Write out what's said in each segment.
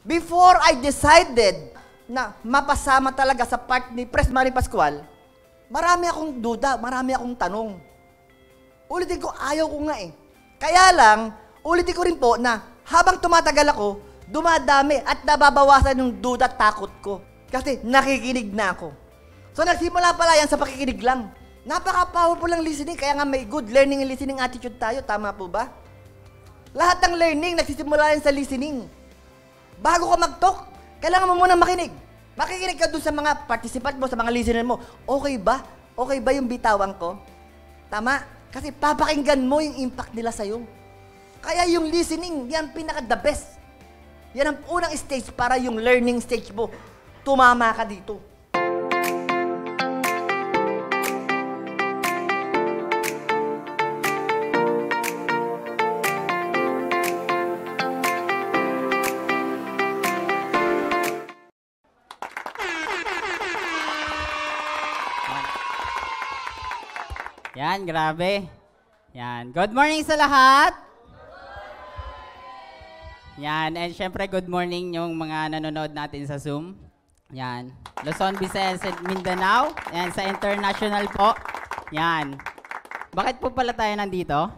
Before I decided na mapasama talaga sa part ni Pres Marie Pascual, marami akong duda, marami akong tanong. Ulitin ko, ayaw ko nga eh. Kaya lang, ulitin ko rin po na habang tumatagal ako, dumadami at nababawasan yung duda at takot ko. Kasi nakikinig na ako. So nagsimula pala yan sa pakikinig lang. Napaka-powerful ang listening, kaya nga may good learning and listening attitude tayo, tama po ba? Lahat ng learning nagsisimula yan sa listening bago ka mag-talk, kailangan mo muna makinig. Makikinig ka doon sa mga participant mo, sa mga listener mo. Okay ba? Okay ba yung bitawan ko? Tama? Kasi papakinggan mo yung impact nila sa'yo. Kaya yung listening, yan pinaka-the best. Yan ang unang stage para yung learning stage mo. Tumama ka dito. Yan, grabe. Yan. Good morning sa lahat. Yan, and syempre good morning yung mga nanonood natin sa Zoom. Yan. Luzon, Visayas, and Mindanao. Yan, sa international po. Yan. Bakit po pala tayo nandito?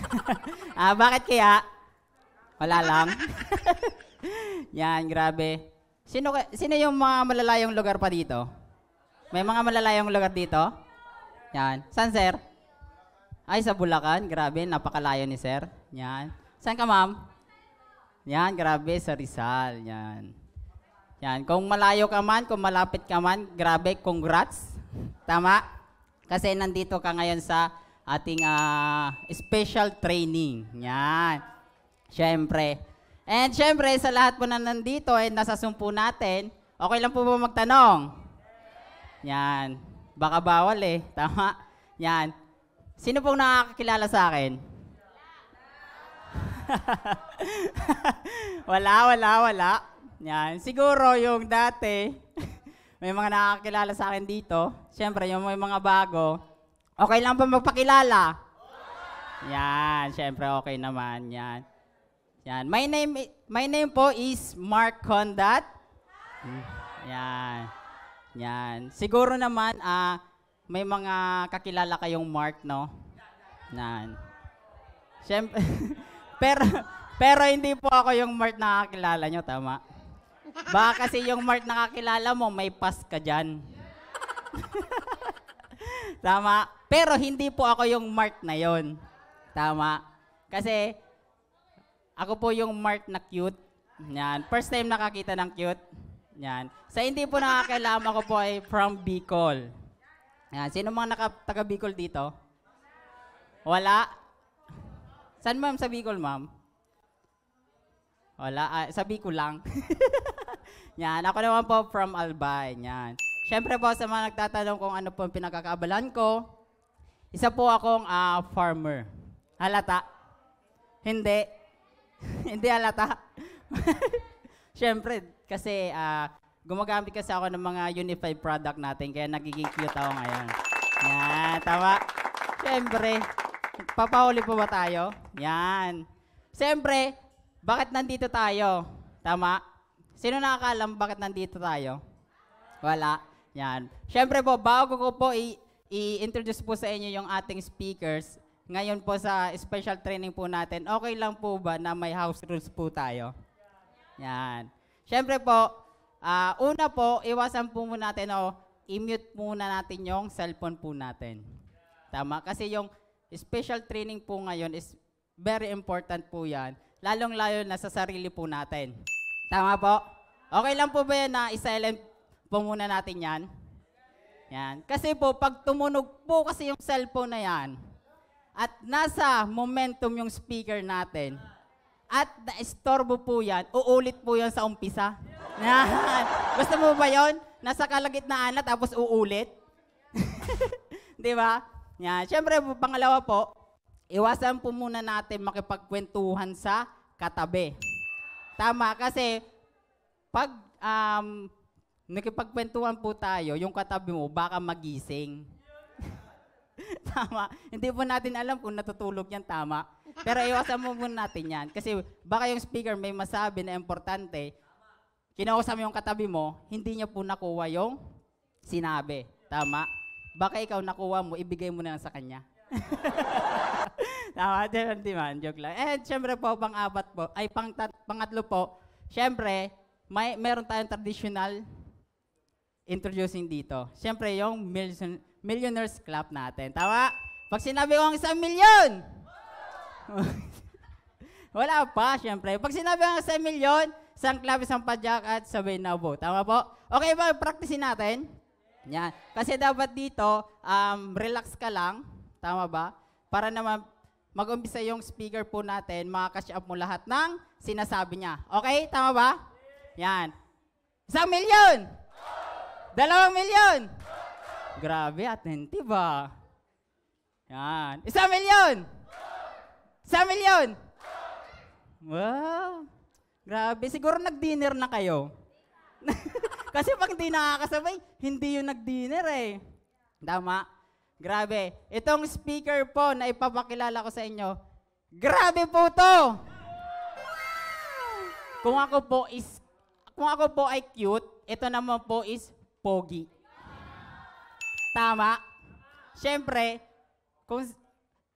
ah, bakit kaya? Wala lang. Yan, grabe. Sino, sino yung mga malalayong lugar pa dito? May mga malalayong lugar dito? Yan. San, sir? Ay, sa Bulacan. Grabe, napakalayo ni sir. Yan. San ka, ma'am? Yan, grabe, sa Rizal. Yan. Yan. Kung malayo ka man, kung malapit ka man, grabe, congrats. Tama? Kasi nandito ka ngayon sa ating uh, special training. Yan. Siyempre. And siyempre, sa lahat po na nandito at eh, sumpo natin, okay lang po ba magtanong? Yan. Baka bawal eh. Tama? Yan. Sino pong nakakakilala sa akin? wala, wala, wala. Yan. Siguro yung dati, may mga nakakilala sa akin dito. Siyempre, yung may mga bago. Okay lang pa magpakilala? Yan, siyempre okay naman. Yan. Yan. My name, my name po is Mark Condat. Yan. Yan. Siguro naman, ah, may mga kakilala kayong Mark, no? Yan. Siyempre, pero, pero hindi po ako yung Mark na kakilala nyo, tama? Baka kasi yung Mark na kakilala mo, may pass ka dyan. tama? Pero hindi po ako yung Mark na yon. Tama? Kasi, ako po yung Mark na cute. Yan. First time nakakita ng cute. Yan. Sa hindi po nakakailam, ako po ay from Bicol. Yan. Sino mga naka, taga Bicol dito? Wala? San ma'am sa Bicol, ma'am? Wala. Ah, sa Bicol lang. Yan. Ako naman po from Albay. Yan. Siyempre po, sa mga nagtatanong kung ano po ang pinagkakabalan ko, isa po akong uh, farmer. Halata? Hindi. hindi halata. Siyempre, kasi uh, gumagamit kasi ako ng mga unified product natin, kaya nagiging cute ako ngayon. Yan, tama. Siyempre, papahuli po ba tayo? Yan. Siyempre, bakit nandito tayo? Tama? Sino nakakalam bakit nandito tayo? Wala. Yan. Siyempre po, bago ko po i- i-introduce po sa inyo yung ating speakers, ngayon po sa special training po natin, okay lang po ba na may house rules po tayo? Yan. Siyempre po, uh, una po, iwasan po muna natin o oh, i-mute muna natin yung cellphone po natin. Tama, kasi yung special training po ngayon is very important po yan, lalong-lalo na sa sarili po natin. Tama po? Okay lang po ba yan na i-silent po muna natin yan? Yan. Kasi po, pag tumunog po kasi yung cellphone na yan, at nasa momentum yung speaker natin, at naistorbo po yan, uulit po yan sa umpisa. Yan. Gusto mo ba yon? Nasa kalagitnaan na tapos uulit? Di ba? Yan. Siyempre, pangalawa po, iwasan po muna natin makipagkwentuhan sa katabi. Tama, kasi pag um, nakipagkwentuhan po tayo, yung katabi mo, baka magising. tama. Hindi po natin alam kung natutulog yan, tama. Pero iwasan mo muna natin yan. Kasi baka yung speaker may masabi na importante, kinausap mo yung katabi mo, hindi niya po nakuha yung sinabi. Tama? Baka ikaw nakuha mo, ibigay mo na lang sa kanya. Tama, di man, joke lang. And syempre po, pang-apat po, ay pang pangatlo po, syempre, may, meron tayong traditional introducing dito. Syempre, yung million, millionaires club natin. Tama? Pag sinabi ko ang isang milyon, Wala pa, syempre. Pag sinabi ang sa milyon, isang club, isang padyak at sabay na ubo. Tama po? Okay ba? Practicein natin. Yan. Kasi dapat dito, um, relax ka lang. Tama ba? Para naman mag-umpisa yung speaker po natin, makakatch up mo lahat ng sinasabi niya. Okay? Tama ba? Yan. Isang million! Dalawang million! Grabe, attentive ah. Yan. Isang million! Sa milyon? Wow. Grabe. Siguro nag-dinner na kayo. Kasi pag hindi nakakasabay, hindi yung nag-dinner eh. Tama? Grabe. Itong speaker po na ipapakilala ko sa inyo, grabe po to! Kung ako po is kung ako po ay cute, ito naman po is pogi. Tama? Siyempre, kung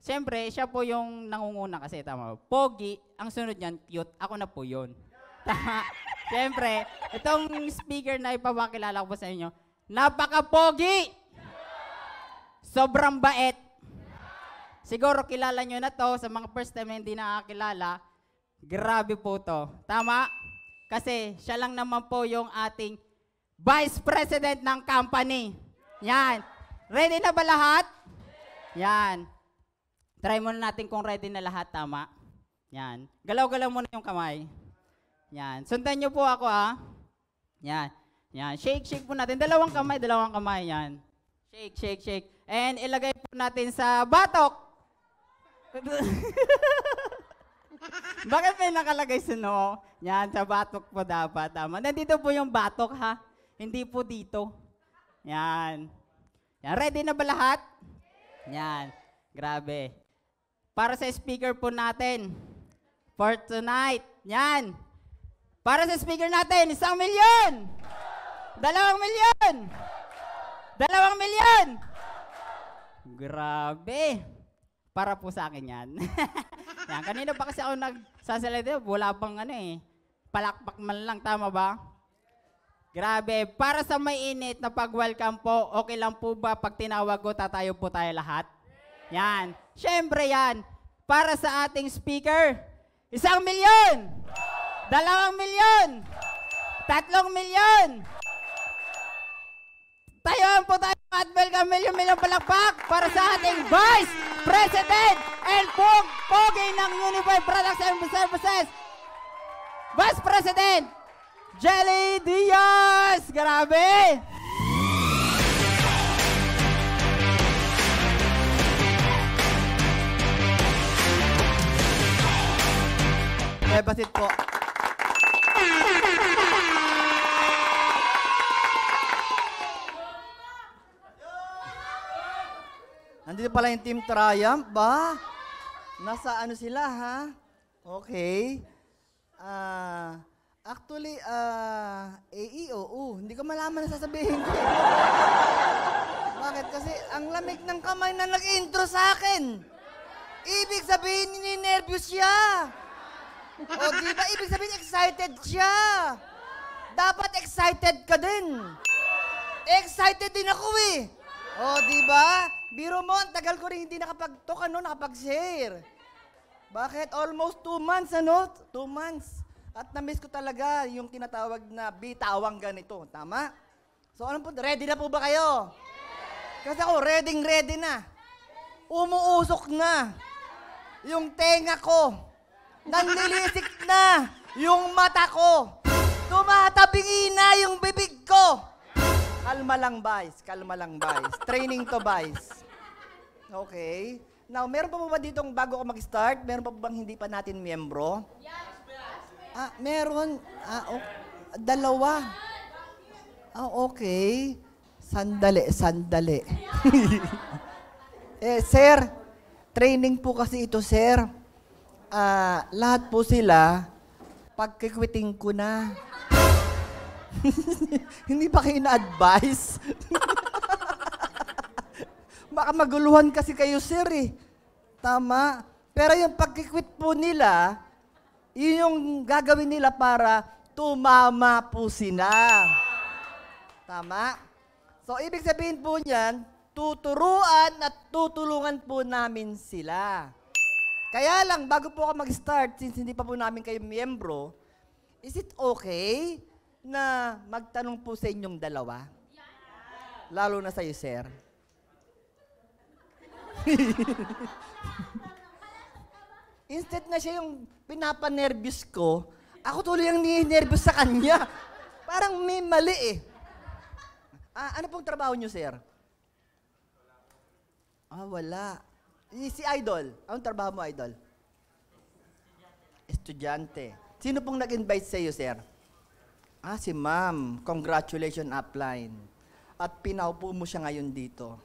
Siyempre, siya po yung nangunguna kasi, tama. Pogi, ang sunod niyan, cute. Ako na po yun. Tama. Siyempre, itong speaker na ipapakilala ko po sa inyo, napaka-pogi! Sobrang bait. Siguro kilala nyo na to sa mga first time na hindi nakakilala. Grabe po to. Tama? Kasi siya lang naman po yung ating Vice President ng company. Yan. Ready na ba lahat? Yan. Try muna natin kung ready na lahat, tama? Yan. Galaw-galaw muna yung kamay. Yan. Sundan niyo po ako, ha? Ah. Yan. Yan. Shake, shake po natin. Dalawang kamay, dalawang kamay. Yan. Shake, shake, shake. And ilagay po natin sa batok. Bakit may nakalagay sa noo? Yan, sa batok po dapat. Tama. Nandito po yung batok, ha? Hindi po dito. Yan. Yan. Ready na ba lahat? Yan. Grabe para sa speaker po natin for tonight. Yan. Para sa speaker natin, isang milyon! Dalawang milyon! Dalawang milyon! Grabe! Para po sa akin yan. yan. Kanina pa kasi ako nagsasalita, wala pang ano eh. Palakpak man lang, tama ba? Grabe, para sa may init na pag-welcome po, okay lang po ba pag tinawag ko, tatayo po tayo lahat? Yan. Siyempre yan, para sa ating speaker, isang milyon, dalawang milyon, tatlong milyon. Tayuan po tayo at welcome milyon-milyong palakpak para sa ating Vice President and Pog Pogi ng Unified Products and Services, Vice President Jelly Diaz. Grabe! Ebasit po. Nandito pala yung Team Triumph ba? Nasa ano sila ha? Okay. Ah... Uh, Actually, uh, ah, AEOO. Hindi ko malaman na sasabihin ko. Bakit? Kasi ang lamig ng kamay na nag-intro sa akin. Ibig sabihin, ninenervyos siya. O, di ba? Ibig sabihin, excited siya. Dapat excited ka din. Excited din ako eh. O, di ba? Biro mo, ang tagal ko rin hindi nakapag-talk, ano, nakapag-share. Bakit? Almost two months, ano? Two months. At na-miss ko talaga yung tinatawag na bitawang ganito. Tama? So, ano po, ready na po ba kayo? Kasi ako, ready, ready na. Umuusok na. Yung tenga ko. Nanlilisik na yung mata ko. Tumatabingi na yung bibig ko. Kalma lang, boys. Kalma lang, boys. Training to, boys. Okay. Now, meron pa ba, ba ditong bago ako mag-start? Meron pa ba bang hindi pa natin miyembro? Ah, meron. Ah, okay. Dalawa. Ah, okay. Sandali, sandali. eh, sir, training po kasi ito, sir uh, lahat po sila, pagkikwiting ko na. Hindi pa kayo na-advise? Baka maguluhan kasi kayo, sir, eh. Tama. Pero yung pagkikwit po nila, yun yung gagawin nila para tumama po sila. Tama? So, ibig sabihin po niyan, tuturuan at tutulungan po namin sila. Kaya lang, bago po ako mag-start, since hindi pa po namin kayo miyembro, is it okay na magtanong po sa inyong dalawa? Lalo na sa'yo, sir. Instead na siya yung pinapanervous ko, ako tuloy ang ninervous sa kanya. Parang may mali eh. Ah, ano pong trabaho niyo, sir? Ah, wala. Si Idol. Anong trabaho mo, Idol? Estudyante. Sino pong nag-invite sa iyo, sir? Ah, si ma'am. Congratulations, upline. At pinaupo mo siya ngayon dito.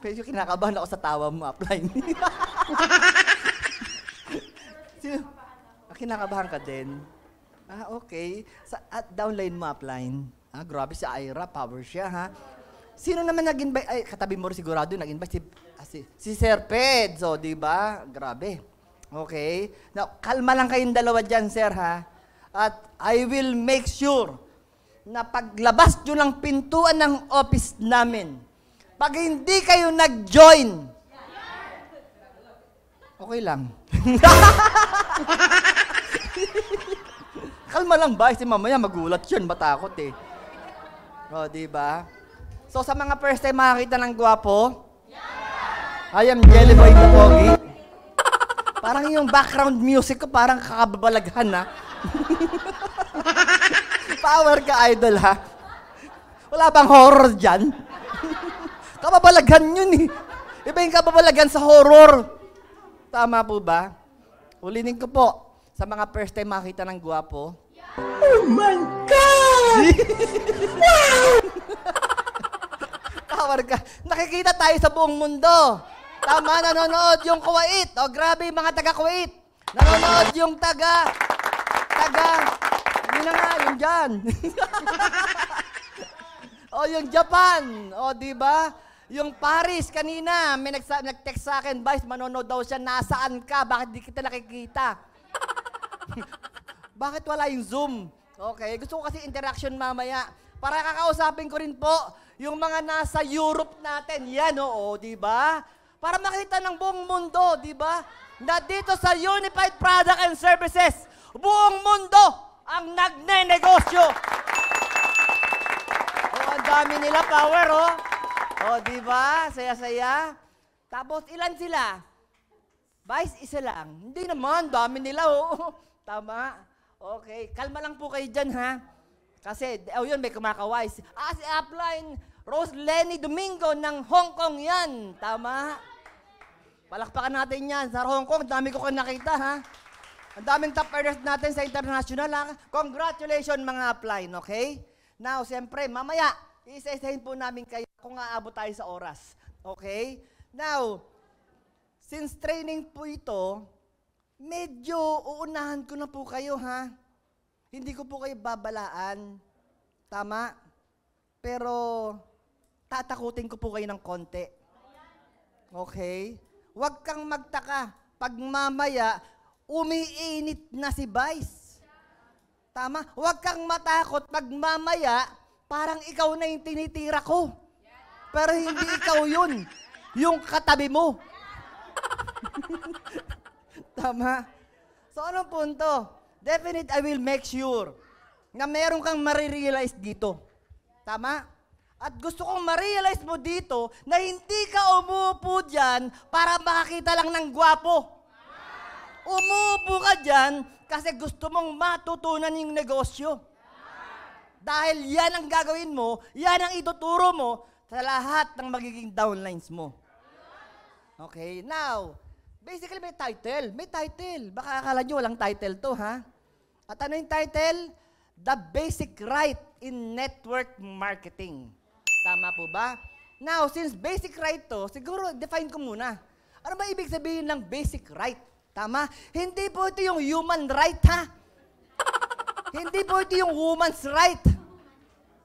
Pero kinakabahan ako sa tawa mo, upline. Sino? Ah, kinakabahan ka din. Ah, okay. Sa, at downline mo, upline. Ah, grabe si Ira. Power siya, ha? Sino naman nag-invite? Ay, katabi mo rin sigurado nag-invite si, ah, si, si Sir Pedro, di ba? Grabe. Okay? Now, kalma lang kayong dalawa dyan, sir, ha? At I will make sure na paglabas nyo ng pintuan ng office namin, pag hindi kayo nag-join, okay lang. Kalma lang ba? Kasi mamaya magulat yan, matakot eh. O, oh, di ba? So sa mga first time makakita ng gwapo, yeah! I am Jellyboy the Pogi. parang yung background music ko parang kakababalaghan ha. Power ka idol ha. Wala bang horror diyan? kababalaghan yun eh. Iba yung kababalaghan sa horror. Tama po ba? Ulinin ko po, sa mga first time makita ng gwapo. Oh my God! wow! warga. Nakikita tayo sa buong mundo. Tama, nanonood yung Kuwait. O, grabe mga taga-Kuwait. Nanonood yung taga, taga, yun na nga, yung dyan. o, yung Japan. O, di ba? Yung Paris kanina, may nagsa- nag-text sa akin, Vice, manonood daw siya, nasaan ka? Bakit di kita nakikita? Bakit wala yung Zoom? Okay, gusto ko kasi interaction mamaya. Para kakausapin ko rin po yung mga nasa Europe natin, yan oo, di ba? Para makita ng buong mundo, di ba? Na dito sa Unified Product and Services, buong mundo ang nagne-negosyo. nagnenegosyo. oh, ang dami nila power, oh. Oh, di ba? Saya-saya. Tapos ilan sila? Vice isa lang. Hindi naman, dami nila, oh. Tama. Okay, kalma lang po kayo dyan, ha? Kasi, oh yun, may kumakawais. Ah, si upline, Rose Lenny Domingo ng Hong Kong yan. Tama? Palakpakan natin yan. Sa Hong Kong, dami ko kang nakita, ha? Ang daming top earners natin sa international, ha? Congratulations, mga upline, okay? Now, siyempre, mamaya, isa-isahin po namin kayo kung aabot tayo sa oras. Okay? Now, since training po ito, medyo uunahan ko na po kayo, ha? Hindi ko po kayo babalaan. Tama? Pero tatakutin ko po kayo ng konti. Okay? Huwag kang magtaka. Pag mamaya, umiinit na si Vice. Tama? Huwag kang matakot. Pag mamaya, parang ikaw na yung tinitira ko. Pero hindi ikaw yun. Yung katabi mo. Tama? So, anong punto? Definite, I will make sure na meron kang marirealize dito. Tama? At gusto kong ma-realize mo dito na hindi ka umuupo dyan para makakita lang ng gwapo. Umuupo ka dyan kasi gusto mong matutunan yung negosyo. Dahil yan ang gagawin mo, yan ang ituturo mo sa lahat ng magiging downlines mo. Okay, now, basically may title. May title. Baka akala nyo walang title to, ha? At ano yung title? The Basic Right in Network Marketing. Tama po ba? Now, since basic right to, siguro define ko muna. Ano ba ibig sabihin ng basic right? Tama? Hindi po ito yung human right, ha? Hindi po ito yung woman's right.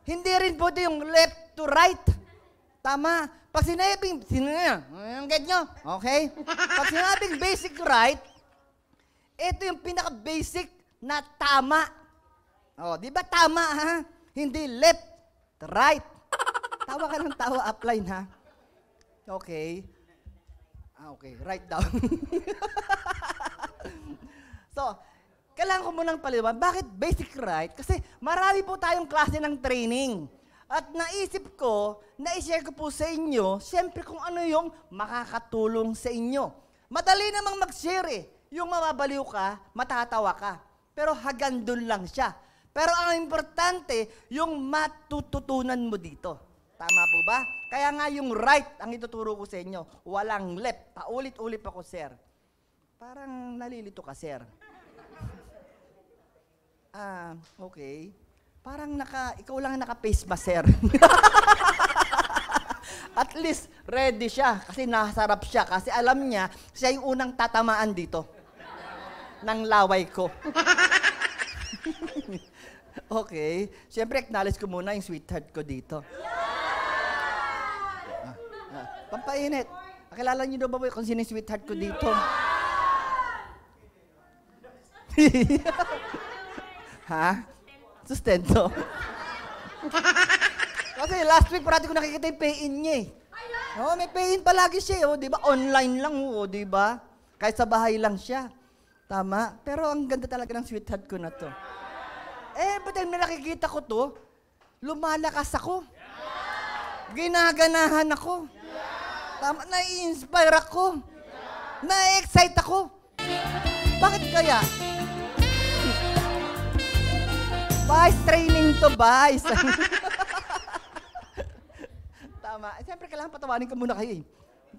Hindi rin po ito yung left to right. Tama? Pag sinabing, sino na? Ang get nyo? Okay? Pag sinabing basic right, ito yung pinaka-basic na tama. Oh, di ba tama ha? Hindi left, right. Tawa ka ng tawa upline ha. Okay. Ah, okay. Right down. so, kailangan ko munang paliwan. Bakit basic right? Kasi marami po tayong klase ng training. At naisip ko, na-share ko po sa inyo, siyempre kung ano yung makakatulong sa inyo. Madali namang mag-share eh. Yung mababaliw ka, matatawa ka pero hagandun lang siya. Pero ang importante, yung matututunan mo dito. Tama po ba? Kaya nga yung right ang ituturo ko sa inyo. Walang left. Paulit-ulit ako, sir. Parang nalilito ka, sir. Ah, okay. Parang naka, ikaw lang naka-face ba, sir. At least ready siya kasi nasarap siya kasi alam niya siya yung unang tatamaan dito ng laway ko. okay. Siyempre, acknowledge ko muna yung sweetheart ko dito. Yeah! Ah, ah. Pampainit. Akilala niyo daw ba kung sino yung sweetheart ko dito? ha? Sustento. Kasi last week parati ko nakikita yung pay-in niya eh. Oh, may pay-in palagi siya eh. Oh, di ba? Online lang, oh, di ba? Kahit sa bahay lang siya. Tama? Pero ang ganda talaga ng sweetheart ko na to. Eh, but then nakikita ko to, lumalakas ako. Ginaganahan ako. Tama, nai-inspire ako. Na-excite ako. Bakit kaya? Vice training to, Vice. Tama. Eh, siyempre, kailangan patawanin ko muna kayo eh.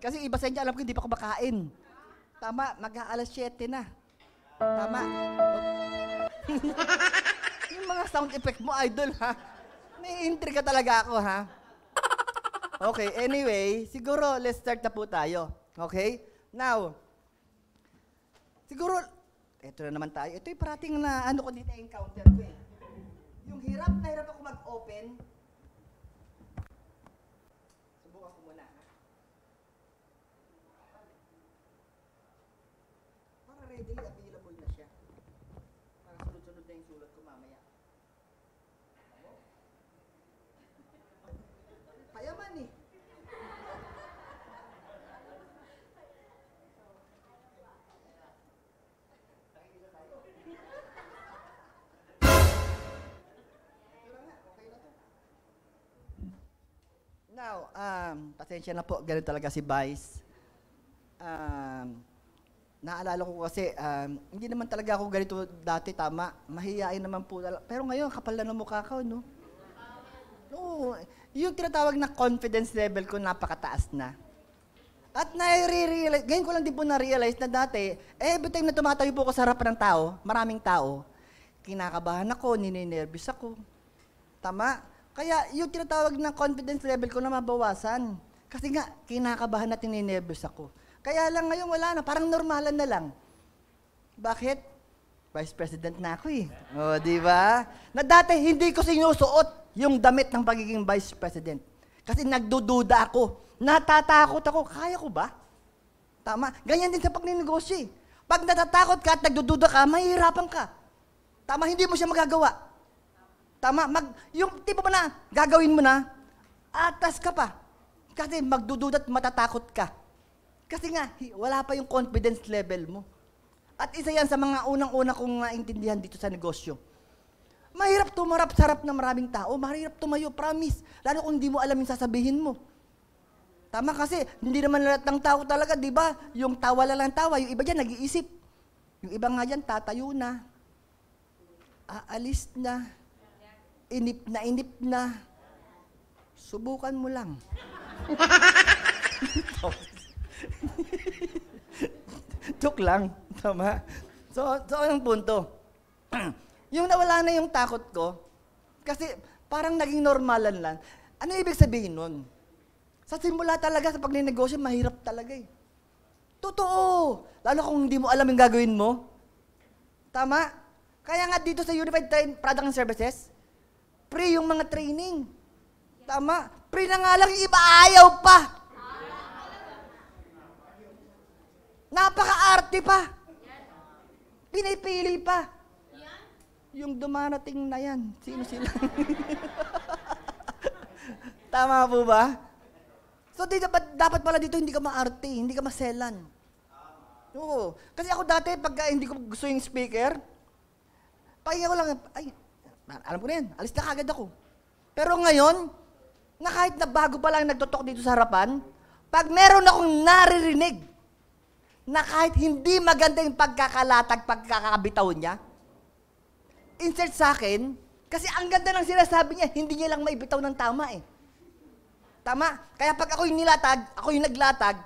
Kasi iba sa inyo, alam ko hindi pa kumakain. Tama, mag-aalas 7 na. Tama. yung mga sound effect mo, idol, ha? Naiintriga talaga ako, ha? Okay, anyway, siguro, let's start na po tayo. Okay? Now, siguro, eto na naman tayo. Ito yung parating na, ano ko dito, encounter ko eh. Yung hirap na hirap ako mag-open, Now, um, pasensya na po, ganun talaga si Vice. Um, naalala ko kasi, um, hindi naman talaga ako ganito dati, tama. Mahiyain naman po talaga. Pero ngayon, kapal na ng mukha ko, no? Oo. Yung tinatawag na confidence level ko, napakataas na. At nare-realize, ngayon ko lang din po na-realize na dati, eh, every time na tumatayo po ako sa harapan ng tao, maraming tao, kinakabahan ako, nininervis ako. Tama? Kaya yung tinatawag ng confidence level ko na mabawasan. Kasi nga, kinakabahan na tininervous ako. Kaya lang ngayon wala na, parang normalan na lang. Bakit? Vice President na ako eh. O, oh, di ba? Na dati hindi ko sinusuot yung damit ng pagiging Vice President. Kasi nagdududa ako. Natatakot ako. Kaya ko ba? Tama. Ganyan din sa pagninegosyo eh. Pag natatakot ka at nagdududa ka, mahihirapan ka. Tama, hindi mo siya magagawa. Tama, mag, yung tipo mo na, gagawin mo na, atas ka pa. Kasi magdududa at matatakot ka. Kasi nga, wala pa yung confidence level mo. At isa yan sa mga unang-una kong naintindihan dito sa negosyo. Mahirap tumarap sarap ng maraming tao. Mahirap tumayo, promise. Lalo kung hindi mo alam yung sasabihin mo. Tama kasi, hindi naman lahat ng tao talaga, di ba? Yung tawa lang tawa, yung iba dyan nag-iisip. Yung iba nga dyan, tatayo na. Aalis na inip na inip na, subukan mo lang. Joke lang. Tama. So, so ang punto. yung nawala na yung takot ko, kasi parang naging normalan lang. Ano ibig sabihin nun? Sa simula talaga, sa pagninegosyo, mahirap talaga eh. Totoo! Lalo kung hindi mo alam yung gagawin mo. Tama? Kaya nga dito sa Unified Product and Services, Pre yung mga training. Tama. Pre na nga lang yung iba ayaw pa. Napaka-arte pa. Pinipili pa. Yung dumarating na yan, sino sila? Tama po ba? So, di, dapat, dapat pala dito hindi ka maarte, hindi ka maselan. Oo. Kasi ako dati, pag hindi ko gusto yung speaker, pakinggan ko lang, ay, alam ko na yan, alis na kagad ako. Pero ngayon, na kahit na bago pa lang nagtotok dito sa harapan, pag meron akong naririnig na kahit hindi maganda yung pagkakalatag, pagkakabitaw niya, insert sa akin, kasi ang ganda ng sinasabi niya, hindi niya lang maibitaw ng tama eh. Tama? Kaya pag ako yung nilatag, ako yung naglatag,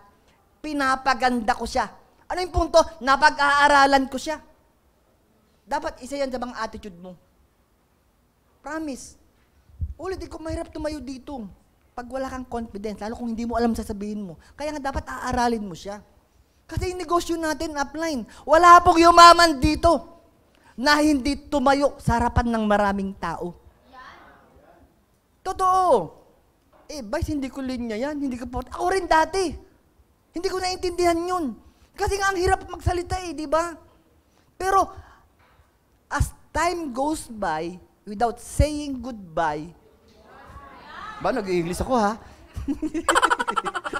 pinapaganda ko siya. Ano yung punto? Napag-aaralan ko siya. Dapat isa yan sa mga attitude mo. Promise. Ulitin ko, mahirap tumayo dito. Pag wala kang confidence, lalo kung hindi mo alam sasabihin mo. Kaya nga dapat aaralin mo siya. Kasi yung negosyo natin, upline, wala pong yumaman dito na hindi tumayo sa harapan ng maraming tao. Totoo. Eh, Vice, hindi ko linya yan. Hindi ko po. Ako rin dati. Hindi ko naintindihan yun. Kasi nga ang hirap magsalita eh, di ba? Pero, as time goes by, without saying goodbye. Ba, nag-English ako ha?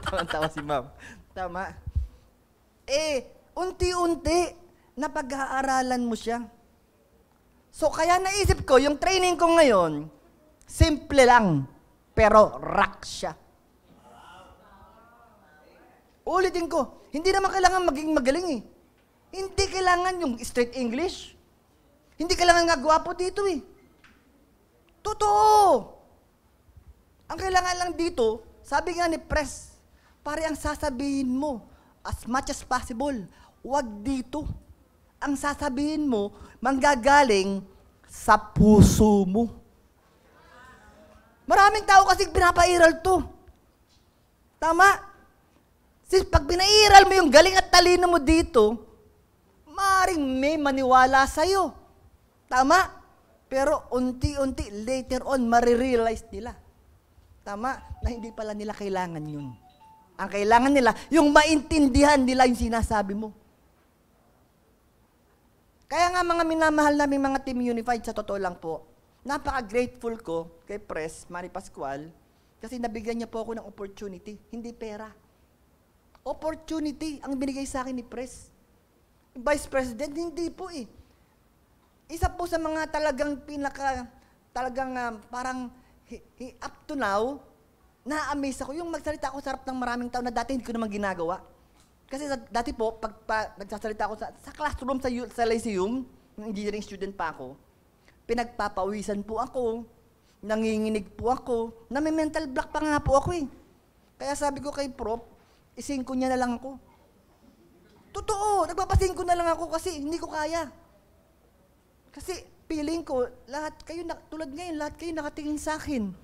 Tama-tama si ma'am. Tama. Eh, unti-unti, napag-aaralan mo siya. So, kaya naisip ko, yung training ko ngayon, simple lang, pero rock siya. Ulitin ko, hindi naman kailangan maging magaling eh. Hindi kailangan yung straight English. Hindi kailangan nga gwapo dito eh. Totoo! Ang kailangan lang dito, sabi nga ni Press, pare ang sasabihin mo, as much as possible, wag dito. Ang sasabihin mo, manggagaling sa puso mo. Maraming tao kasi pinapairal to. Tama? Sis, pag binairal mo yung galing at talino mo dito, maring may maniwala sa'yo. Tama? Pero unti-unti, later on, marirealize nila. Tama, na hindi pala nila kailangan yun. Ang kailangan nila, yung maintindihan nila yung sinasabi mo. Kaya nga mga minamahal namin mga Team Unified, sa totoo lang po, napaka-grateful ko kay Pres, Mari Pascual, kasi nabigyan niya po ako ng opportunity, hindi pera. Opportunity ang binigay sa akin ni Pres. Vice President, hindi po eh isa po sa mga talagang pinaka, talagang uh, parang hi, hi, up to now, na-amaze ako. Yung magsalita ako sa harap ng maraming tao na dati hindi ko naman ginagawa. Kasi sa, dati po, pag pa, nagsasalita ako sa, sa classroom sa, sa Lyceum, engineering student pa ako, pinagpapawisan po ako, nanginginig po ako, na may mental block pa nga po ako eh. Kaya sabi ko kay Prof, isingko niya na lang ako. Totoo, nagpapasingko na lang ako kasi hindi ko kaya. Kasi feeling ko, lahat kayo, na, tulad ngayon, lahat kayo nakatingin sa akin.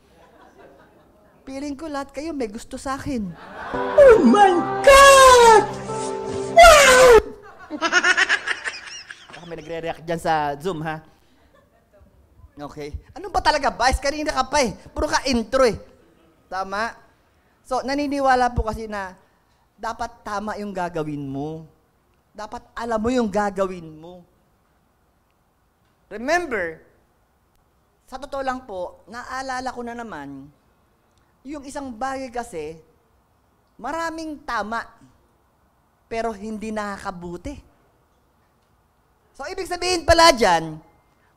Feeling ko lahat kayo may gusto sa akin. Oh my God! Wow! Baka may nagre-react dyan sa Zoom, ha? Okay. Ano ba talaga, Vice? Kanina ka pa eh. Puro ka intro eh. Tama? So, naniniwala po kasi na dapat tama yung gagawin mo. Dapat alam mo yung gagawin mo. Remember, sa totoo lang po, naalala ko na naman, yung isang bagay kasi, maraming tama, pero hindi nakakabuti. So, ibig sabihin pala dyan,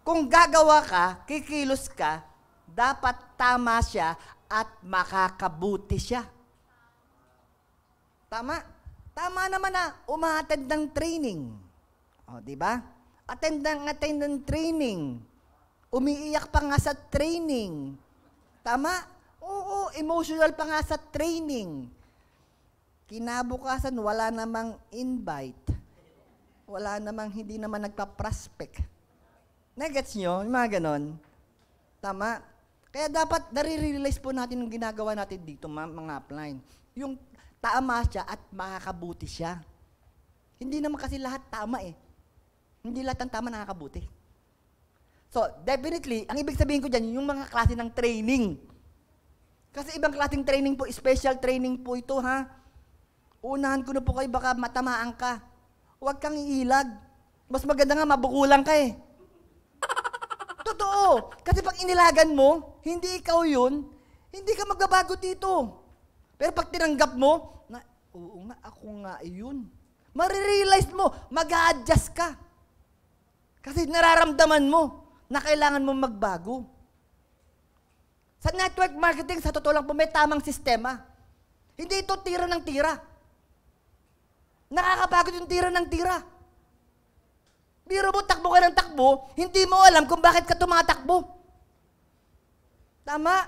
kung gagawa ka, kikilos ka, dapat tama siya at makakabuti siya. Tama? Tama naman na umatid ng training. O, di ba? attend ng attend ng training. Umiiyak pa nga sa training. Tama? Oo, emotional pa nga sa training. Kinabukasan, wala namang invite. Wala namang, hindi naman nagpa-prospect. Nagets nyo? Yung mga ganon. Tama? Kaya dapat nare-realize po natin yung ginagawa natin dito, ma- mga upline. Yung tama siya at makakabuti siya. Hindi naman kasi lahat tama eh. Hindi lahat ng tama nakakabuti. So, definitely, ang ibig sabihin ko dyan, yung mga klase ng training. Kasi ibang klaseng training po, special training po ito, ha? Unahan ko na po kayo, baka matamaan ka. Huwag kang iilag. Mas maganda nga, mabukulang ka eh. Totoo. Kasi pag inilagan mo, hindi ikaw yun, hindi ka magbabago dito. Pero pag tinanggap mo, na, oo nga, ako nga yun. Marirealize mo, mag adjust ka. Kasi nararamdaman mo na kailangan mo magbago. Sa network marketing, sa totoo lang po, may tamang sistema. Hindi ito tira ng tira. Nakakapagod yung tira ng tira. Biro mo, takbo ka ng takbo, hindi mo alam kung bakit ka tumatakbo. Tama.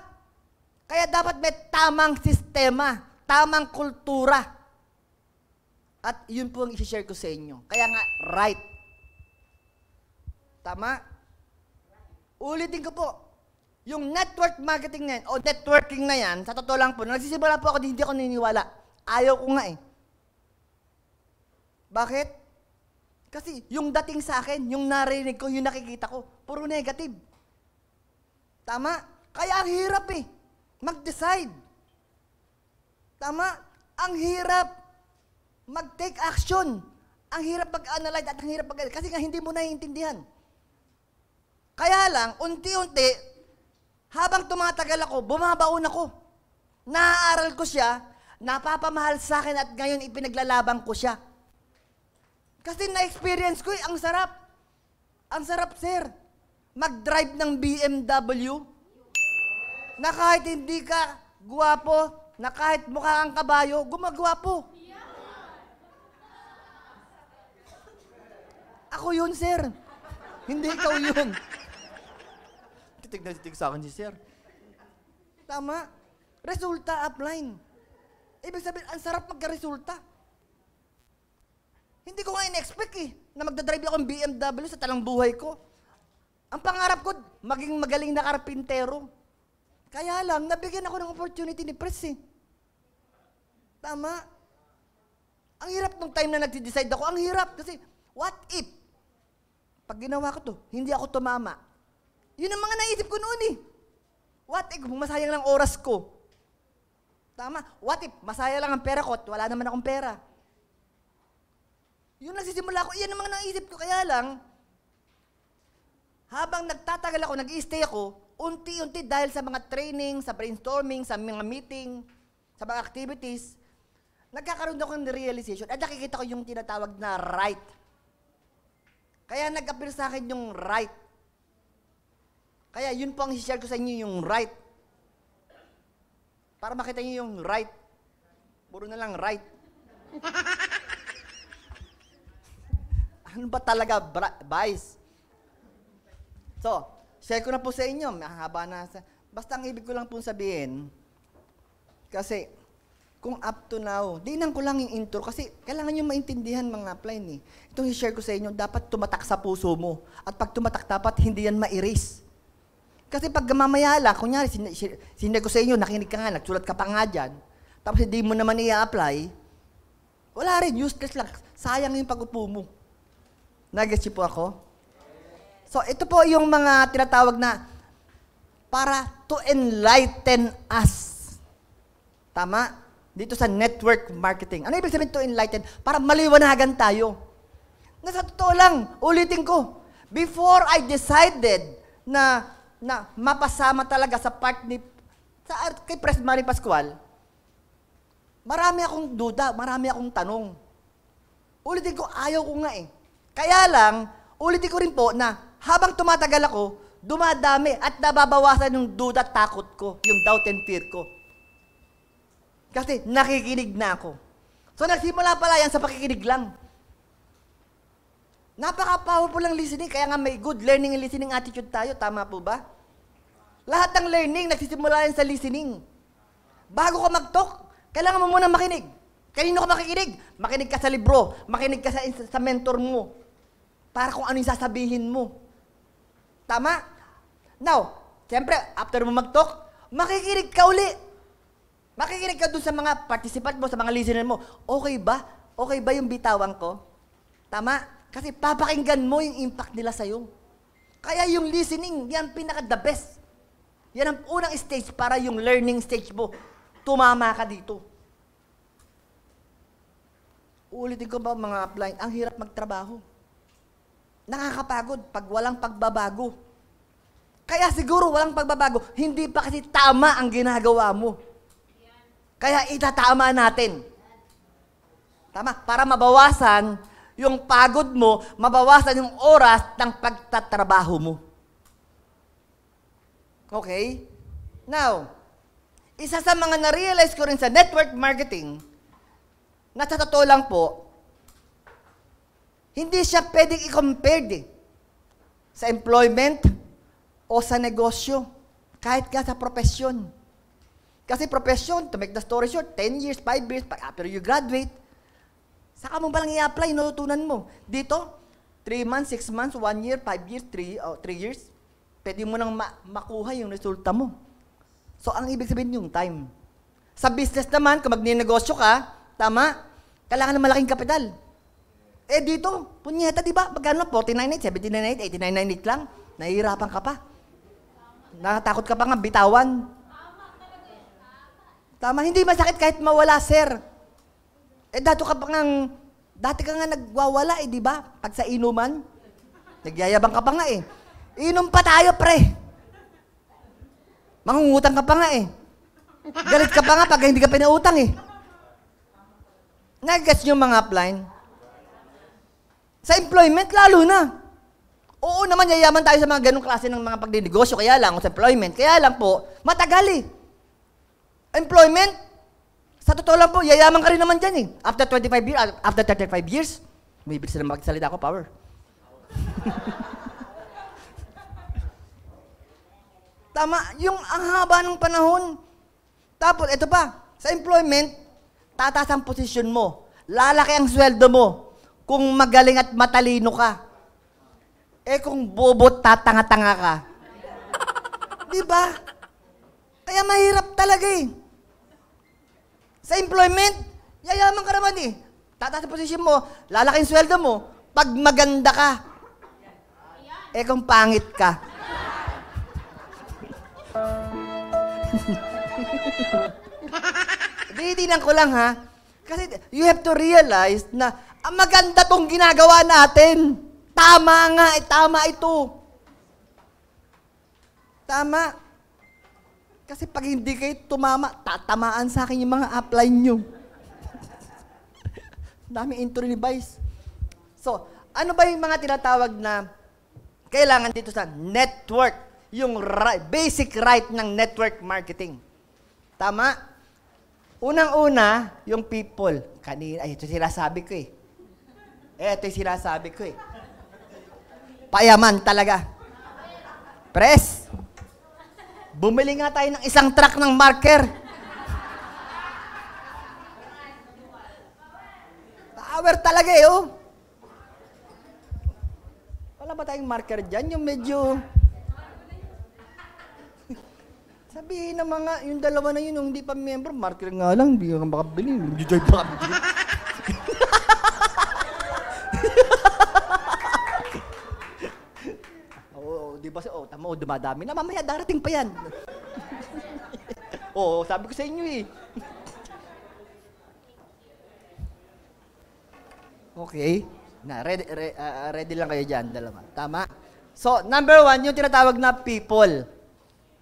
Kaya dapat may tamang sistema, tamang kultura. At yun po ang isi-share ko sa inyo. Kaya nga, right Tama? Ulitin ko po. Yung network marketing na yan, o networking na yan, sa totoo lang po, nagsisimula po ako, hindi ako niniwala. Ayaw ko nga eh. Bakit? Kasi yung dating sa akin, yung narinig ko, yung nakikita ko, puro negative. Tama? Kaya ang hirap eh. Mag-decide. Tama? Ang hirap. Mag-take action. Ang hirap pag-analyze at ang hirap pag Kasi nga hindi mo naiintindihan. Kaya lang, unti-unti, habang tumatagal ako, bumabaon ako. Naaaral ko siya, napapamahal sa akin at ngayon ipinaglalaban ko siya. Kasi na-experience ko, eh, ang sarap. Ang sarap, sir. Mag-drive ng BMW na kahit hindi ka guwapo, na kahit mukha kang kabayo, gumagwapo. Ako yun, sir. Hindi ikaw yun. Titig na titig sa akin si sir. Tama. Resulta upline. Ibig sabihin, ang sarap magka-resulta. Hindi ko nga in-expect eh, na magdadrive ako ng BMW sa talang buhay ko. Ang pangarap ko, maging magaling na karpintero. Kaya lang, nabigyan ako ng opportunity ni Pres eh. Tama. Ang hirap nung time na nag decide ako, ang hirap kasi what if pag ginawa ko to, hindi ako tumama, yun ang mga naisip ko noon eh. What if masayang lang oras ko? Tama. What if masaya lang ang pera ko at wala naman akong pera? Yun nagsisimula ko, iyan ang mga naisip ko. Kaya lang, habang nagtatagal ako, nag-stay ako, unti-unti dahil sa mga training, sa brainstorming, sa mga meeting, sa mga activities, nagkakaroon ako ng realization at nakikita ko yung tinatawag na right. Kaya nag-appear sa akin yung right kaya yun po ang share ko sa inyo, yung right. Para makita niyo yung right. Puro na lang right. ano ba talaga vice? So, share ko na po sa inyo. Mahaba na. Sa, basta ang ibig ko lang po sabihin, kasi kung up to now, dinan ko lang yung intro kasi kailangan nyo maintindihan mga apply Eh. Itong i-share ko sa inyo, dapat tumatak sa puso mo. At pag tumatak, dapat hindi yan ma-erase. Kasi pag mamayala, kunyari, sin sinay ko sa inyo, nakinig ka nga, nagsulat ka pa nga dyan, tapos hindi mo naman i-apply, wala rin, useless lang. Sayang yung pag-upo mo. Nag-gets po ako? So, ito po yung mga tinatawag na para to enlighten us. Tama? Dito sa network marketing. Ano ibig sabihin to enlighten? Para maliwanagan tayo. Na sa totoo lang, ulitin ko, before I decided na na mapasama talaga sa part ni sa, kay Pres Mari Pascual, marami akong duda, marami akong tanong. Ulitin ko, ayaw ko nga eh. Kaya lang, ulitin ko rin po na habang tumatagal ako, dumadami at nababawasan yung duda at takot ko, yung doubt and fear ko. Kasi nakikinig na ako. So nagsimula pala yan sa pakikinig lang. Napaka-powerful ang listening, kaya nga may good learning and listening attitude tayo. Tama po ba? Lahat ng learning, nagsisimula yan sa listening. Bago ka mag-talk, kailangan mo muna makinig. Kanino ka makikinig? Makinig ka sa libro, makinig ka sa, sa mentor mo. Para kung ano yung sasabihin mo. Tama? Now, siyempre, after mo mag-talk, makikinig ka uli. Makikinig ka doon sa mga participant mo, sa mga listener mo. Okay ba? Okay ba yung bitawan ko? Tama? Kasi papakinggan mo yung impact nila sa'yo. Kaya yung listening, yan pinaka-the best. Yan ang unang stage para yung learning stage mo. Tumama ka dito. Uulitin ko ba mga blind, ang hirap magtrabaho. Nakakapagod pag walang pagbabago. Kaya siguro walang pagbabago, hindi pa kasi tama ang ginagawa mo. Kaya itatama natin. Tama, para mabawasan yung pagod mo, mabawasan yung oras ng pagtatrabaho mo. Okay? Now, isa sa mga na-realize ko rin sa network marketing, na sa totoo lang po, hindi siya pwedeng i compare eh, sa employment o sa negosyo, kahit ka sa profesyon. Kasi profesyon, to make the story short, 10 years, 5 years, after you graduate, Saka mo palang i-apply, natutunan mo. Dito, 3 months, 6 months, 1 year, 5 years, 3 oh, three years, pwede mo nang ma- makuha yung resulta mo. So, ang ibig sabihin yung time. Sa business naman, kung magninegosyo ka, tama, kailangan ng malaking kapital. Eh dito, punyeta, di ba? Magkano lang? 49.8, 79.8, 89.8 lang. Nahihirapan ka pa. Nakatakot ka pa nga bitawan. Tama, hindi masakit kahit mawala, sir. Eh, dato ka pa ngang, dati ka nga nagwawala eh, di ba? Pag sa inuman, nagyayabang ka pa nga eh. Inom pa tayo, pre. Mangungutang ka pa nga eh. Galit ka pa nga pag hindi ka pinautang eh. Nag-guess nyo mga upline? Sa employment, lalo na. Oo naman, yayaman tayo sa mga ganong klase ng mga pagdinegosyo, kaya lang, sa employment. Kaya lang po, matagal eh. Employment, sa totoo lang po, yayaman ka rin naman dyan eh. After 25 years, ah, after 35 years, may ibig sila magsalita ako, power. Tama, yung ang haba ng panahon. Tapos, ito pa, sa employment, tataas ang posisyon mo. Lalaki ang sweldo mo kung magaling at matalino ka. Eh kung bobot tatanga-tanga ka. 'Di ba? Kaya mahirap talaga eh. Sa employment, yayaman ka naman eh. Tataas ang position mo, lalaking sweldo mo, pag maganda ka. Eh kung pangit ka. Tinitingnan ko lang ha. Kasi you have to realize na ang maganda tong ginagawa natin. Tama nga, eh, tama ito. Tama. Kasi pag hindi kayo tumama, tatamaan sa akin yung mga apply nyo. Dami intro ni Vice. So, ano ba yung mga tinatawag na kailangan dito sa network? Yung right, basic right ng network marketing. Tama? Unang-una, yung people. Kanina, ay, ito sinasabi ko eh. Ito yung sinasabi ko eh. Payaman talaga. Press. Bumili nga tayo ng isang truck ng marker. Power talaga eh, oh. Wala ba tayong marker dyan? Yung medyo... Sabihin ng mga, yung dalawa na yun, yung hindi pa member, marker nga lang, hindi ka makabili. Hindi ka makabili. di ba? Oh, tama, oh, dumadami na. Mamaya darating pa yan. oh, sabi ko sa inyo eh. okay. Na, ready, re, uh, ready lang kayo dyan, dalawa. Tama? So, number one, yung tinatawag na people.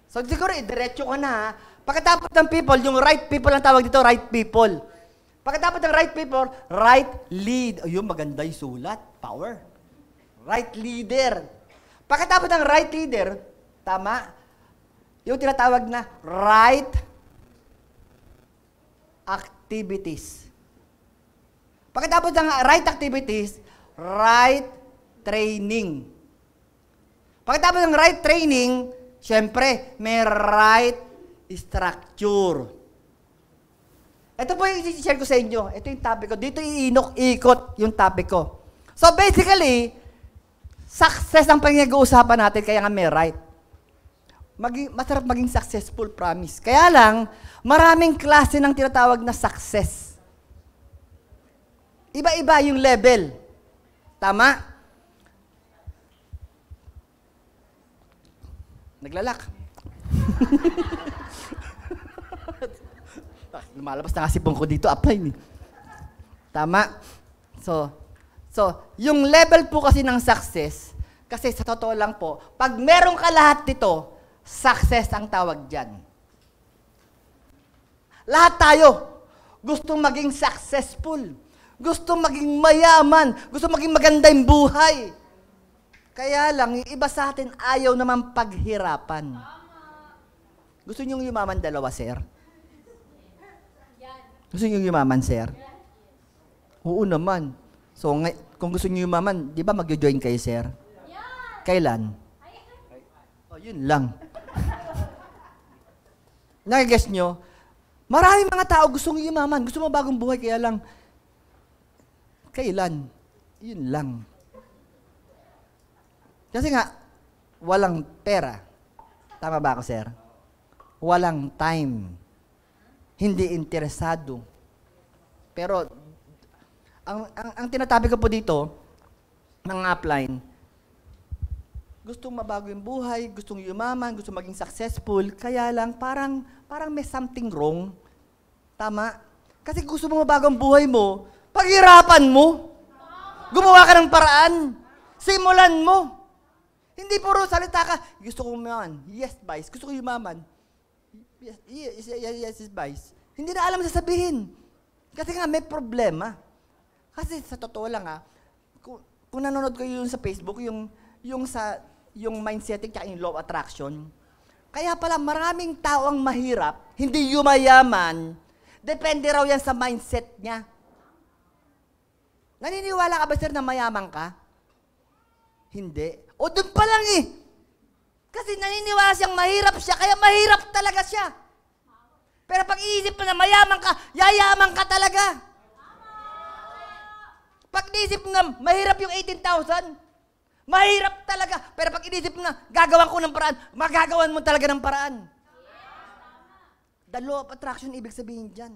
So, siguro, eh, diretso ka na ha. Pagkatapos ng people, yung right people ang tawag dito, right people. Pagkatapos ng right people, right lead. Ayun, maganda yung sulat. Power. Right leader. Pagkatapos ng right leader, tama, yung tinatawag na right activities. Pagkatapos ng right activities, right training. Pagkatapos ng right training, syempre, may right structure. Ito po yung i-share ko sa inyo. Ito yung topic ko. Dito iinok-ikot yung topic ko. So basically, Success ang pinag-uusapan natin, kaya nga may right. Maging, masarap maging successful, promise. Kaya lang, maraming klase ng tinatawag na success. Iba-iba yung level. Tama? Naglalak. Lumalabas na kasi ko dito, apply ni. Tama? So, So, yung level po kasi ng success, kasi sa totoo lang po, pag meron ka lahat dito, success ang tawag dyan. Lahat tayo, gustong maging successful. Gusto maging mayaman. Gusto maging maganda yung buhay. Kaya lang, yung iba sa atin ayaw naman paghirapan. Gusto niyong yumaman dalawa, sir? Gusto niyong yumaman, sir? Oo naman. So, ngay- kung gusto niyo yumaman, di ba mag join kayo, sir? Yeah. Kailan? Oh, yun lang. Nag-guess nyo, marami mga tao gustong yumaman, gusto mo bagong buhay, kaya lang, kailan? Yun lang. Kasi nga, walang pera. Tama ba ako, sir? Walang time. Hindi interesado. Pero ang, ang, ang tinatabi ko po dito, mga upline, gustong mabago yung buhay, gustong yumaman, gustong maging successful, kaya lang parang, parang may something wrong. Tama? Kasi gusto mo mabago ang buhay mo, paghirapan mo. Gumawa ka ng paraan. Simulan mo. Hindi puro salita ka, gusto ko umaman. Yes, Vice. Gusto ko yumaman. Yes, yes, yes, yes, yes Vice. Hindi na alam sasabihin. Kasi nga may problema. Kasi sa totoo lang ah, kung, kung nanonood kayo yun sa Facebook, yung, yung sa yung mindset at yung law of attraction, kaya pala maraming tao ang mahirap, hindi yumayaman, depende raw yan sa mindset niya. Naniniwala ka ba sir na mayaman ka? Hindi. O doon pa lang eh. Kasi naniniwala siyang mahirap siya, kaya mahirap talaga siya. Pero pag iisip mo na mayaman ka, yayaman ka talaga. Pag inisip nga, mahirap yung 18,000. Mahirap talaga. Pero pag inisip na, gagawan ko ng paraan, magagawan mo talaga ng paraan. The law of attraction, ibig sabihin dyan.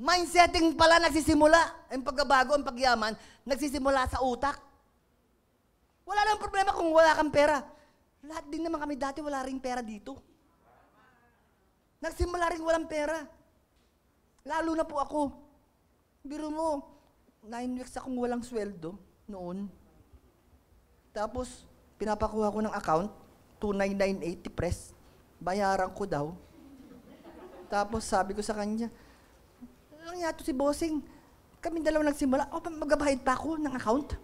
Mindsetting pala nagsisimula. Ang pagkabago, ang pagyaman, nagsisimula sa utak. Wala lang problema kung wala kang pera. Lahat din naman kami dati, wala rin pera dito. Nagsimula rin walang pera. Lalo na po ako. Biro mo, nine weeks akong walang sweldo noon. Tapos, pinapakuha ko ng account, 29980 press. Bayaran ko daw. Tapos sabi ko sa kanya, lang yato si Bossing, kami dalawa nagsimula, oh, magbabayad pa ako ng account.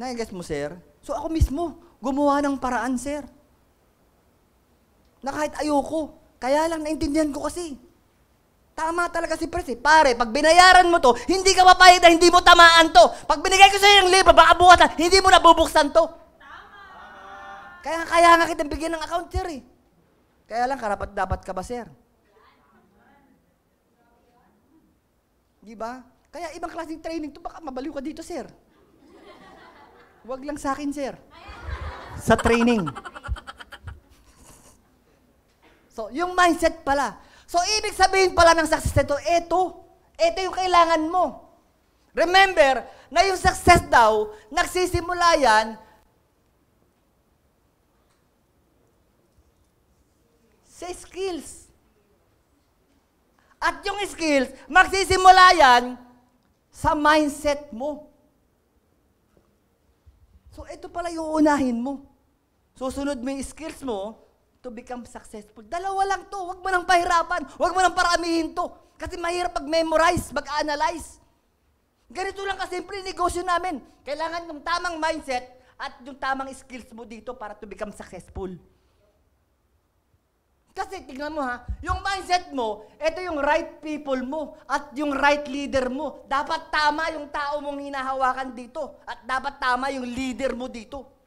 nai mo, sir? So ako mismo, gumawa ng paraan, sir. Na kahit ayoko, kaya lang naintindihan ko kasi. Tama talaga si Pres eh. Pare, pag binayaran mo to, hindi ka mapayag na hindi mo tamaan to. Pag binigay ko sa iyo ng libro, baka bukas, hindi mo nabubuksan to. Tama. Kaya kaya nga kitang bigyan ng account, sir eh. Kaya lang, karapat dapat ka ba, sir? Di ba? Kaya ibang klaseng training to, baka mabaliw ka dito, sir. Huwag lang sa akin, sir. Sa training. So, yung mindset pala, So, ibig sabihin pala ng success nito, ito. Ito yung kailangan mo. Remember, na yung success daw, nagsisimula yan sa skills. At yung skills, magsisimula yan sa mindset mo. So, ito pala yung unahin mo. Susunod mo yung skills mo, to become successful. Dalawa lang to. Huwag mo nang pahirapan. Huwag mo nang paramihin to. Kasi mahirap mag-memorize, mag-analyze. Ganito lang kasimple negosyo namin. Kailangan ng tamang mindset at yung tamang skills mo dito para to become successful. Kasi tingnan mo ha, yung mindset mo, ito yung right people mo at yung right leader mo. Dapat tama yung tao mong hinahawakan dito at dapat tama yung leader mo dito.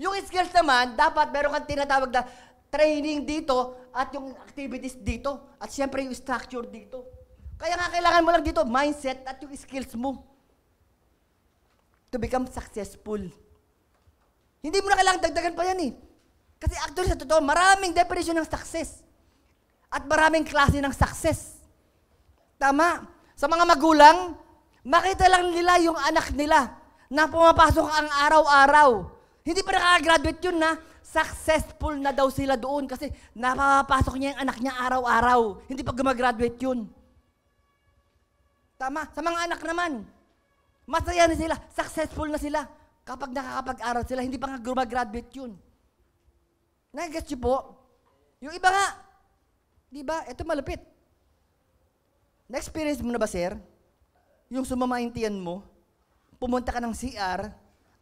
Yung skills naman, dapat meron kang tinatawag na training dito at yung activities dito. At siyempre yung structure dito. Kaya nga kailangan mo lang dito mindset at yung skills mo to become successful. Hindi mo na kailangan dagdagan pa yan eh. Kasi actually sa totoo, maraming definition ng success. At maraming klase ng success. Tama. Sa mga magulang, makita lang nila yung anak nila na pumapasok ang araw-araw hindi pa nakaka-graduate yun na successful na daw sila doon kasi napapasok niya yung anak niya araw-araw. Hindi pa gumagraduate yun. Tama. Sa mga anak naman, masaya na sila, successful na sila. Kapag nakakapag-aral sila, hindi pa nga gumagraduate yun. Nag-gets po? Yung iba nga, di ba? Ito malupit. Na-experience mo na ba, sir? Yung sumamaintian mo, pumunta ka ng CR,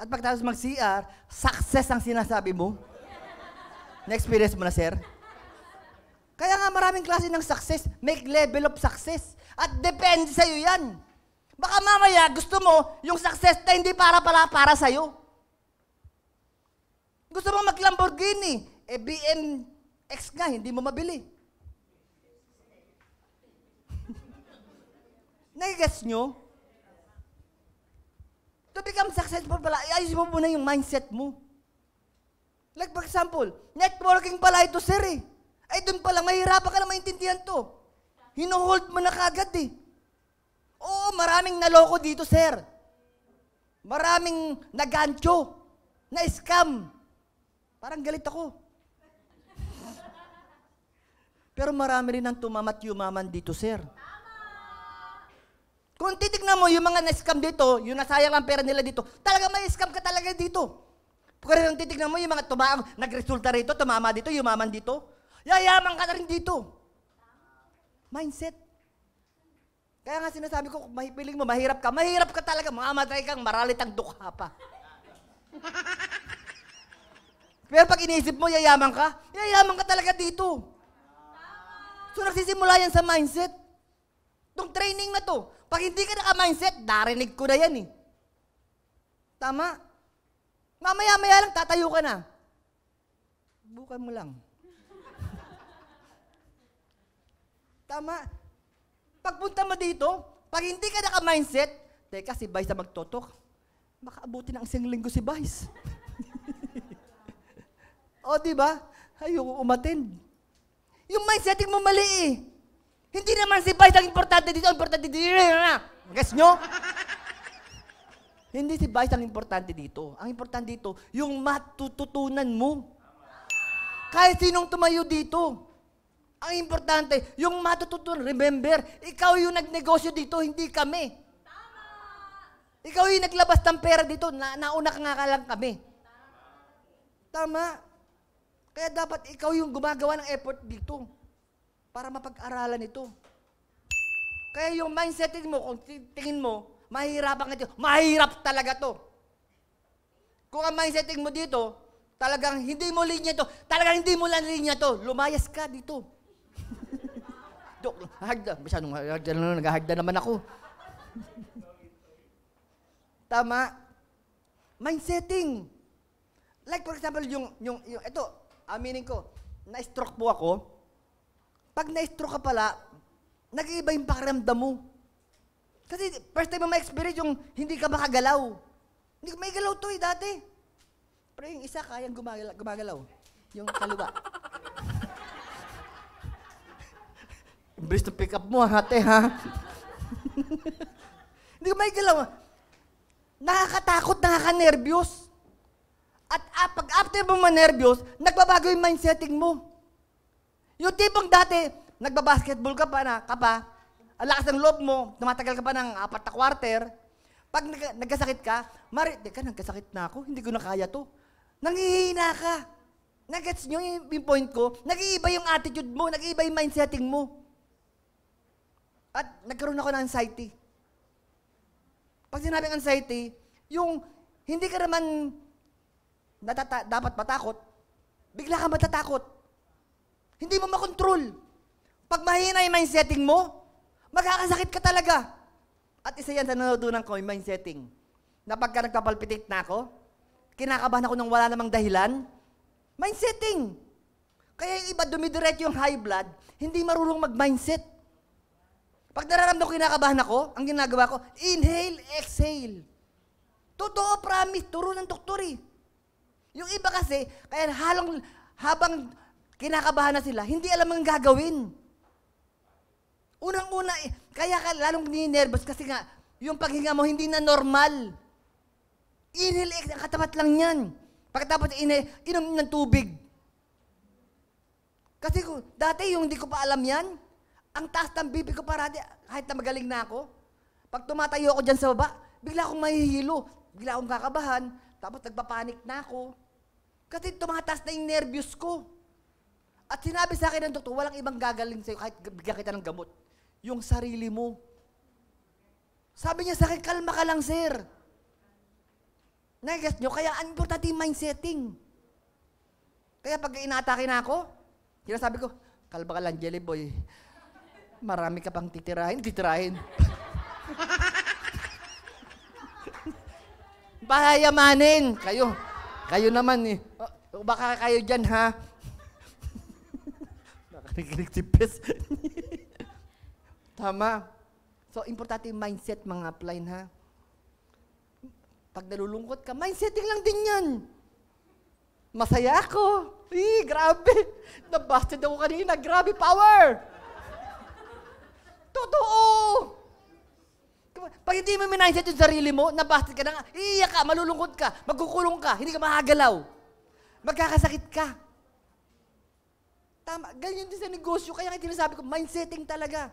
at pagkatapos mag-CR, success ang sinasabi mo. Na-experience mo na, sir? Kaya nga maraming klase ng success. Make level of success. At depende sa iyo yan. Baka mamaya gusto mo yung success na hindi para pala para sa'yo. Gusto mo mag-Lamborghini, eh BMX nga, hindi mo mabili. Nagigets nyo? To become successful pala, ayusin mo muna yung mindset mo. Like for example, networking pala ito, sir eh. Ay doon pala, mahirapan ka na maintindihan to. Hinuhold mo na kagad eh. Oo, maraming naloko dito, sir. Maraming nagancho, na-scam. Parang galit ako. Pero marami rin ang tumamat yumaman dito, sir. Kung titignan mo yung mga na-scam dito, yung nasayang ang pera nila dito, talaga may scam ka talaga dito. Pero kung titignan mo yung mga tumaang nagresulta rito, tumama dito, yumaman dito, yayaman ka na rin dito. Mindset. Kaya nga sinasabi ko, mahipiling mo, mahirap ka. Mahirap ka talaga, mga mamamatay kang maralit ang dukha pa. Pero pag iniisip mo, yayaman ka, yayaman ka talaga dito. So nagsisimula yan sa mindset. Itong training na to, pag hindi ka naka-mindset, narinig ko na yan eh. Tama? Mamaya-maya lang, tatayo ka na. Bukan mo lang. Tama? Pagpunta mo dito, pag hindi ka naka-mindset, teka, si Vice na magtotok. Baka abutin ang isang linggo si Vice. o, di ba? Ayoko umattend. Yung mindset mo mali eh. Hindi naman si Vice ang importante dito, importante dito. Guess nyo? Hindi si Vice ang importante dito. Ang importante dito, yung matututunan mo. Kahit sinong tumayo dito. Ang importante, yung matututunan. Remember, ikaw yung nagnegosyo dito, hindi kami. Tama. Ikaw yung naglabas ng pera dito, na, nauna ka nga ka lang kami. Tama. Tama. Kaya dapat ikaw yung gumagawa ng effort dito para mapag-aralan ito. Kaya yung mindset mo, kung tingin mo, mahirap ang dito, mahirap talaga to. Kung ang mindset mo dito, talagang hindi mo linya to, talagang hindi mo lang linya to, lumayas ka dito. Joke lang, hagda, masyadong hagda, naghahagda naman ako. Tama. Mindsetting. Like for example, yung, yung, yung, ito, aminin ko, na-stroke po ako, pag na ka pala, nag-iiba yung pakiramdam mo. Kasi first time mo ma-experience yung hindi ka makagalaw. Hindi ko may galaw to eh dati. Pero yung isa kayang gumagalaw. gumagalaw. Yung kaliwa. Bilis ng pick up mo, ah, ate, ha? Hindi ko may galaw. Nakakatakot, nakakanervyos. At ah, pag after mo manerbiyos, nagbabago yung mindsetting mo. Yung tipong dati, nagbabasketball ka pa na, ka pa, ang lakas ng loob mo, tumatagal ka pa ng apat na quarter, pag nag- nagkasakit ka, mari, teka, nagkasakit na ako, hindi ko na kaya to. Nangihina ka. Nagets nyo yung point ko? Nag-iiba yung attitude mo, nag-iiba yung mindsetting mo. At nagkaroon ako ng anxiety. Pag sinabing anxiety, yung hindi ka naman natata- dapat matakot, bigla ka matatakot. Hindi mo makontrol. Pag mahina yung mind mo, magkakasakit ka talaga. At isa yan sa nanodunan ko, yung mind Na pagka nagpapalpitate na ako, kinakabahan ako ng wala namang dahilan, mind Kaya yung iba dumidiretso yung high blood, hindi marunong mag-mindset. Pag nararamdaman ko kinakabahan ako, ang ginagawa ko, inhale, exhale. Totoo, promise, turo ng doktor eh. Yung iba kasi, kaya halong, habang Kinakabahan na sila. Hindi alam ang gagawin. Unang-una, eh, kaya ka lalong ninervous kasi nga, yung paghinga mo hindi na normal. Inhale, exhale, katapat lang yan. Pagkatapos inhale, inom ng tubig. Kasi ko dati yung hindi ko pa alam yan, ang taas ng bibig ko parati, kahit na magaling na ako, pag tumatayo ako dyan sa baba, bigla akong mahihilo, bigla akong kakabahan, tapos nagpapanik na ako. Kasi tumataas na yung nervyos ko. At sinabi sa akin ng doktor, walang ibang gagaling sa'yo kahit bigyan kita ng gamot. Yung sarili mo. Sabi niya sa akin, kalma ka lang, sir. nag niyo? Kaya ang importante yung mind Kaya pag inatake na ako, sinasabi ko, kalma ka lang, Jelly Boy. Marami ka pang titirahin, titirahin. Pahayamanin. Kayo, kayo naman eh. O, baka kayo dyan ha, Nagtipis. Tama. So, importante yung mindset, mga upline, ha? Pag nalulungkot ka, mindseting lang din yan. Masaya ako. Eh, grabe. Nabasted ako kanina. Grabe power. Totoo. Pag hindi mo minindset yung sarili mo, nabasted ka na nga, iiyak ka, malulungkot ka, magkukulong ka, hindi ka mahagalaw. Magkakasakit ka. Tama, ganyan din sa negosyo. Kaya nga sinasabi ko, mindseting talaga.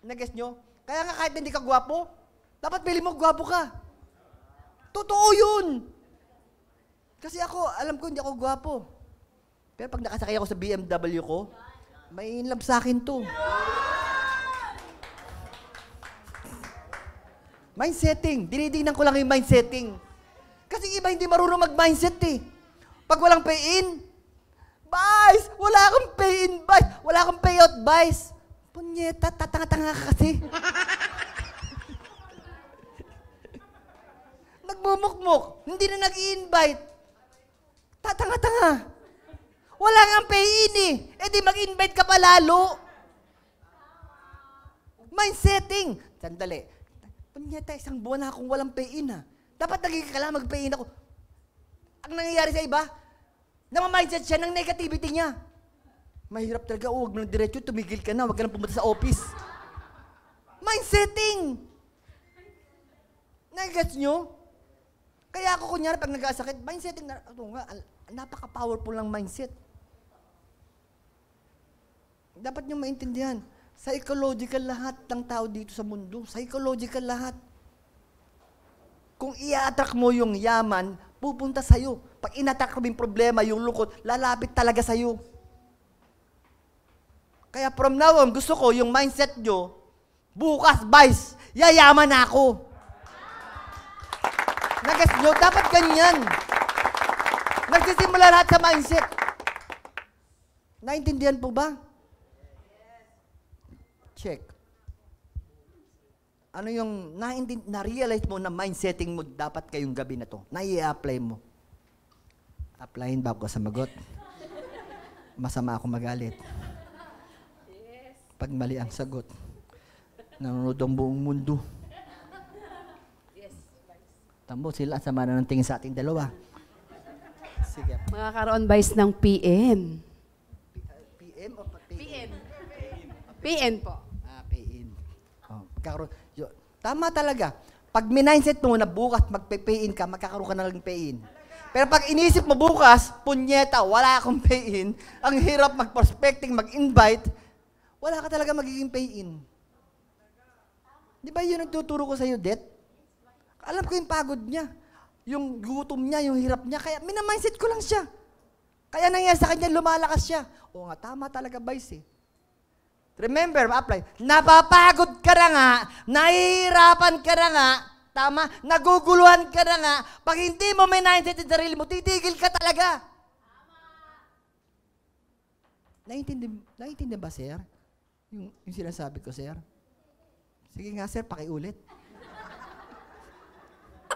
Nag-guess nyo? Kaya nga kahit hindi ka gwapo, dapat pili mo gwapo ka. Totoo yun! Kasi ako, alam ko hindi ako gwapo. Pero pag nakasakay ako sa BMW ko, may in sa akin to. Mindsetting. setting. ko lang yung mind Kasi iba hindi marunong mag-mindset eh. Pag walang pay-in, Vice, wala akong pay in Vice. Wala kang payout, Vice. Punyeta, tatanga-tanga ka kasi. Nagbumukmok. Hindi na nag-i-invite. Tatanga-tanga. Wala nga pay-in eh. E di mag-invite ka pa lalo. Mind Sandali. Punyeta, isang buwan na akong walang pay-in ha. Ah. Dapat naging kala lang, mag-pay-in ako. Ang nangyayari sa iba, Namamindset siya ng negativity niya. Mahirap talaga, oh, huwag mo ng diretso, tumigil ka na, huwag ka na pumunta sa office. Mindsetting! Nagets nyo? Kaya ako, kunyari, pag nagkasakit, mindsetting, na, ito nga, napaka-powerful ng mindset. Dapat nyo maintindihan, psychological lahat ng tao dito sa mundo. Psychological lahat. Kung i-attract mo yung yaman, pupunta sa'yo. Pag inatak mo yung problema, yung lungkot, lalapit talaga sa'yo. Kaya from now on, gusto ko yung mindset nyo, bukas, vice, yayaman na ako. Nagas nyo, dapat ganyan. Nagsisimula lahat sa mindset. Naintindihan po ba? Check ano yung na-realize mo na mindseting mo dapat kayong gabi na to, na i-apply mo. Applyin bago ka sumagot. Masama ako magalit. Pag mali ang sagot, nanonood ang buong mundo. Tambo sila, sama na ng tingin sa ating dalawa. Sige. Makakaroon vice ng PM. PM o PN? PN. PN po. Ah, PN. Oh, magkakaroon. Yo, tama talaga. Pag minindset mo na bukas magpe-PN ka, magkakaroon ka na lang PN. Pero pag inisip mo bukas, punyeta, wala akong pay-in, ang hirap mag-prospecting, mag-invite, wala ka talaga magiging pay-in. Di ba yun ang tuturo ko sa sa'yo, Det? Alam ko yung pagod niya, yung gutom niya, yung hirap niya, kaya minamindset ko lang siya. Kaya nangyayari sa kanya, lumalakas siya. O nga, tama talaga, Vice eh. Remember, apply. Napapagod ka na nga, nahihirapan ka na nga, Tama? Naguguluhan ka na nga. Pag hindi mo may naintindihan sa sarili mo, titigil ka talaga. Naintindihan, naintindihan ba, sir? Yung, yung sinasabi ko, sir? Sige nga, sir, pakiulit.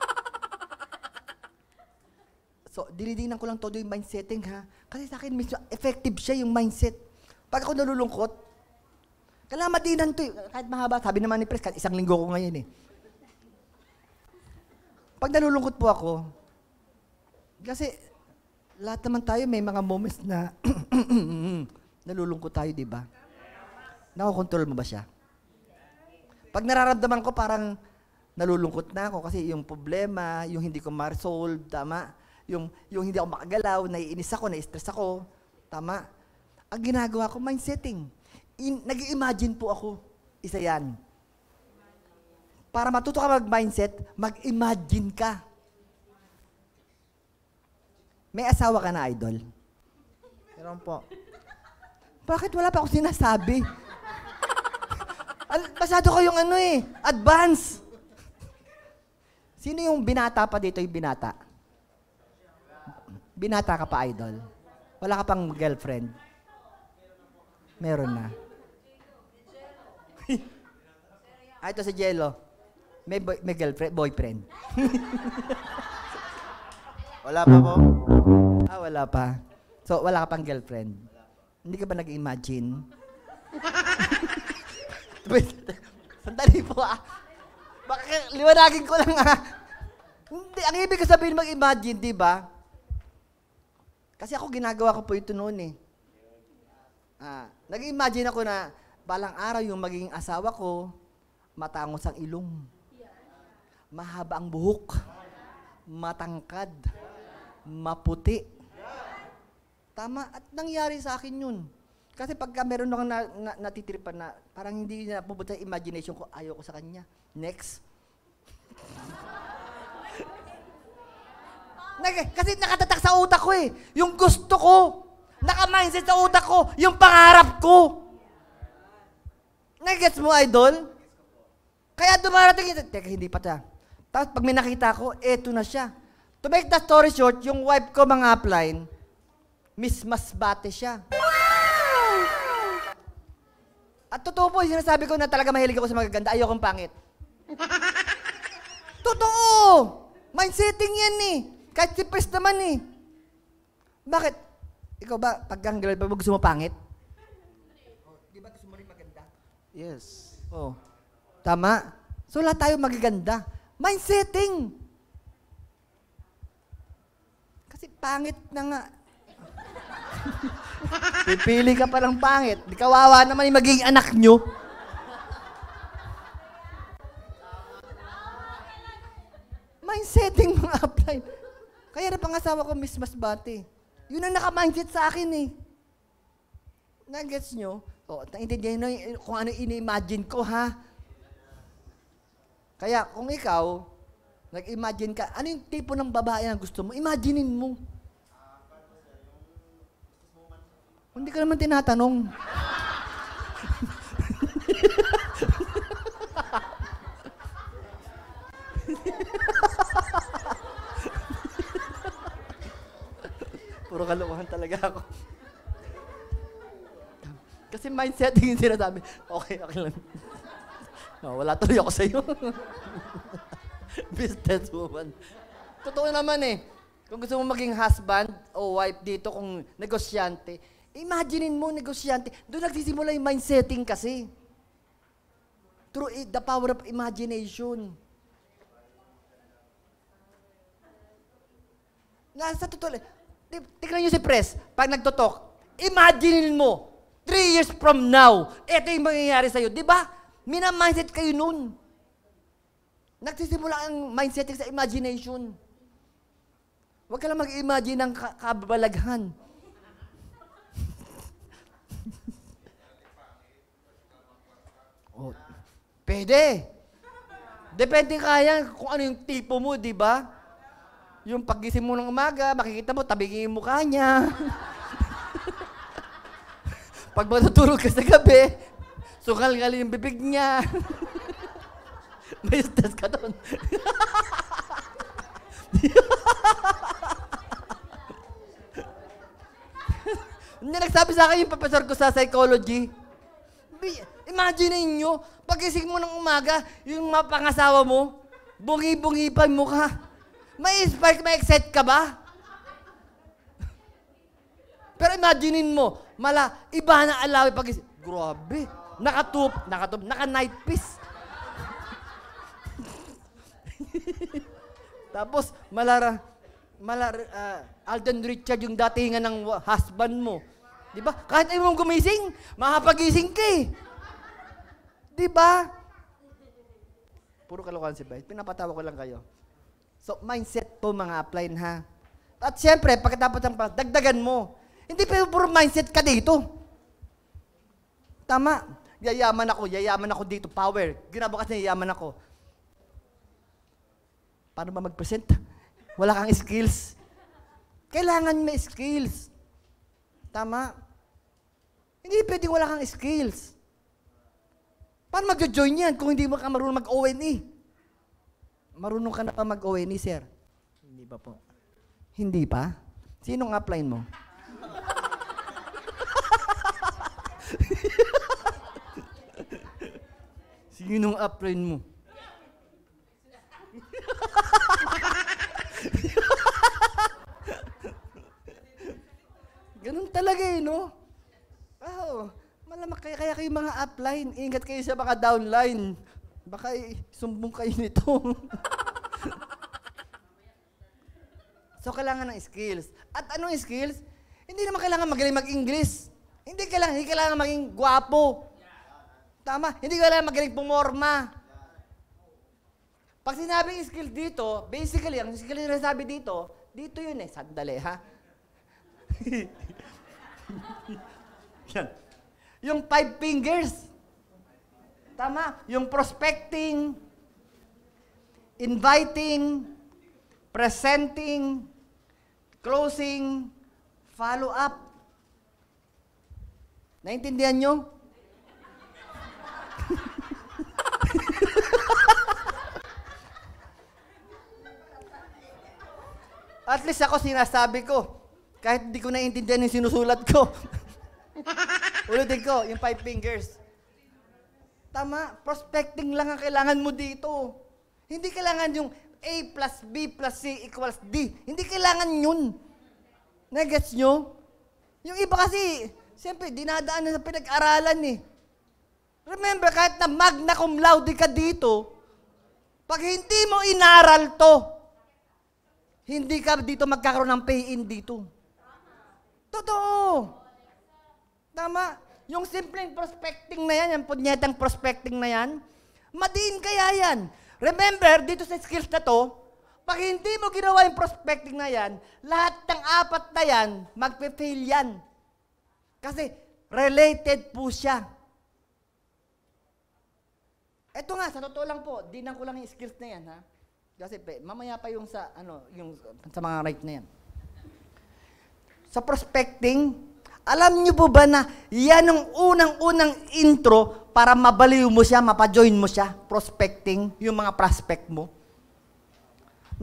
so, dinidinan ko lang todo yung mindsetting, ha? Kasi sa akin, mismo, effective siya yung mindset. Pag ako nalulungkot, kailangan madinan to eh. Kahit mahaba, sabi naman ni Pres, isang linggo ko ngayon eh pag nalulungkot po ako, kasi lahat naman tayo may mga moments na nalulungkot tayo, di ba? Nakokontrol mo ba siya? Pag nararamdaman ko, parang nalulungkot na ako kasi yung problema, yung hindi ko ma-resolve, tama? Yung, yung hindi ako makagalaw, naiinis ako, nai-stress ako, tama? Ang ginagawa ko, mind setting. In, nag-imagine po ako, isa yan. Para matuto ka mag-mindset, mag-imagine ka. May asawa ka na, idol? Meron po. Bakit wala pa ako sinasabi? Masyado ko yung ano eh, advance. Sino yung binata pa dito yung binata? Binata ka pa, idol. Wala ka pang girlfriend. Meron na. ah, ito si Jello. May, boy, may girlfriend, boyfriend. wala pa po? Ah, wala pa. So, wala ka pang girlfriend. Pa. Hindi ka ba nag-imagine? Sandali po ah. Baka liwanagin ko lang ah. Hindi, ang ibig sabihin mag-imagine, di ba? Kasi ako ginagawa ko po ito noon eh. Ah, nag-imagine ako na balang araw yung magiging asawa ko, matangos ang ilong mahaba ang buhok, matangkad, maputi. Tama, at nangyari sa akin yun. Kasi pagka meron akong na, na, natitiripan na, parang hindi na pupunta sa imagination ko, ayaw ko sa kanya. Next. Nag, kasi nakatatak sa utak ko eh. Yung gusto ko. naka sa utak ko. Yung pangarap ko. Nagets mo, idol? Kaya dumarating ito. Teka, hindi pa ta. Tapos pag may nakita ko, eto na siya. To make the story short, yung wife ko mga upline, Miss Masbate siya. At totoo po, sinasabi ko na talaga mahilig ako sa magaganda. Ayokong pangit. totoo! Mindsetting yan eh. Kahit si Pres naman eh. Bakit? Ikaw ba, pag ang girl, pag gusto mo pangit? Oh, di ba gusto mo rin maganda? Yes. Oh. Tama. So lahat tayo magaganda. Mind Kasi pangit na nga. Pipili ka pa ng pangit. Di kawawa naman yung magiging anak nyo. Mindsetting mga apply. Kaya na pangasawa ko, Miss Masbate. Yun ang nakamindset sa akin eh. Nagets nyo? O, naintindihan nyo kung ano ini-imagine ko ha. Kaya kung ikaw, nag-imagine ka, ano yung tipo ng babae na gusto mo? Imaginein mo. Hindi ka naman tinatanong. Puro kalukuhan talaga ako. Kasi mindset yung sinasabi, okay, okay lang. No, oh, wala tuloy ako sa'yo. Businesswoman. Totoo naman eh. Kung gusto mo maging husband o wife dito, kung negosyante, imaginein mo negosyante, doon nagsisimula yung mind setting kasi. Through the power of imagination. Nasa totoo lang. Tignan nyo si Press, pag nagtotok, imaginein mo, three years from now, ito yung mangyayari sa'yo, di ba? Minamindset kayo nun. Nagsisimula ang mindset sa imagination. Huwag ka lang mag-imagine ng kabalaghan. oh, pwede. Depende kaya kung ano yung tipo mo, di ba? Yung pagising mo ng umaga, makikita mo, tabingin yung mukha niya. Pag matutulog ka sa gabi, Sukal-kal yung bibig niya. May stress ka doon. Hindi nagsabi sa akin yung professor ko sa psychology. Imagine ninyo, pagising mo ng umaga, yung mapangasawa mo, bungi-bungi pa yung mukha. May spark, may excited ka ba? Pero imagine mo, mala, iba na alawi pagising. Grabe, nakatup, nakatup, naka-night piece. Tapos, malara, malara, uh, Alden Richard yung datingan ng husband mo. Di ba? Kahit ayaw mong gumising, mahapagising ka eh. Di ba? Puro kalokohan si Bait. Pinapatawa ko lang kayo. So, mindset po mga applyin ha. At siyempre, pagkatapos ng dagdagan mo. Hindi pero puro mindset ka dito. Tama. Yayaman ako, yayaman ako dito, power. Ginabukas niya, yayaman ako. Paano ba mag-present? Wala kang skills. Kailangan may skills. Tama? Hindi pwedeng wala kang skills. Paano mag-join yan kung hindi mo ka marunong mag-ONE? Marunong ka na pa mag-ONE, sir? Hindi pa po. Hindi pa? Sinong applyin mo? yun ang upline mo. Ganun talaga eh, no? Oh, malamak kaya, kaya kayo mga upline, ingat kayo sa mga downline. Baka eh, sumbong kayo nito. so, kailangan ng skills. At anong skills? Hindi naman kailangan magaling mag-English. Hindi kailangan, hindi kailangan maging gwapo. Tama, hindi ko alam magaling pumorma. Pag sinabing skill dito, basically, ang skill na sabi dito, dito yun eh, sandali ha. Yan. Yung five fingers. Tama. Yung prospecting, inviting, presenting, closing, follow up. Naintindihan nyo? At least ako sinasabi ko. Kahit hindi ko naiintindihan yung sinusulat ko. Ulitin ko, yung five fingers. Tama, prospecting lang ang kailangan mo dito. Hindi kailangan yung A plus B plus C equals D. Hindi kailangan yun. Nagets nyo? Yung iba kasi, siyempre, dinadaan na sa pinag-aralan eh. Remember, kahit na magna cum laude ka dito, pag hindi mo inaral to, hindi ka dito magkakaroon ng pay-in dito. Totoo. Tama. Yung simpleng prospecting na yan, yung punyetang prospecting na yan, madiin kaya yan. Remember, dito sa skills na to, pag hindi mo ginawa yung prospecting na yan, lahat ng apat na yan, magpe-fail yan. Kasi related po siya. Ito nga, sa totoo lang po, dinan ko lang yung skills na yan, ha? Kasi pe, mamaya pa yung sa ano, yung sa mga right na yan. Sa prospecting, alam niyo po ba na yan ang unang-unang intro para mabaliw mo siya, mapajoin mo siya, prospecting, yung mga prospect mo?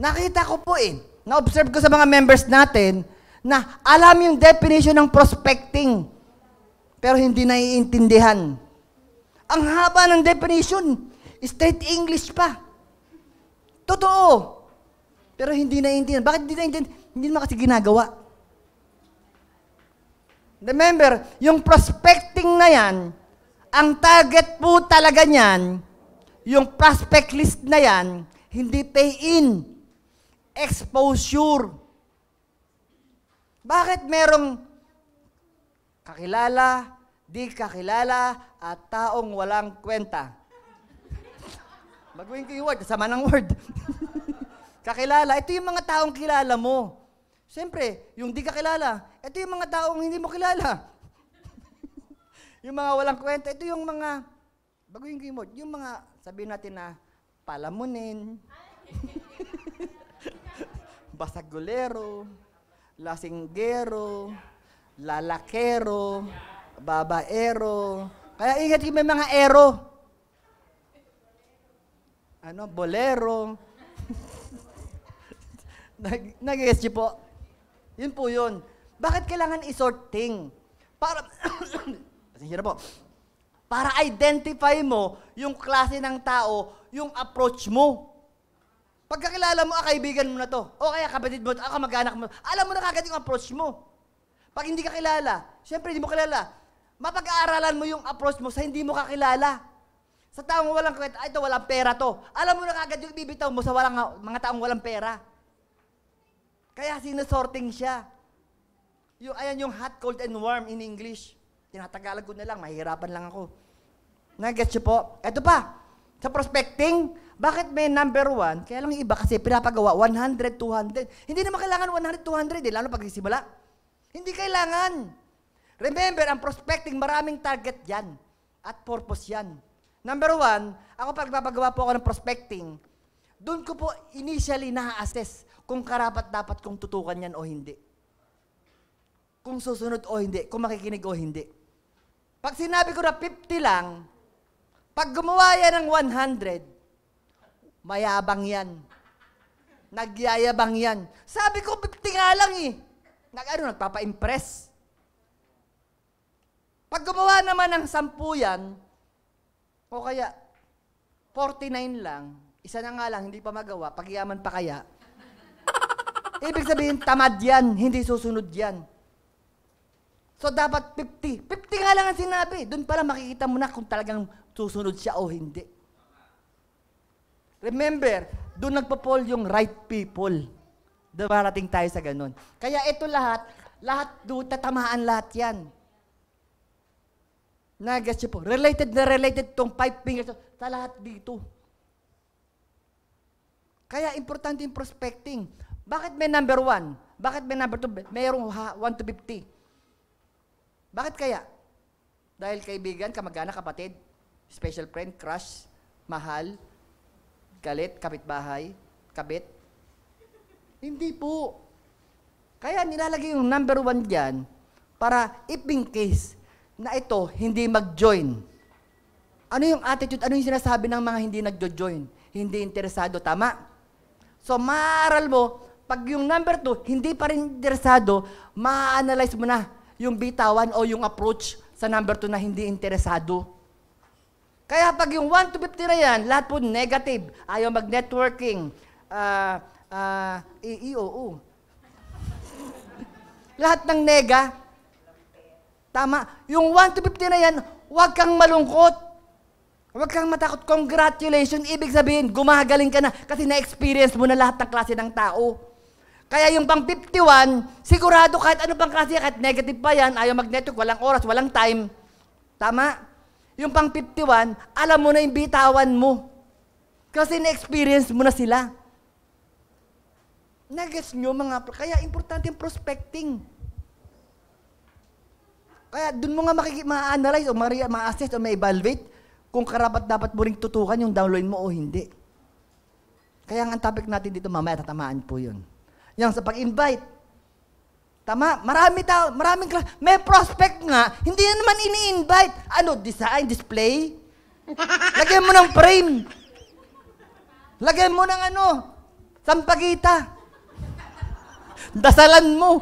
Nakita ko po eh, na-observe ko sa mga members natin na alam yung definition ng prospecting pero hindi naiintindihan. Ang haba ng definition, straight English pa. Totoo! Pero hindi na naiintindihan. Bakit hindi naiintindihan? Hindi naman kasi ginagawa. Remember, yung prospecting na yan, ang target po talaga niyan, yung prospect list na yan, hindi pay-in. Exposure. Bakit merong kakilala, di kakilala, at taong walang kwenta? Baguhin ko yung word, kasama ng word. kakilala, ito yung mga taong kilala mo. Siyempre, yung di kakilala, ito yung mga taong hindi mo kilala. yung mga walang kwenta, ito yung mga, baguhin ko yung word, yung mga, sabi natin na, palamunin, basagulero, lasinggero, lalakero, babaero. Kaya ingat yung may mga ero ano, bolero. Nag, nag-gets po? Yun po yun. Bakit kailangan isorting? Para, pasensya po, para identify mo yung klase ng tao, yung approach mo. Pagkakilala mo, ah, kaibigan mo na to, o kaya kapatid mo, ah, kamag-anak mo, alam mo na kagad yung approach mo. Pag hindi ka kilala, syempre hindi mo kilala, mapag-aaralan mo yung approach mo sa hindi mo kakilala. Sa taong walang kwenta, ito walang pera to. Alam mo na kagad yung bibitaw mo sa walang, mga taong walang pera. Kaya sinusorting siya. Yung, ayan yung hot, cold, and warm in English. Tinatagalog ko na lang, mahirapan lang ako. Nag-gets po? Ito pa, sa prospecting, bakit may number one? Kaya lang iba kasi pinapagawa 100, 200. Hindi naman kailangan 100, 200 eh, lalo pag pagsisimula. Hindi kailangan. Remember, ang prospecting, maraming target yan. At purpose yan. Number one, ako pagpapagawa po ako ng prospecting, doon ko po initially na-assess kung karapat dapat kong tutukan yan o hindi. Kung susunod o hindi, kung makikinig o hindi. Pag sinabi ko na 50 lang, pag gumawa yan ng 100, mayabang yan. Nagyayabang yan. Sabi ko, 50 nga lang eh. Nag, ano, nagpapa-impress. Pag gumawa naman ng 10 yan, o kaya, 49 lang, isa na nga lang, hindi pa magawa, pagyaman pa kaya. Ibig sabihin, tamad yan, hindi susunod yan. So dapat 50. 50 nga lang ang sinabi. Doon pala makikita mo na kung talagang susunod siya o hindi. Remember, doon nagpo-poll yung right people. Dumarating tayo sa ganun. Kaya ito lahat, lahat doon, tatamaan lahat yan. Nagets niyo po. Related na related tong five fingers sa lahat dito. Kaya importante yung prospecting. Bakit may number one? Bakit may number two? Mayroong 1 to 50. Bakit kaya? Dahil kaibigan, kamag-anak, kapatid, special friend, crush, mahal, galit, kapitbahay, kabit. Hindi po. Kaya nilalagay yung number one dyan para if in case na ito hindi mag-join. Ano yung attitude? Ano yung sinasabi ng mga hindi nagjo-join? Hindi interesado, tama? So, maaral mo, pag yung number two, hindi pa rin interesado, ma-analyze mo na yung bitawan o yung approach sa number two na hindi interesado. Kaya pag yung 1 to 50 na yan, lahat po negative. Ayaw mag-networking. Uh, uh, EEOO. lahat ng nega, Tama. Yung 1 to 50 na yan, huwag kang malungkot. Huwag kang matakot. Congratulations. Ibig sabihin, gumagaling ka na kasi na-experience mo na lahat ng klase ng tao. Kaya yung pang 51, sigurado kahit ano pang klase, kahit negative pa yan, ayaw mag-network, walang oras, walang time. Tama? Yung pang 51, alam mo na yung bitawan mo. Kasi na-experience mo na sila. nag nyo mga, kaya importante yung prospecting. Kaya doon mo nga makiki- ma-analyze o ma-assess o ma-evaluate kung karapat dapat mo ring tutukan yung download mo o hindi. Kaya ang topic natin dito mamaya tatamaan po yun. Yung sa pag-invite. Tama, marami tao, maraming class. May prospect nga, hindi na naman ini-invite. Ano, design, display? Lagyan mo ng frame. Lagyan mo ng ano, sampagita. Dasalan mo.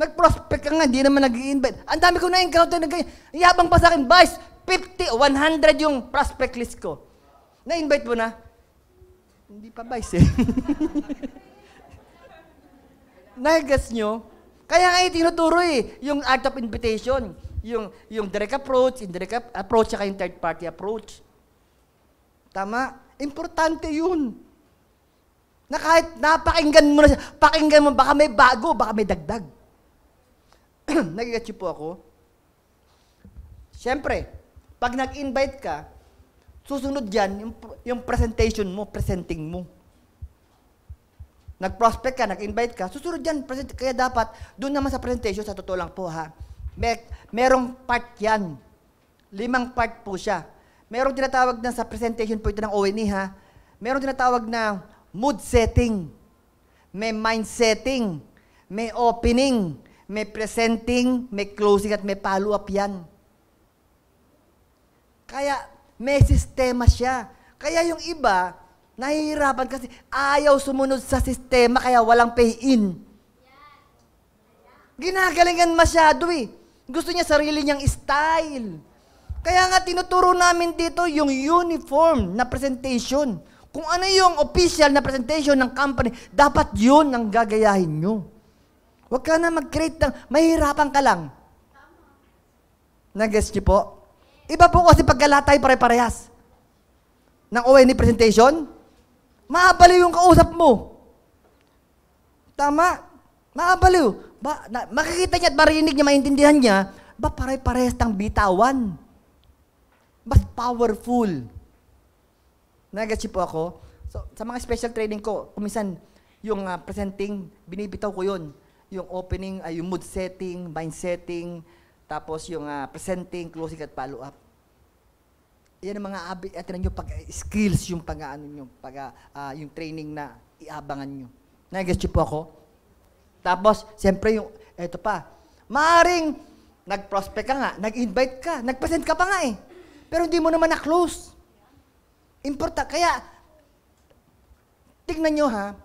Nag-prospect ka nga, hindi naman nag invite Ang dami ko na-encounter na ganyan. Yabang pa sa akin, Vice, 50, 100 yung prospect list ko. Na-invite mo na? Hindi pa, Vice eh. Nagas nyo? Kaya nga itinuturo eh, yung act of invitation. Yung, yung direct approach, indirect approach, saka yung third party approach. Tama? Importante yun. Na kahit napakinggan mo na siya, pakinggan mo, baka may bago, baka may dagdag. Nagigat po ako? Siyempre, pag nag-invite ka, susunod yan yung, yung presentation mo, presenting mo. Nag-prospect ka, nag-invite ka, susunod yan, present, kaya dapat, doon naman sa presentation, sa totoo lang po ha, may, merong part yan. Limang part po siya. Merong tinatawag na sa presentation po ito ng ONE ha, merong tinatawag na mood setting, may mind setting, may opening, may presenting, may closing, at may follow-up yan. Kaya may sistema siya. Kaya yung iba, nahihirapan kasi ayaw sumunod sa sistema kaya walang pay-in. Ginagalingan masyado eh. Gusto niya sarili niyang style. Kaya nga tinuturo namin dito yung uniform na presentation. Kung ano yung official na presentation ng company, dapat yun ang gagayahin nyo. Huwag ka na mag-create ng, mahirapan ka lang. Nag-guess niyo po? Iba po kasi pagkala tayo pare-parehas. Ng ONE presentation, maabaliw yung kausap mo. Tama? Maabaliw. Ba, na, makikita niya at marinig niya, maintindihan niya, ba pare-parehas ng bitawan. Mas powerful. Nag-guess po ako? So, sa mga special training ko, kumisan, yung uh, presenting, binibitaw ko yun yung opening, ay yung mood setting, mind setting, tapos yung uh, presenting, closing at follow-up. Yan ang mga abi, at nyo pag ah, skills yung pag ah, ano nyo, pag uh, yung training na iabangan nyo. Nag-guess po ako? Tapos, siyempre yung, eto pa, maaring nag-prospect ka nga, nag-invite ka, nag-present ka pa nga eh. Pero hindi mo naman na-close. Importa, kaya, tignan nyo ha,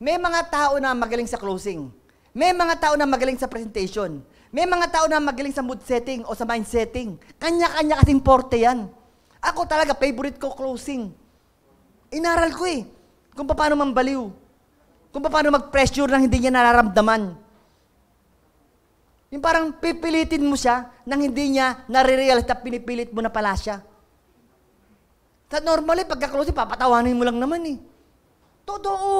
may mga tao na magaling sa closing. May mga tao na magaling sa presentation. May mga tao na magaling sa mood setting o sa mind setting. Kanya-kanya kasing porte yan. Ako talaga, favorite ko closing. Inaral ko eh. Kung paano mambaliw. Kung paano mag-pressure nang hindi niya nararamdaman. Yung parang pipilitin mo siya nang hindi niya nare-realize na pinipilit mo na pala siya. Sa normally, eh, pagka-closing, papatawanin mo lang naman eh. Totoo!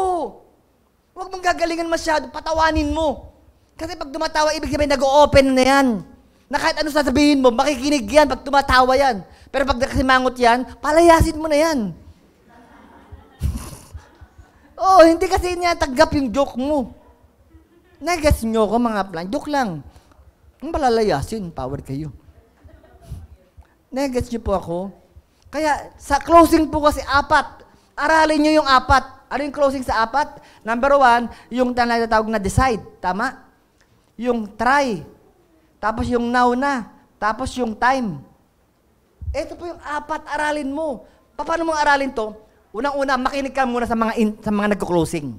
Huwag mong gagalingan masyado, patawanin mo. Kasi pag tumatawa, ibig sabihin nag-o-open na yan. Na kahit ano sasabihin mo, makikinig yan pag tumatawa yan. Pero pag nakasimangot yan, palayasin mo na yan. Oo, oh, hindi kasi niya taggap yung joke mo. Nag-guess nyo ko mga plan, joke lang. Ang palalayasin, power kayo. Nag-guess nyo po ako. Kaya sa closing po kasi apat, aralin nyo yung apat. Ano yung closing sa apat? Number one, yung tinatawag na decide. Tama? Yung try. Tapos yung now na. Tapos yung time. Ito po yung apat aralin mo. Paano mo aralin to? Unang-una, makinig ka muna sa mga, in, sa mga nagko-closing.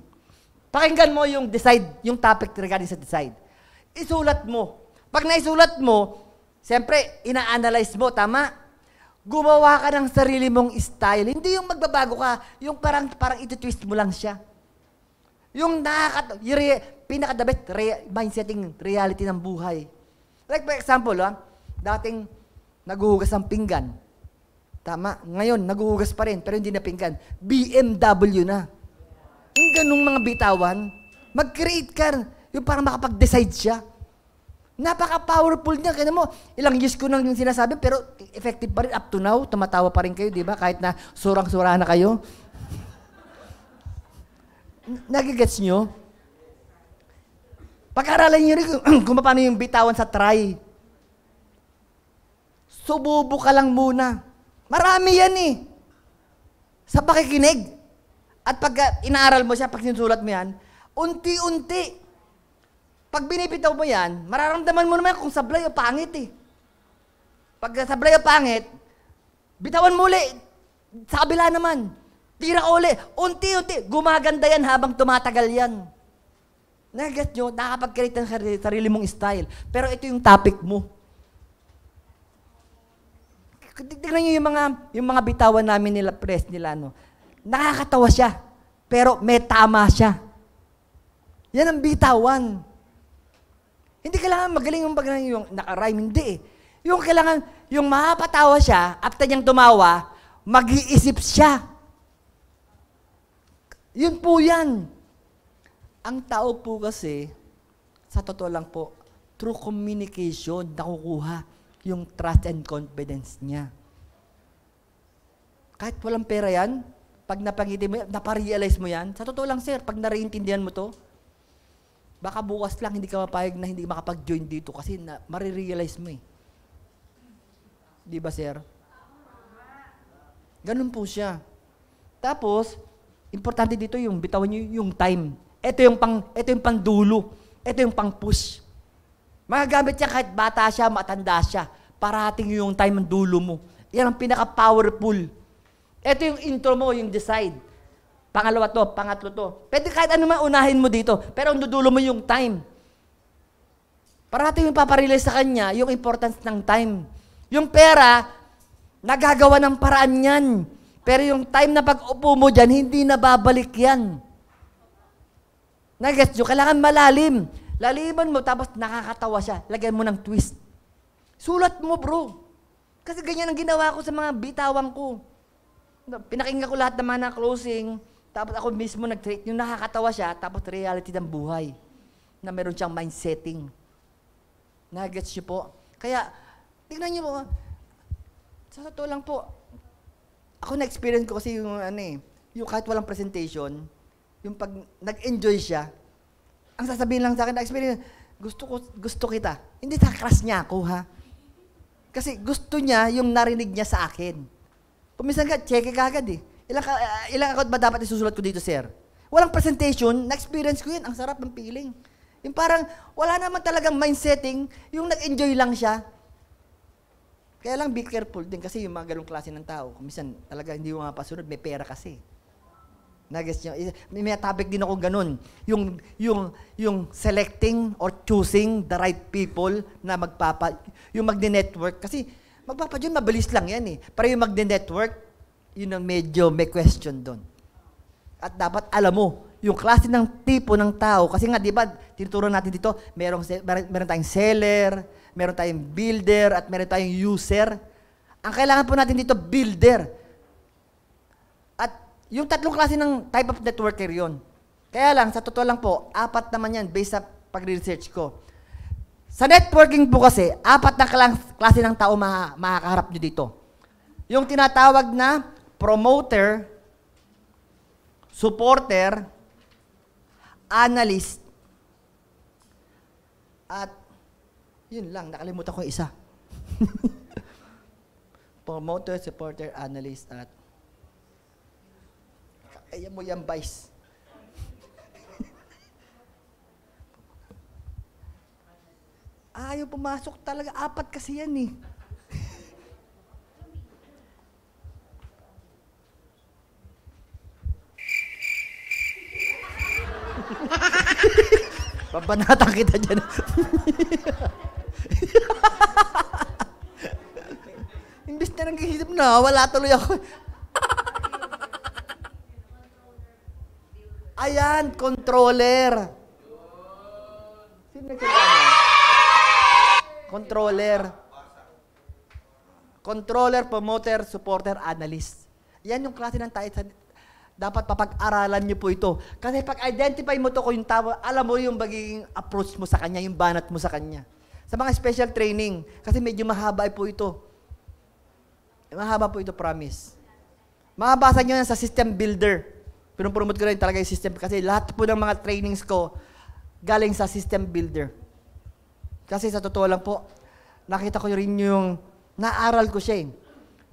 Pakinggan mo yung decide, yung topic regarding sa decide. Isulat mo. Pag naisulat mo, siyempre, ina-analyze mo, tama? Gumawa ka ng sarili mong style. Hindi yung magbabago ka, yung parang, parang iti-twist mo lang siya. Yung nakakat, yung re, pinaka the best re, mindseting reality ng buhay. Like for example, ha, ah, dating naguhugas ng pinggan. Tama, ngayon naguhugas pa rin pero hindi na pinggan. BMW na. Yung ganung mga bitawan, mag-create ka yung parang makapag-decide siya. Napaka-powerful niya. Kaya mo, ilang years ko nang sinasabi, pero effective pa rin. Up to now, tumatawa pa rin kayo, di ba? Kahit na surang-sura na kayo. Nagigets nyo? Pag-aralan nyo rin kung paano yung bitawan sa try. Sububo ka lang muna. Marami yan eh. Sa pakikinig. At pag ah, inaaral mo siya, pag sinusulat mo yan, unti-unti, pag binibitaw mo yan, mararamdaman mo naman kung sablay o pangit eh. Pag sablay o pangit, bitawan mo ulit. Sa kabila naman. Tira uli. Unti-unti. Gumaganda yan habang tumatagal yan. Nag-get nyo, nakapag-create ng sarili, mong style. Pero ito yung topic mo. Tignan nyo yung mga, yung mga bitawan namin nila, press nila, no? Nakakatawa siya, pero may tama siya. Yan ang bitawan. Hindi kailangan magaling yung pagkakataon yung nakarime, hindi eh. Yung kailangan, yung mapatawa siya, after niyang tumawa, mag-iisip siya. Yun po yan. Ang tao po kasi, sa totoo lang po, through communication, nakukuha yung trust and confidence niya. Kahit walang pera yan, pag napangiti mo, naparealize mo yan, sa totoo lang sir, pag nariintindihan mo to, Baka bukas lang hindi ka mapayag na hindi makapag-join dito kasi na, marirealize mo eh. Di ba, sir? Ganun po siya. Tapos, importante dito yung bitawan niyo yung time. Ito yung pang ito yung pangdulo. Ito yung pang-push. Magagamit siya kahit bata siya, matanda siya. Parating yung time ng dulo mo. Yan ang pinaka-powerful. Ito yung intro mo, yung decide. Pangalawa to, pangatlo to. Pwede kahit ano man unahin mo dito, pero ang dudulo mo yung time. Parati yung paparilay sa kanya, yung importance ng time. Yung pera, nagagawa ng paraan yan. Pero yung time na pag-upo mo dyan, hindi na babalik yan. Nag-gets nyo? Kailangan malalim. Laliman mo, tapos nakakatawa siya. Lagyan mo ng twist. Sulat mo, bro. Kasi ganyan ang ginawa ko sa mga bitawan ko. Pinakinggan ko lahat ng mga na closing. Tapos ako mismo nag-treat. Yung nakakatawa siya, tapos reality ng buhay. Na meron siyang mindsetting. setting. Nagets niyo po. Kaya, tingnan niyo po. Sa totoo lang po, ako na-experience ko kasi yung ano eh, yung kahit walang presentation, yung pag nag-enjoy siya, ang sasabihin lang sa akin na experience, gusto ko, gusto kita. Hindi sa crush niya ako ha. Kasi gusto niya yung narinig niya sa akin. Kumisan ka, check ka agad eh. Ilang, uh, ilang account ba dapat isusulat ko dito, sir? Walang presentation, na-experience ko yun. Ang sarap ng feeling. Yung parang wala naman talagang mind setting, yung nag-enjoy lang siya. Kaya lang be careful din kasi yung mga ganong klase ng tao, minsan talaga hindi mo mapasunod, may pera kasi. Nagets nyo? May, may topic din ako ganun. Yung, yung, yung selecting or choosing the right people na magpapa, yung magne-network. Kasi magpapa dyan, mabilis lang yan eh. Pero yung magne-network, yun ang medyo may question doon. At dapat alam mo, yung klase ng tipo ng tao, kasi nga, di ba, tinuturo natin dito, merong, meron tayong seller, meron tayong builder, at meron tayong user. Ang kailangan po natin dito, builder. At yung tatlong klase ng type of networker yon. Kaya lang, sa totoo lang po, apat naman yan based sa pag-research ko. Sa networking po kasi, apat na klase ng tao makakaharap nyo dito. Yung tinatawag na promoter, supporter, analyst, at yun lang, nakalimutan ko isa. promoter, supporter, analyst, at kaya mo yan, Vice. Ayaw ah, pumasok talaga. Apat kasi yan eh. Babanatan kita dyan. Imbis na nangihisip na, wala tuloy ako. Ayan, controller. Sino Controller. Controller, promoter, supporter, analyst. Yan yung klase ng Titan dapat papag-aralan niyo po ito. Kasi pag identify mo to ko yung tao, alam mo yung bagiging approach mo sa kanya, yung banat mo sa kanya. Sa mga special training, kasi medyo mahaba po ito. Mahaba po ito, promise. Makabasa nyo yan sa system builder. Pinupromote ko rin talaga yung system kasi lahat po ng mga trainings ko galing sa system builder. Kasi sa totoo lang po, nakita ko rin yung naaral ko siya eh.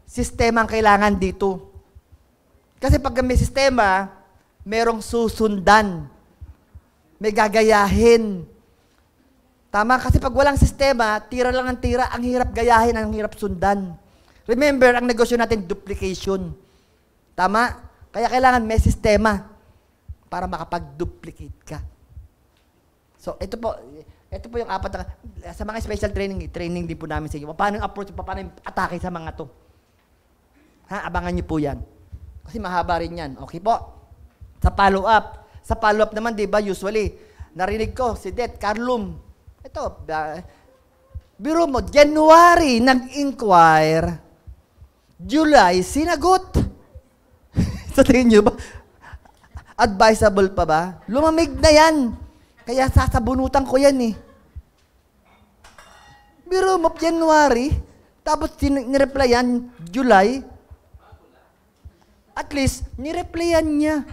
Sistema ang kailangan dito. Kasi pag may sistema, merong susundan. May gagayahin. Tama? Kasi pag walang sistema, tira lang ang tira, ang hirap gayahin, ang hirap sundan. Remember, ang negosyo natin, duplication. Tama? Kaya kailangan may sistema para makapag-duplicate ka. So, ito po, ito po yung apat na, sa mga special training, training din po namin sa inyo. Paano yung approach, paano yung atake sa mga to? Ha, abangan niyo po yan. Kasi mahaba rin yan. Okay po? Sa follow-up. Sa follow-up naman, di ba, usually, narinig ko si Det Carlum. Ito, biro mo, January, nag-inquire. July, sinagot. Sa tingin nyo ba? Advisable pa ba? Lumamig na yan. Kaya sasabunutan ko yan eh. Biro mo, January, tapos nireply yan, July, at least, nireplayan niya.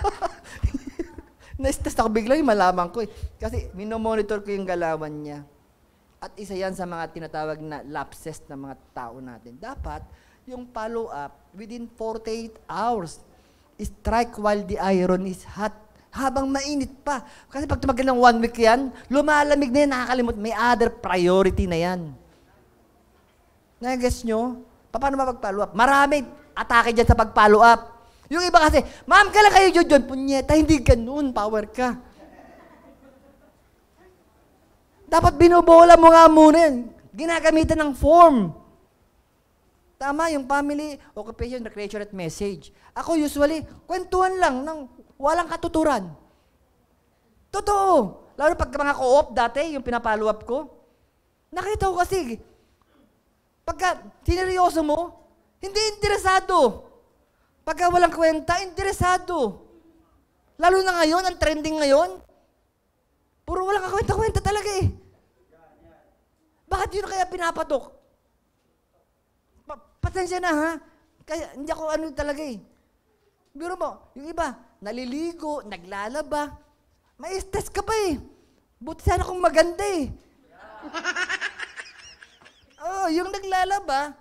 Na-stress ako bigla yung malamang ko eh. Kasi minomonitor ko yung galawan niya. At isa yan sa mga tinatawag na lapses ng mga tao natin. Dapat, yung follow-up, within 48 hours, strike while the iron is hot. Habang mainit pa. Kasi pag tumagal ng one week yan, lumalamig na yan, nakakalimot. May other priority na yan. Na-guess nyo? Paano mapag-follow up? Marami atake dyan sa pag-follow up. Yung iba kasi, ma'am, kailan kayo dyan dyan? Punyeta, hindi ganun, power ka. Dapat binubola mo nga muna yan. Ginagamitan ng form. Tama, yung family, occupation, recreation, at message. Ako usually, kwentuhan lang ng walang katuturan. Totoo. Lalo pag mga co-op dati, yung pinapalo up ko, nakita ko kasi, pagka sineryoso mo, hindi interesado. Pagka walang kwenta, interesado. Lalo na ngayon, ang trending ngayon, puro walang kakwenta-kwenta talaga eh. Bakit yun kaya pinapatok? Pa Patensya na ha. Kaya hindi ako ano talaga eh. Biro mo, yung iba, naliligo, naglalaba. May stress ka pa eh. Buti sana kung maganda eh. oh, yung naglalaba,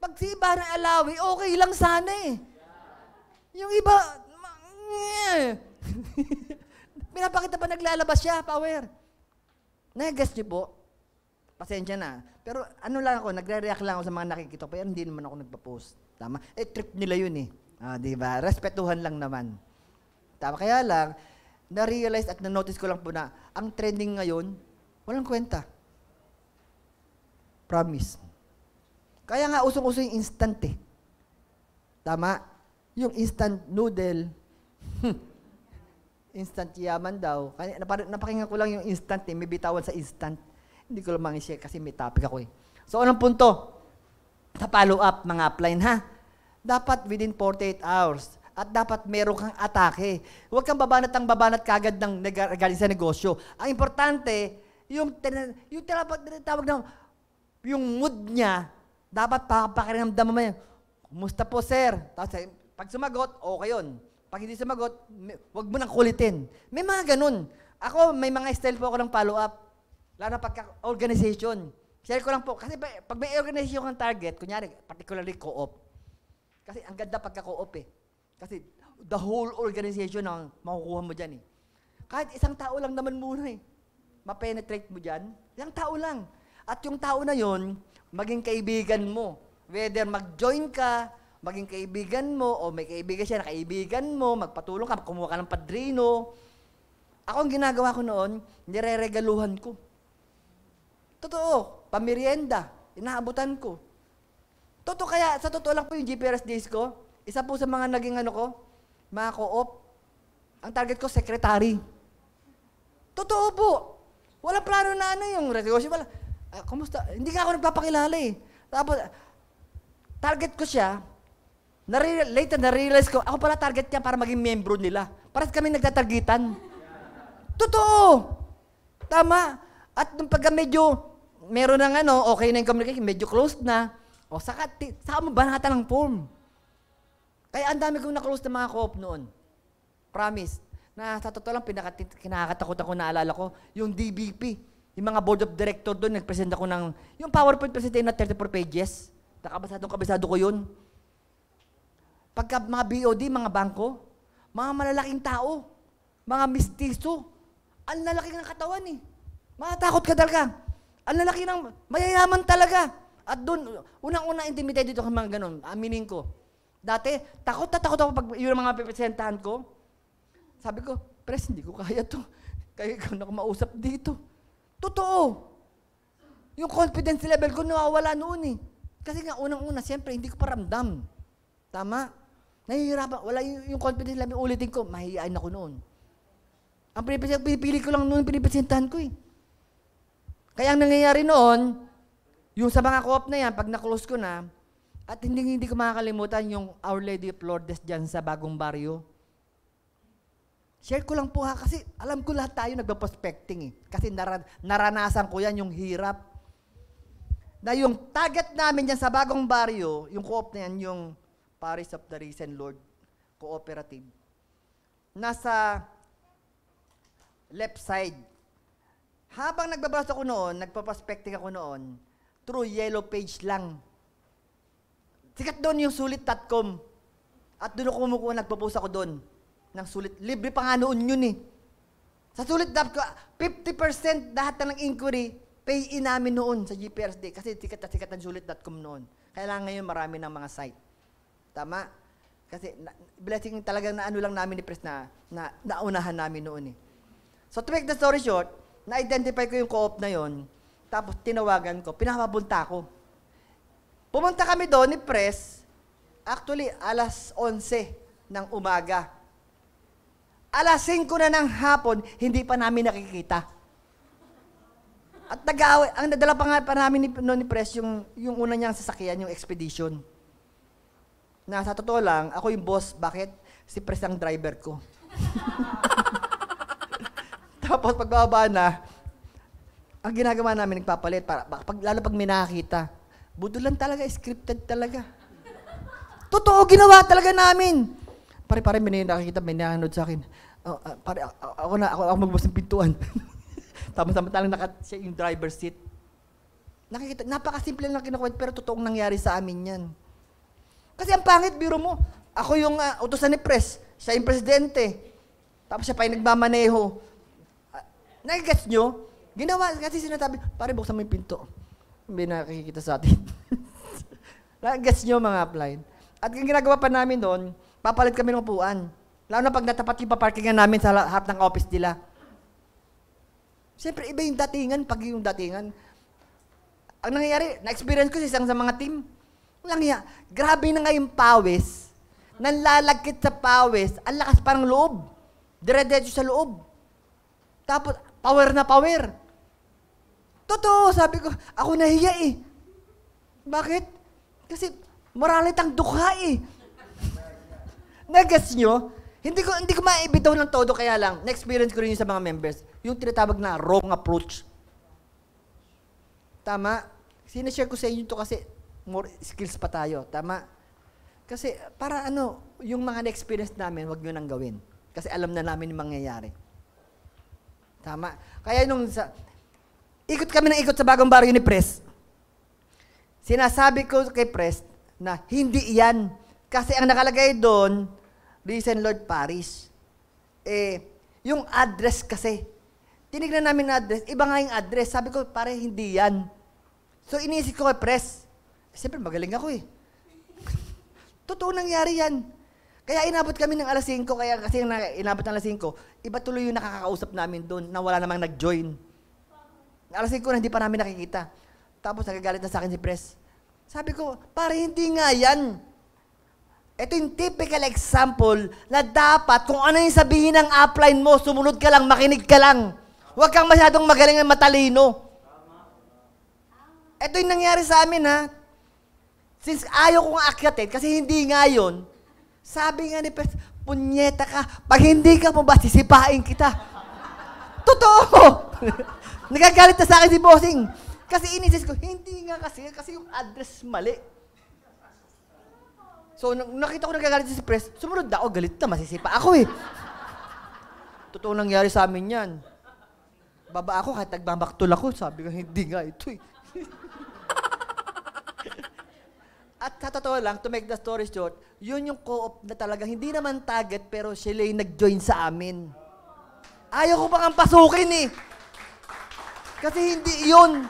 pag si iba ng alawi, okay lang sana eh. Yung iba, eh. pinapakita pa naglalabas siya, power. Nag-guess niyo po? Pasensya na. Pero ano lang ako, nagre-react lang ako sa mga nakikita ko. Pero hindi naman ako nagpa-post. Tama? Eh, trip nila yun eh. Ah, di ba? Respetuhan lang naman. Tama? Kaya lang, na-realize at na-notice ko lang po na ang trending ngayon, walang kwenta. Promise. Kaya nga usong-uso yung instant eh. Tama? Yung instant noodle, hmm. instant yaman daw. Kaya, napakinggan ko lang yung instant eh. May bitawan sa instant. Hindi ko lang mangi-share kasi may topic ako eh. So, anong punto? Sa follow up, mga upline ha? Dapat within 48 hours. At dapat meron kang atake. Huwag kang babanat ang babanat kagad ng galing sa negosyo. Ang importante, yung, yung tinatawag ng yung mood niya dapat pakiramdam mo yan. Kumusta po, sir? Tapos, eh, pag sumagot, okay yun. Pag hindi sumagot, wag mo nang kulitin. May mga ganun. Ako, may mga style po ako ng follow-up. Lalo na pagka-organization. Share ko lang po. Kasi pag may organization kang target, kunyari, particularly co-op. Kasi ang ganda pagka-co-op eh. Kasi the whole organization ang makukuha mo dyan eh. Kahit isang tao lang naman muna eh. Mapenetrate mo dyan. Isang tao lang. At yung tao na yon maging kaibigan mo. Whether mag-join ka, maging kaibigan mo, o may kaibigan siya na kaibigan mo, magpatulong ka, kumuha ka ng padrino. Ako ang ginagawa ko noon, nireregaluhan ko. Totoo, pamirienda, inaabutan ko. Totoo kaya, sa totoo lang po yung GPRS days ko, isa po sa mga naging ano ko, mga co-op, ang target ko, secretary. Totoo po. Walang plano na ano yung resolution. Wala uh, kumusta? Hindi ka ako nagpapakilala eh. Tapos, target ko siya, nare- later na-realize ko, ako pala target niya para maging membro nila. Parang kami nagtatargetan. Totoo! Tama. At nung pagka medyo, meron ng ano, okay na yung communication, medyo close na, o saka, t- saka mo banatan ng form. Kaya ang dami kong na-close na mga co-op noon. Promise. Na sa totoo lang, pinaka- kinakatakutan ko naalala ko, yung DBP. Yung mga board of director doon, nagpresenta ko ng, yung PowerPoint presentation na 34 pages, nakabasadong kabisado ko yun. Pagka mga BOD, mga bangko, mga malalaking tao, mga mistiso, ang lalaki ng katawan eh. Matakot ka talaga. Ang lalaki ng, mayayaman talaga. At doon, unang-una intimidated dito kay mga ganun, aminin ko. Dati, takot na takot ako pag yun ang mga pipresentahan ko. Sabi ko, pres, hindi ko kaya to. Kaya ikaw na ako mausap dito. Totoo. Yung confidence level ko nawawala noon eh. Kasi nga, unang-una, siyempre, hindi ko paramdam. Tama? Nahihirapan. Wala yung, confidence level. Ulitin ko, mahihiyain ako noon. Ang pinipili ko lang noon, pinipresentahan ko eh. Kaya ang nangyayari noon, yung sa mga co-op na yan, pag na-close ko na, at hindi, hindi ko makakalimutan yung Our Lady of Lourdes dyan sa bagong baryo. Share ko lang po ha, kasi alam ko lahat tayo nagpa-prospecting eh. Kasi nara- naranasan ko yan, yung hirap. Na yung target namin dyan sa bagong baryo, yung co-op na yan, yung Parish of the Risen Lord Cooperative. Nasa left side. Habang nagbabrowse ako noon, nagpa-prospecting ako noon, through yellow page lang. Sikat doon yung sulit.com. At doon ako kumukuha, nagpo-post ako doon ng sulit. Libre pa nga noon yun eh. Sa sulit, 50% lahat ng inquiry, pay in namin noon sa GPRSD kasi tikat na tikat ng sulit.com noon. Kailangan ngayon marami ng mga site. Tama? Kasi na, blessing talaga na ano lang namin ni Pres na, na naunahan namin noon eh. So to make the story short, na-identify ko yung co-op na yon, tapos tinawagan ko, pinapabunta ko. Pumunta kami doon ni Pres, actually alas 11 ng umaga. Alas 5 na ng hapon, hindi pa namin nakikita. At nag ang nadala pa nga pa namin ni, no, ni Pres yung, yung una niyang sasakyan, yung expedition. Na sa totoo lang, ako yung boss, bakit? Si Pres ang driver ko. Tapos pagbaba na, ang ginagawa namin, nagpapalit, para, pag, lalo pag may nakakita, budo lang talaga, scripted talaga. Totoo, ginawa talaga namin pare pare may nakakita, may nanonood sa akin. Oh, uh, pare, ah, ah, ako na, ako, ako magbukas ng pintuan. Tama sa talang naka, siya yung driver seat. Nakikita, napakasimple lang kinukwento, pero totoong nangyari sa amin yan. Kasi ang pangit, biro mo, ako yung uh, utosan ni Pres, siya yung presidente. Tapos siya pa yung nagmamaneho. Uh, Nagigets nyo? Ginawa, kasi sinasabi, pare buksan mo yung pinto. May nakikita sa atin. Nagigets nyo mga upline. At yung ginagawa pa namin doon, Papalit kami ng upuan. Lalo na pag natapat yung paparkingan namin sa harap ng office nila. Siyempre, iba yung datingan pag yung datingan. Ang nangyayari, na-experience ko sa isang sa mga team, nangyayari, grabe na nga yung pawis, nalalagkit sa pawis, ang lakas parang loob, dire-diretso sa loob. Tapos, power na power. Totoo, sabi ko, ako nahiya eh. Bakit? Kasi, moralit ang dukha eh. Nag-gets nyo? Hindi ko, hindi ko maibitaw ng todo, kaya lang, na-experience ko rin yun sa mga members, yung tinatawag na wrong approach. Tama? Sinashare ko sa inyo to kasi more skills pa tayo. Tama? Kasi para ano, yung mga na-experience namin, wag nyo nang gawin. Kasi alam na namin yung mangyayari. Tama? Kaya nung sa, ikot kami ng ikot sa bagong baryo ni Press. Sinasabi ko kay Press na hindi yan. Kasi ang nakalagay doon, Reason Lord Paris. Eh, yung address kasi, tinignan namin na address, iba nga yung address. Sabi ko, pare, hindi yan. So iniisip ko kay Press, siyempre magaling ako eh. Totoo nangyari yan. Kaya inabot kami ng alas 5, kaya kasi na, inabot ng alas 5, iba tuloy yung nakakausap namin doon na wala namang nag-join. Alas 5 na hindi pa namin nakikita. Tapos nagagalit na sa akin si Press. Sabi ko, pare, hindi nga yan. Ito yung typical example na dapat kung ano yung sabihin ng upline mo, sumunod ka lang, makinig ka lang. Huwag kang masyadong magaling at matalino. Ito yung nangyari sa amin ha. Since ayaw kong akyatin, kasi hindi nga yun, sabi nga ni Pes, punyeta ka, pag hindi ka mo ba, sisipain kita. Totoo! Nagagalit na sa akin si Bossing. Kasi inisis ko, hindi nga kasi, kasi yung address mali. So, nakita ko nagagalit si Pres, sumunod na ako, galit na, masisipa ako eh. Totoo nangyari sa amin yan. Baba ako, kahit nagbabaktol ako, sabi ko, hindi nga ito eh. At sa totoo lang, to make the story short, yun yung co-op na talaga, hindi naman target, pero sila yung nag-join sa amin. Ayaw ko pang pasukin eh. Kasi hindi yun.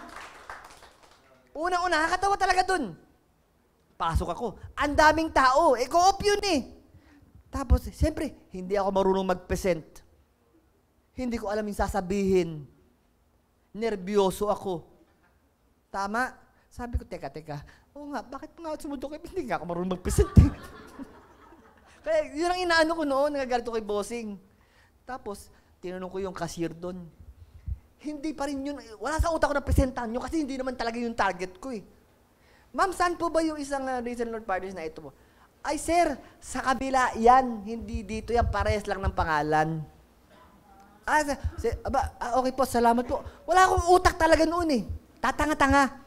Unang-una, nakakatawa talaga dun. Pasok ako. Ang daming tao. E, go off yun eh. Tapos, siyempre, hindi ako marunong mag-present. Hindi ko alam yung sasabihin. Nerbiyoso ako. Tama? Sabi ko, teka, teka. Oo nga, bakit nga sumudok? Hindi nga ako marunong mag-present. Eh. Kaya yun ang inaano ko noon, nagagalito kay bossing. Tapos, tinanong ko yung cashier doon. Hindi pa rin yun, wala sa utak ko na presentan nyo kasi hindi naman talaga yung target ko eh. Ma'am, saan po ba yung isang uh, Risen Lord Partners na ito po? Ay sir, sa kabila yan, hindi dito yan, parehas lang ng pangalan. Ah, sir, aba, ah, okay po, salamat po. Wala akong utak talaga noon eh. Tatanga-tanga.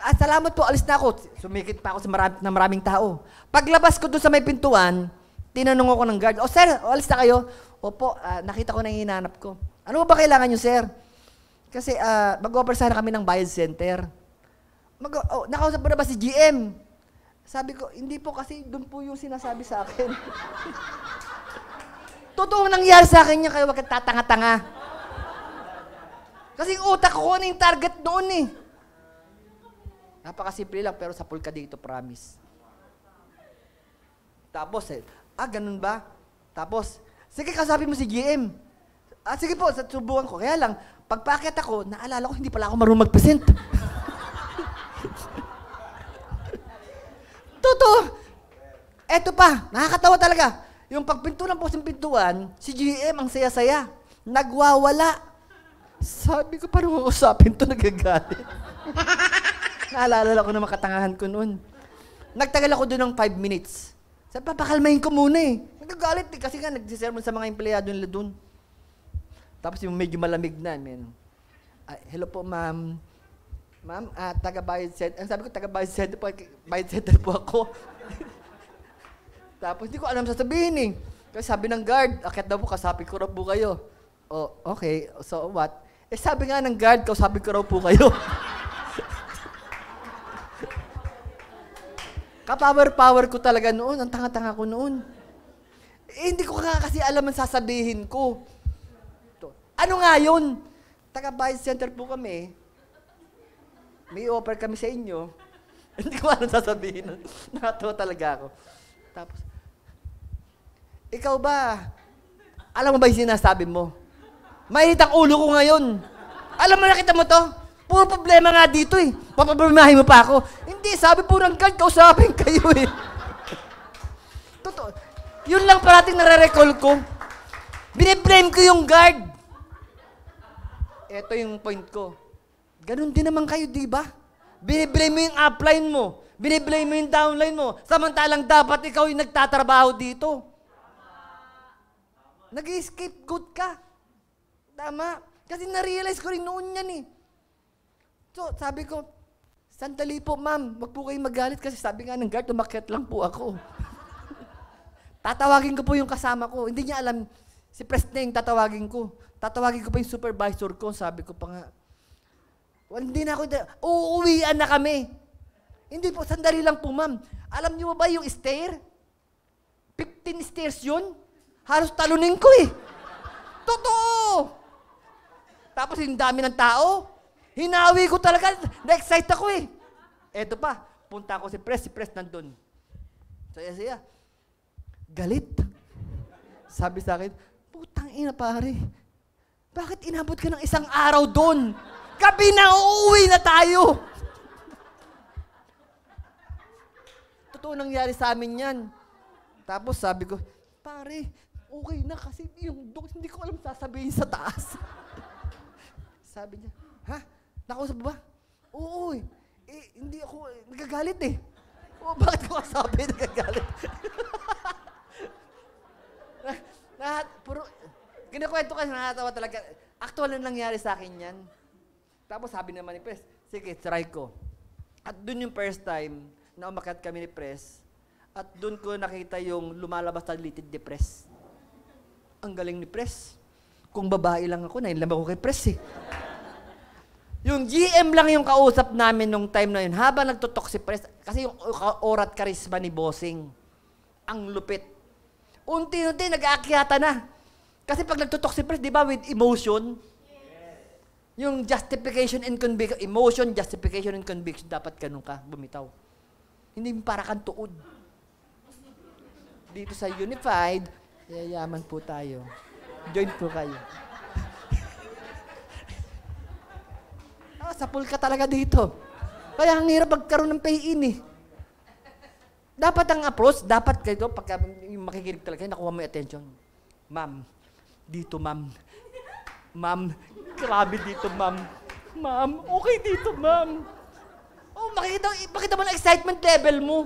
Ah, salamat po, alis na ako. Sumikit pa ako sa marami, ng maraming tao. Paglabas ko doon sa may pintuan, tinanong ako ng guard, Oh sir, alis na kayo? Opo, ah, nakita ko na yung hinanap ko. Ano ba kailangan nyo sir? Kasi uh, mag-offer sana kami ng bayad center. Mag, oh, nakausap mo na ba si GM? Sabi ko, hindi po kasi doon po yung sinasabi sa akin. Totoo nangyari sa akin yan, kaya wag kang tatanga-tanga. Kasi utak ko ano yung target noon eh. Napakasimple lang, pero sapul ka dito, promise. Tapos eh, ah, ganun ba? Tapos, sige, kasabi mo si GM. Ah, sige po, subukan ko. Kaya lang, pagpakit ako, naalala ko, hindi pala ako marunong mag-present. Totoo. Eto pa, nakakatawa talaga. Yung pagpinto ng ng pintuan, si GM ang saya-saya. Nagwawala. Sabi ko, parang uusapin to nagagalit. Naalala ko na makatangahan ko noon. Nagtagal ako doon ng five minutes. Sabi, papakalmahin ko muna eh. Nagagalit eh, kasi nga nagsisermon sa mga empleyado nila doon. Tapos yung medyo malamig na, man. Ay, ah, hello po, ma'am. Ma'am, uh, taga-bayad center. Ang sabi ko, taga-bayad center po, eh, bayad center po ako. Tapos hindi ko alam sasabihin eh. Kasi sabi ng guard, akit daw po, kasapi ko raw po kayo. Oh, okay, so what? Eh sabi nga ng guard, kausapin ko raw po kayo. Kapower-power ko talaga noon. Ang tanga-tanga ko noon. Eh, hindi ko nga kasi alam ang sasabihin ko. Ano nga yun? Taga-vice center po kami. May offer kami sa inyo. Hindi ko alam sasabihin. Nakatawa talaga ako. Tapos, ikaw ba? Alam mo ba yung sinasabi mo? Mainit ang ulo ko ngayon. Alam mo, nakita mo to? Puro problema nga dito eh. Papaproblemahin mo pa ako. Hindi, sabi po ng God, kausapin kayo eh. Totoo. Yun lang parating nare-recall ko. Bine-blame ko yung guard. Ito yung point ko Ganun din naman kayo, di ba? Biniblame mo yung upline mo. Biniblame mo yung downline mo. Samantalang dapat ikaw yung nagtatrabaho dito. Nag-scapegoat escape ka. Tama. Kasi na-realize ko rin noon yan eh. So, sabi ko, sandali po ma'am, wag po kayong magalit kasi sabi nga ng guard, tumakit lang po ako. tatawagin ko po yung kasama ko. Hindi niya alam, si Presneng tatawagin ko. Tatawagin ko pa yung supervisor ko, sabi ko pa nga. Hindi na ako, uuwian na kami. Hindi po, sandali lang po, ma'am. Alam niyo ba yung stair? 15 stairs yun? Halos talunin ko eh. Totoo! Tapos yung dami ng tao. Hinawi ko talaga. Na-excite ako eh. Eto pa, punta ako si Pres, si Pres nandun. Saya-saya. Galit. Sabi sa akin, putang ina pare, bakit inabot ka ng isang araw doon? Gabi na, uuwi na tayo. Totoo nangyari sa amin yan. Tapos sabi ko, pare, okay na kasi yung dogs, hindi ko alam sasabihin sa taas. sabi niya, ha? Nakausap ba? Oo, eh. eh, hindi ako, eh, nagagalit eh. O, bakit ko kasabi nagagalit? na, lahat, puro, kinakwento ka, nakatawa talaga. Actual na nangyari sa akin yan. Tapos sabi naman ni Pres, sige, try ko. At dun yung first time na umakyat kami ni Pres, at dun ko nakita yung lumalabas na litid ni Pres. Ang galing ni Pres. Kung babae lang ako, nainlam ako kay Pres eh. yung GM lang yung kausap namin nung time na yun. Habang nagtutok si Pres, kasi yung orat karisma ni Bossing, ang lupit. Unti-unti nag-aakyata na. Kasi pag nagtutok si Pres, di ba, with emotion, yung justification and conviction, emotion, justification and conviction, dapat ganun ka, bumitaw. Hindi para kang tuod. Dito sa Unified, yayaman po tayo. Join po kayo. ah, sapul ka talaga dito. Kaya ang hirap magkaroon ng pay-in eh. Dapat ang approach, dapat kayo, pag makikinig talaga, nakuha mo yung attention. Ma'am, dito ma'am. Ma'am, Grabe dito, ma'am. Ma'am, okay dito, ma'am. Oh, makikita, makita mo na excitement level mo.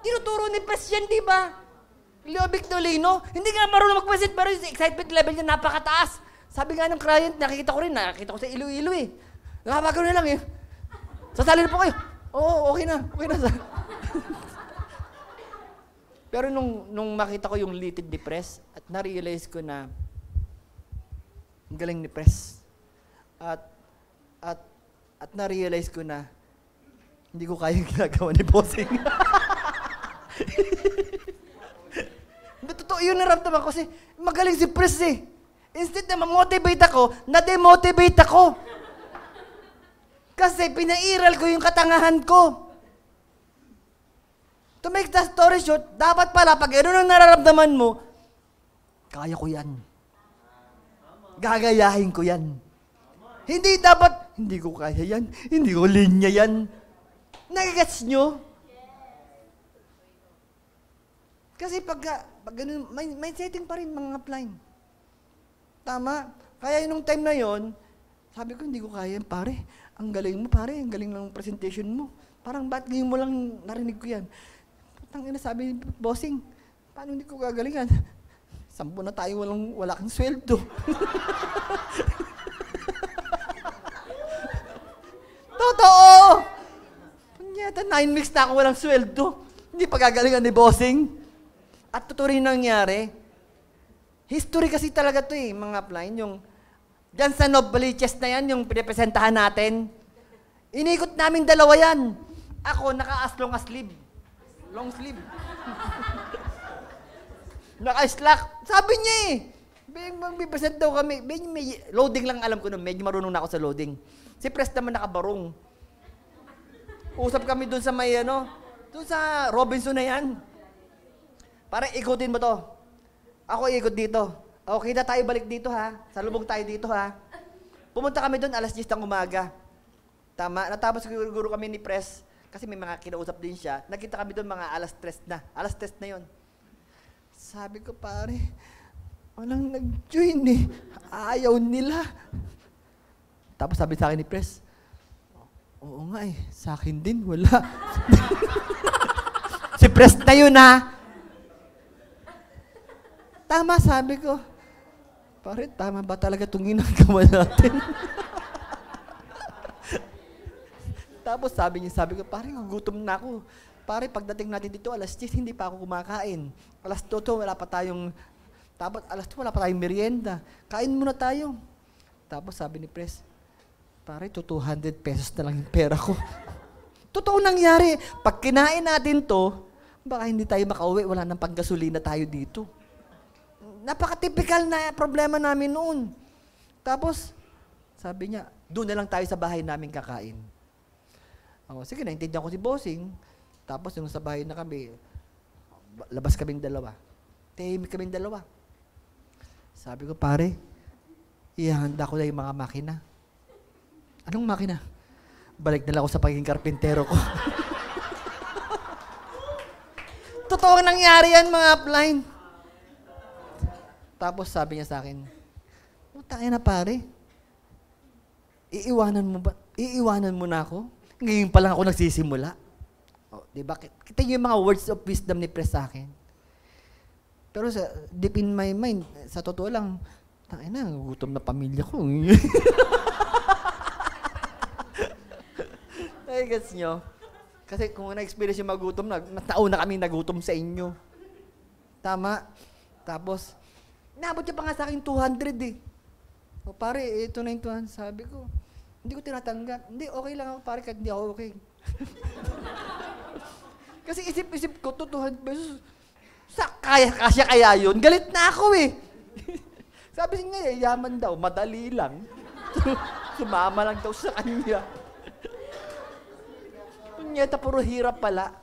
Tinuturo ni Pres yan, di ba? Leo Victorino, hindi nga marunong mag-present pero yung excitement level niya napakataas. Sabi nga ng client, nakikita ko rin, nakikita ko sa Iloilo eh. Nakapagaw na lang eh. Sasali na po kayo. Oo, oh, okay na, okay na. pero nung, nung makita ko yung litid depressed, at na-realize ko na ang galing ni Pres. At, at, at na-realize ko na, hindi ko kaya ginagawa ni Bossing. totoo yun naramdaman ko kasi magaling si Pres eh. Instead na ma-motivate ako, na-demotivate ako. Kasi pinairal ko yung katangahan ko. To make the story short, dapat pala pag ano nang nararamdaman mo, kaya ko yan gagayahin ko yan. Hindi dapat, hindi ko kaya yan, hindi ko linya yan. Nagigets nyo? Kasi pag, pag ganun, may, may setting pa rin mga upline. Tama. Kaya nung time na yon, sabi ko, hindi ko kaya yan, pare. Ang galing mo, pare. Ang galing ng presentation mo. Parang ba't ngayon mo lang narinig ko yan? Putang ina, sabi ni bossing, paano hindi ko gagalingan? Sampo na tayo, walang, wala kang sweldo. Totoo! Punyata, nine weeks na ako walang sweldo. Hindi pagagalingan ni bossing. At totoo rin nangyari. History kasi talaga to eh, mga upline. Yung, dyan sa Noveliches na yan, yung pinipresentahan natin. Inikot namin dalawa yan. Ako, naka-as long as sleeve. Long sleeve. Naka-slack. Sabi niya eh. Magbibasad daw kami. Medyo, may loading lang alam ko nun. Medyo marunong na ako sa loading. Si Pres naman nakabarong. Usap kami doon sa may ano, Doon sa Robinson na yan. Parang ikutin mo to. Ako ikot dito. Okay na tayo balik dito ha. Salubong tayo dito ha. Pumunta kami doon alas 10 ng umaga. Tama. Natapos guro kami ni Pres. Kasi may mga kinausap din siya. Nakita kami doon mga alas 3 na. Alas 3 na yon. Sabi ko, pare, walang nag-join eh. Ayaw nila. Tapos sabi sa akin ni Pres, oo nga eh, sa akin din, wala. si Pres na yun ha. Tama, sabi ko. Pare, tama ba talaga itong ginagawa natin? Tapos sabi niya, sabi ko, pare, gutom na ako pare, pagdating natin dito, alas 10, hindi pa ako kumakain. Alas 2, wala pa tayong, dapat alas 2, wala pa tayong merienda. Kain muna tayo. Tapos sabi ni Pres, pare, 200 pesos na lang yung pera ko. Totoo nangyari. Pag kinain natin to, baka hindi tayo makauwi, wala nang panggasolina tayo dito. Napaka-typical na problema namin noon. Tapos, sabi niya, doon na lang tayo sa bahay namin kakain. Oh, sige, naintindihan ko si Bossing. Tapos yung sa bahay na kami, labas kaming dalawa. Tahimik kaming dalawa. Sabi ko, pare, ihanda ko na yung mga makina. Anong makina? Balik na lang ako sa pagiging karpintero ko. Totoo nangyari yan, mga upline. Tapos sabi niya sa akin, Utangin na pare, iiwanan mo ba? Iiwanan mo na ako? Ngayon pa lang ako nagsisimula. Diba? ba? Kita yung mga words of wisdom ni Pres sa akin. Pero sa, deep in my mind, sa totoo lang, Tangin na, gutom na pamilya ko. Ay, gets nyo? Kasi kung na-experience yung magutom na, na kami nagutom sa inyo. Tama. Tapos, nabot niya pa nga sa akin 200 eh. O pare, eh, ito na yung 200. Sabi ko, hindi ko tinatanggap. Hindi, okay lang ako pare, kahit hindi ako okay. Kasi isip-isip ko, to 200 pesos, sa kaya, kaya kaya yun, galit na ako eh. Sabi niya, yaman daw, madali lang. Sumama lang daw sa kanya. Punyeta, puro hirap pala.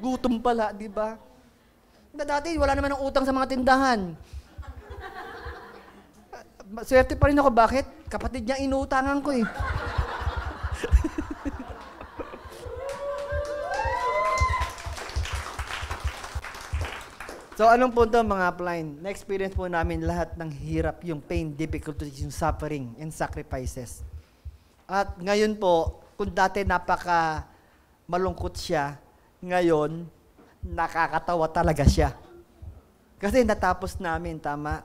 Gutom pala, di ba? Na dati, wala naman ng utang sa mga tindahan. Swerte pa rin ako. Bakit? Kapatid niya, inutangan ko eh. So anong punto mga upline? Na-experience po namin lahat ng hirap, yung pain, difficulties, yung suffering, and sacrifices. At ngayon po, kung dati napaka malungkot siya, ngayon, nakakatawa talaga siya. Kasi natapos namin, tama.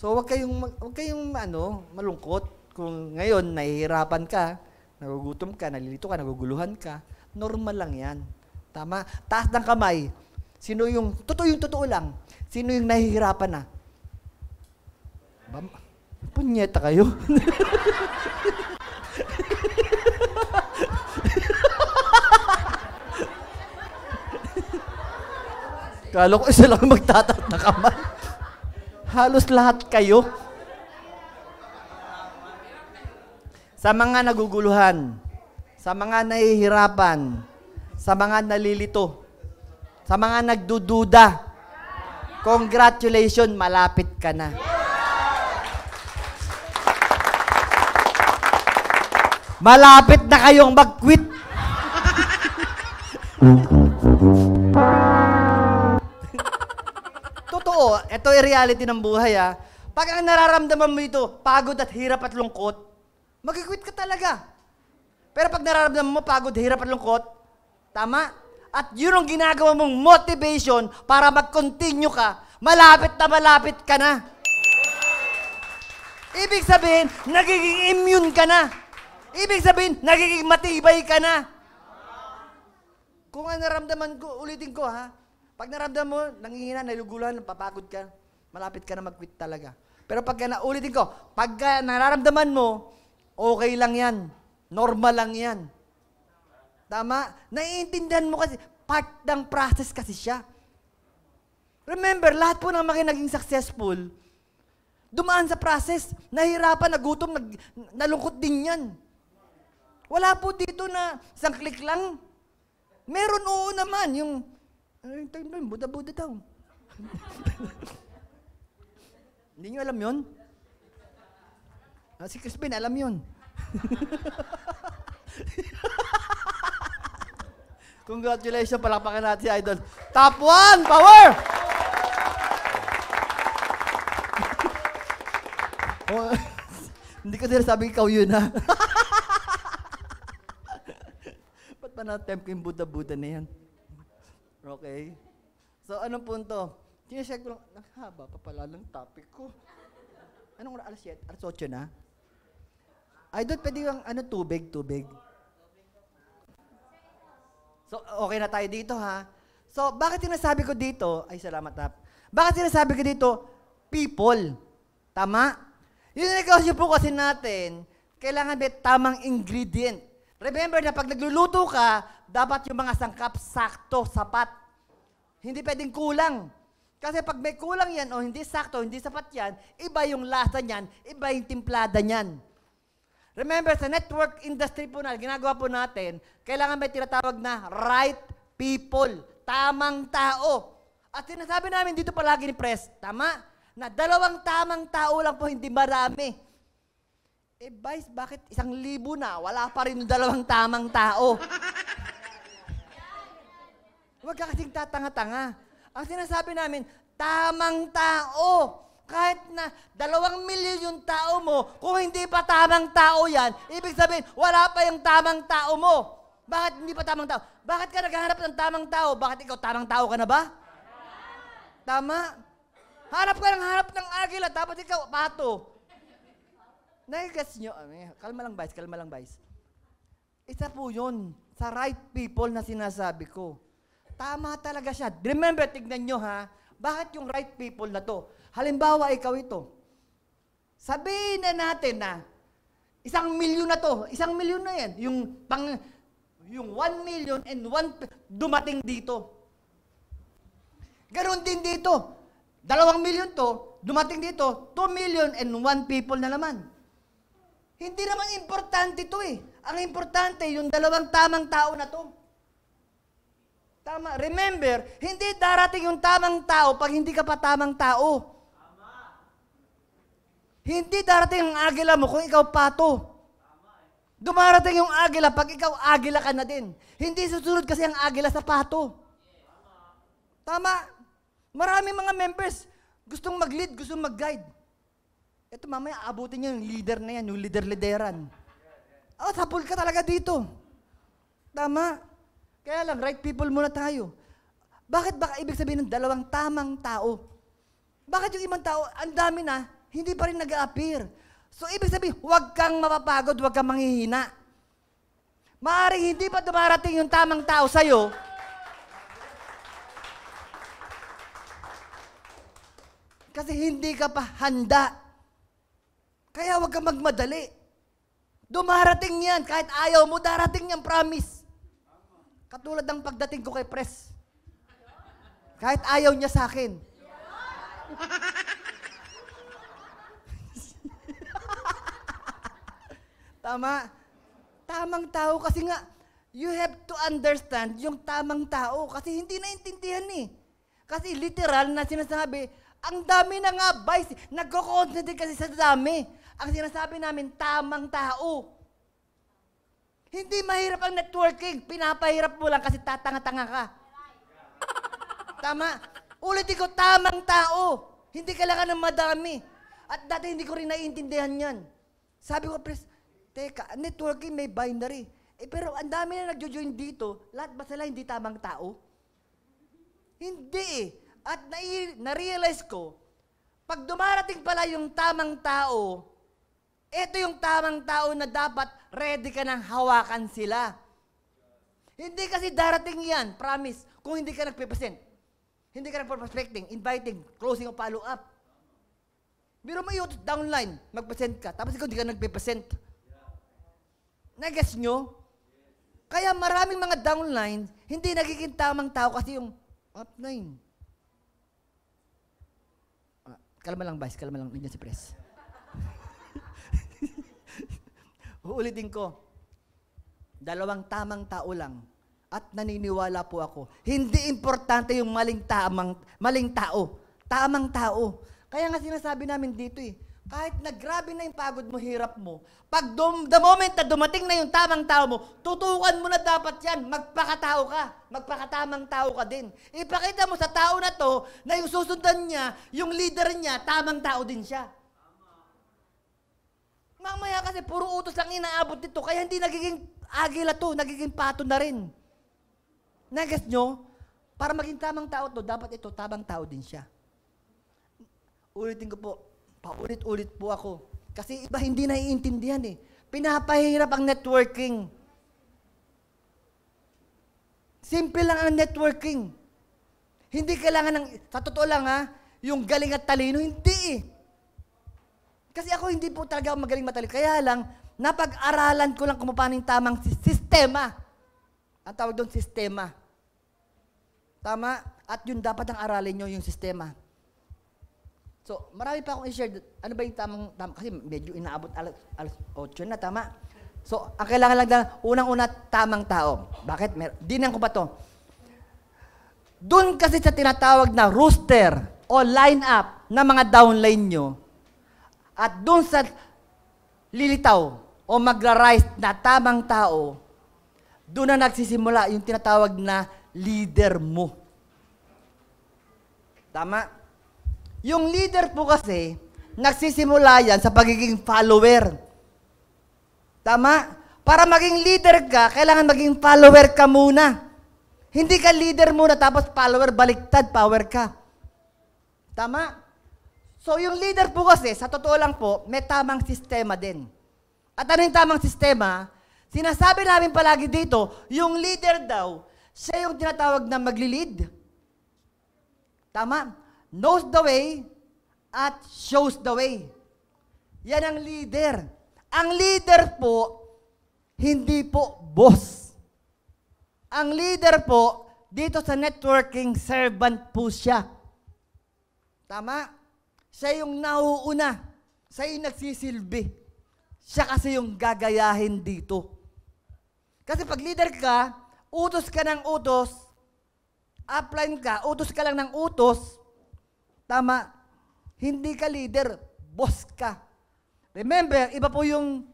So wag kayong, wag kayong ano, malungkot. Kung ngayon, nahihirapan ka, nagugutom ka, nalilito ka, naguguluhan ka, normal lang yan. Tama? Taas ng kamay Sino yung, totoo yung totoo lang, sino yung nahihirapan na? Bam, punyeta kayo. Kala ko isa lang magtatataka man. Halos lahat kayo. Sa mga naguguluhan, sa mga nahihirapan, sa mga nalilito, sa mga nagdududa, congratulations, malapit ka na. Malapit na kayong mag-quit. Totoo, ito ay reality ng buhay ah. Pag ang nararamdaman mo ito, pagod at hirap at lungkot, mag-quit ka talaga. Pero pag nararamdaman mo pagod, hirap at lungkot, tama, at yun ang ginagawa mong motivation para mag-continue ka, malapit na malapit ka na. Ibig sabihin, nagiging immune ka na. Ibig sabihin, nagiging matibay ka na. Kung ang naramdaman ko, ulitin ko ha, pag naramdaman mo, nangihina, naluguluhan, papagod ka, malapit ka na mag-quit talaga. Pero pag ulitin ko, pag ah, nararamdaman mo, okay lang yan. Normal lang yan. Tama? Naiintindihan mo kasi, part ng process kasi siya. Remember, lahat po ng mga naging successful, dumaan sa process, nahirapan, nagutom, nag, nalungkot din yan. Wala po dito na isang click lang. Meron oo naman, yung, ay, ano yung time buda-buda daw. Hindi nyo alam yun? Ah, si Crispin, alam yun. Congratulations, palakpakan natin si Idol. Top 1, power! oh, hindi ko din sabi ikaw yun ha. Ba't pa na-attempt ko yung Buddha-Buddha na yan? Okay. So, anong punto? Sinecheck ko lang, nakahaba pa pala ng topic ko. Anong alas 7? Alas 8 na? Idol, pwede yung ano, tubig, tubig. So, okay na tayo dito, ha? So, bakit sinasabi ko dito, ay salamat, Tap. Bakit sinasabi ko dito, people? Tama? Yung negosyo po kasi natin, kailangan may tamang ingredient. Remember na pag nagluluto ka, dapat yung mga sangkap sakto, sapat. Hindi pwedeng kulang. Kasi pag may kulang yan o hindi sakto, hindi sapat yan, iba yung lasa niyan, iba yung timplada niyan. Remember, sa network industry po na ginagawa po natin, kailangan may tinatawag na right people, tamang tao. At sinasabi namin dito palagi ni Press, tama, na dalawang tamang tao lang po, hindi marami. Eh, Vice, bakit isang libo na, wala pa rin dalawang tamang tao? Huwag ka kasing tatanga-tanga. Ang sinasabi namin, tamang tao kahit na dalawang milyon yung tao mo, kung hindi pa tamang tao yan, ibig sabihin, wala pa yung tamang tao mo. Bakit hindi pa tamang tao? Bakit ka naghahanap ng tamang tao? Bakit ikaw tamang tao ka na ba? Tama? Hanap ka ng hanap ng agila, tapos ikaw, pato. Nagigets nyo, kalma lang guys, kalma lang guys. Isa po yun, sa right people na sinasabi ko. Tama talaga siya. Remember, tignan nyo ha, bakit yung right people na to? Halimbawa, ikaw ito. Sabihin na natin na isang milyon na to, isang milyon na yan. Yung pang, yung 1 million and 1 dumating dito. Ganon din dito. Dalawang million to, dumating dito, 2 million and 1 people na naman. Hindi naman importante to eh. Ang importante, yung dalawang tamang tao na to. Tama. Remember, hindi darating yung tamang tao pag hindi ka pa tamang tao. Hindi darating ang agila mo kung ikaw pato. Dumarating yung agila pag ikaw agila ka na din. Hindi susunod kasi ang agila sa pato. Tama. Marami mga members, gustong mag-lead, gustong mag-guide. Ito mamaya, abutin niya yung leader na yan, yung leader-lideran. Oh, sapul ka talaga dito. Tama. Kaya lang, right people muna tayo. Bakit baka ibig sabihin ng dalawang tamang tao? Bakit yung ibang tao, ang dami na, hindi pa rin nag-appear. So, ibig sabihin, huwag kang mapapagod, huwag kang manghihina. Maaring hindi pa dumarating yung tamang tao sa'yo, kasi hindi ka pa handa. Kaya huwag kang magmadali. Dumarating yan, kahit ayaw mo, darating yan, promise. Katulad ng pagdating ko kay Press. Kahit ayaw niya sa akin. Tama? Tamang tao kasi nga, you have to understand yung tamang tao kasi hindi naintindihan ni. Eh. Kasi literal na sinasabi, ang dami na nga vice, nagko-concentrate kasi sa dami. Ang sinasabi namin, tamang tao. Hindi mahirap ang networking, pinapahirap mo lang kasi tatanga-tanga ka. Tama? Ulitin ko, tamang tao. Hindi kailangan ng madami. At dati hindi ko rin naiintindihan yan. Sabi ko, Pres, Teka, networking may binary. Eh, pero ang dami na nagjo-join dito, lahat ba sila hindi tamang tao? Hindi eh. At nai- na-realize ko, pag dumarating pala yung tamang tao, ito yung tamang tao na dapat ready ka nang hawakan sila. Hindi kasi darating yan, promise, kung hindi ka nagpipresent. Hindi ka nagprospecting, inviting, closing o follow-up. Biro mo yung downline, magpresent ka, tapos ikaw hindi ka nagpipresent. Nag-guess nyo? Kaya maraming mga downline, hindi nagiging tamang tao kasi yung upline. Ah, kalma lang, Vice. Kalma lang. Nandiyan si Press. Uulitin ko. Dalawang tamang tao lang. At naniniwala po ako. Hindi importante yung maling, tamang, maling tao. Tamang tao. Kaya nga sinasabi namin dito eh, kahit na grabe na yung pagod mo, hirap mo, pag dum- the moment na dumating na yung tamang tao mo, tutukan mo na dapat yan. Magpakatao ka. Magpakatamang tao ka din. Ipakita mo sa tao na to na yung susundan niya, yung leader niya, tamang tao din siya. Mamaya kasi puro utos lang inaabot dito, kaya hindi nagiging agila to, nagiging pato na rin. Nagas nyo? Para maging tamang tao to, dapat ito, tamang tao din siya. Ulitin ko po, Paulit-ulit po ako. Kasi iba hindi naiintindihan eh. Pinapahirap ang networking. Simple lang ang networking. Hindi kailangan ng, sa totoo lang ha, yung galing at talino, hindi eh. Kasi ako hindi po talaga magaling matalino. Kaya lang, napag-aralan ko lang kung paano yung tamang sistema. Ang tawag doon, sistema. Tama? At yun dapat ang aralin nyo, yung sistema. So, marami pa akong i-share. Ano ba yung tamang, tamang kasi medyo inaabot alas, alas 8 na, tama? So, ang kailangan lang na, unang-una, tamang tao. Bakit? Mer Dinan ko ba to. Doon kasi sa tinatawag na rooster o line-up na mga downline nyo, at doon sa lilitaw o magra-rise na tamang tao, doon na nagsisimula yung tinatawag na leader mo. Tama? Yung leader po kasi, nagsisimula yan sa pagiging follower. Tama? Para maging leader ka, kailangan maging follower ka muna. Hindi ka leader muna, tapos follower, baliktad, power ka. Tama? So yung leader po kasi, sa totoo lang po, may tamang sistema din. At ano yung tamang sistema? Sinasabi namin palagi dito, yung leader daw, siya yung tinatawag na magli-lead. Tama? knows the way at shows the way. Yan ang leader. Ang leader po, hindi po boss. Ang leader po, dito sa networking, servant po siya. Tama? Siya yung nauuna. Siya yung nagsisilbi. Siya kasi yung gagayahin dito. Kasi pag leader ka, utos ka ng utos, upline ka, utos ka lang ng utos, Tama. Hindi ka leader, boss ka. Remember, iba po yung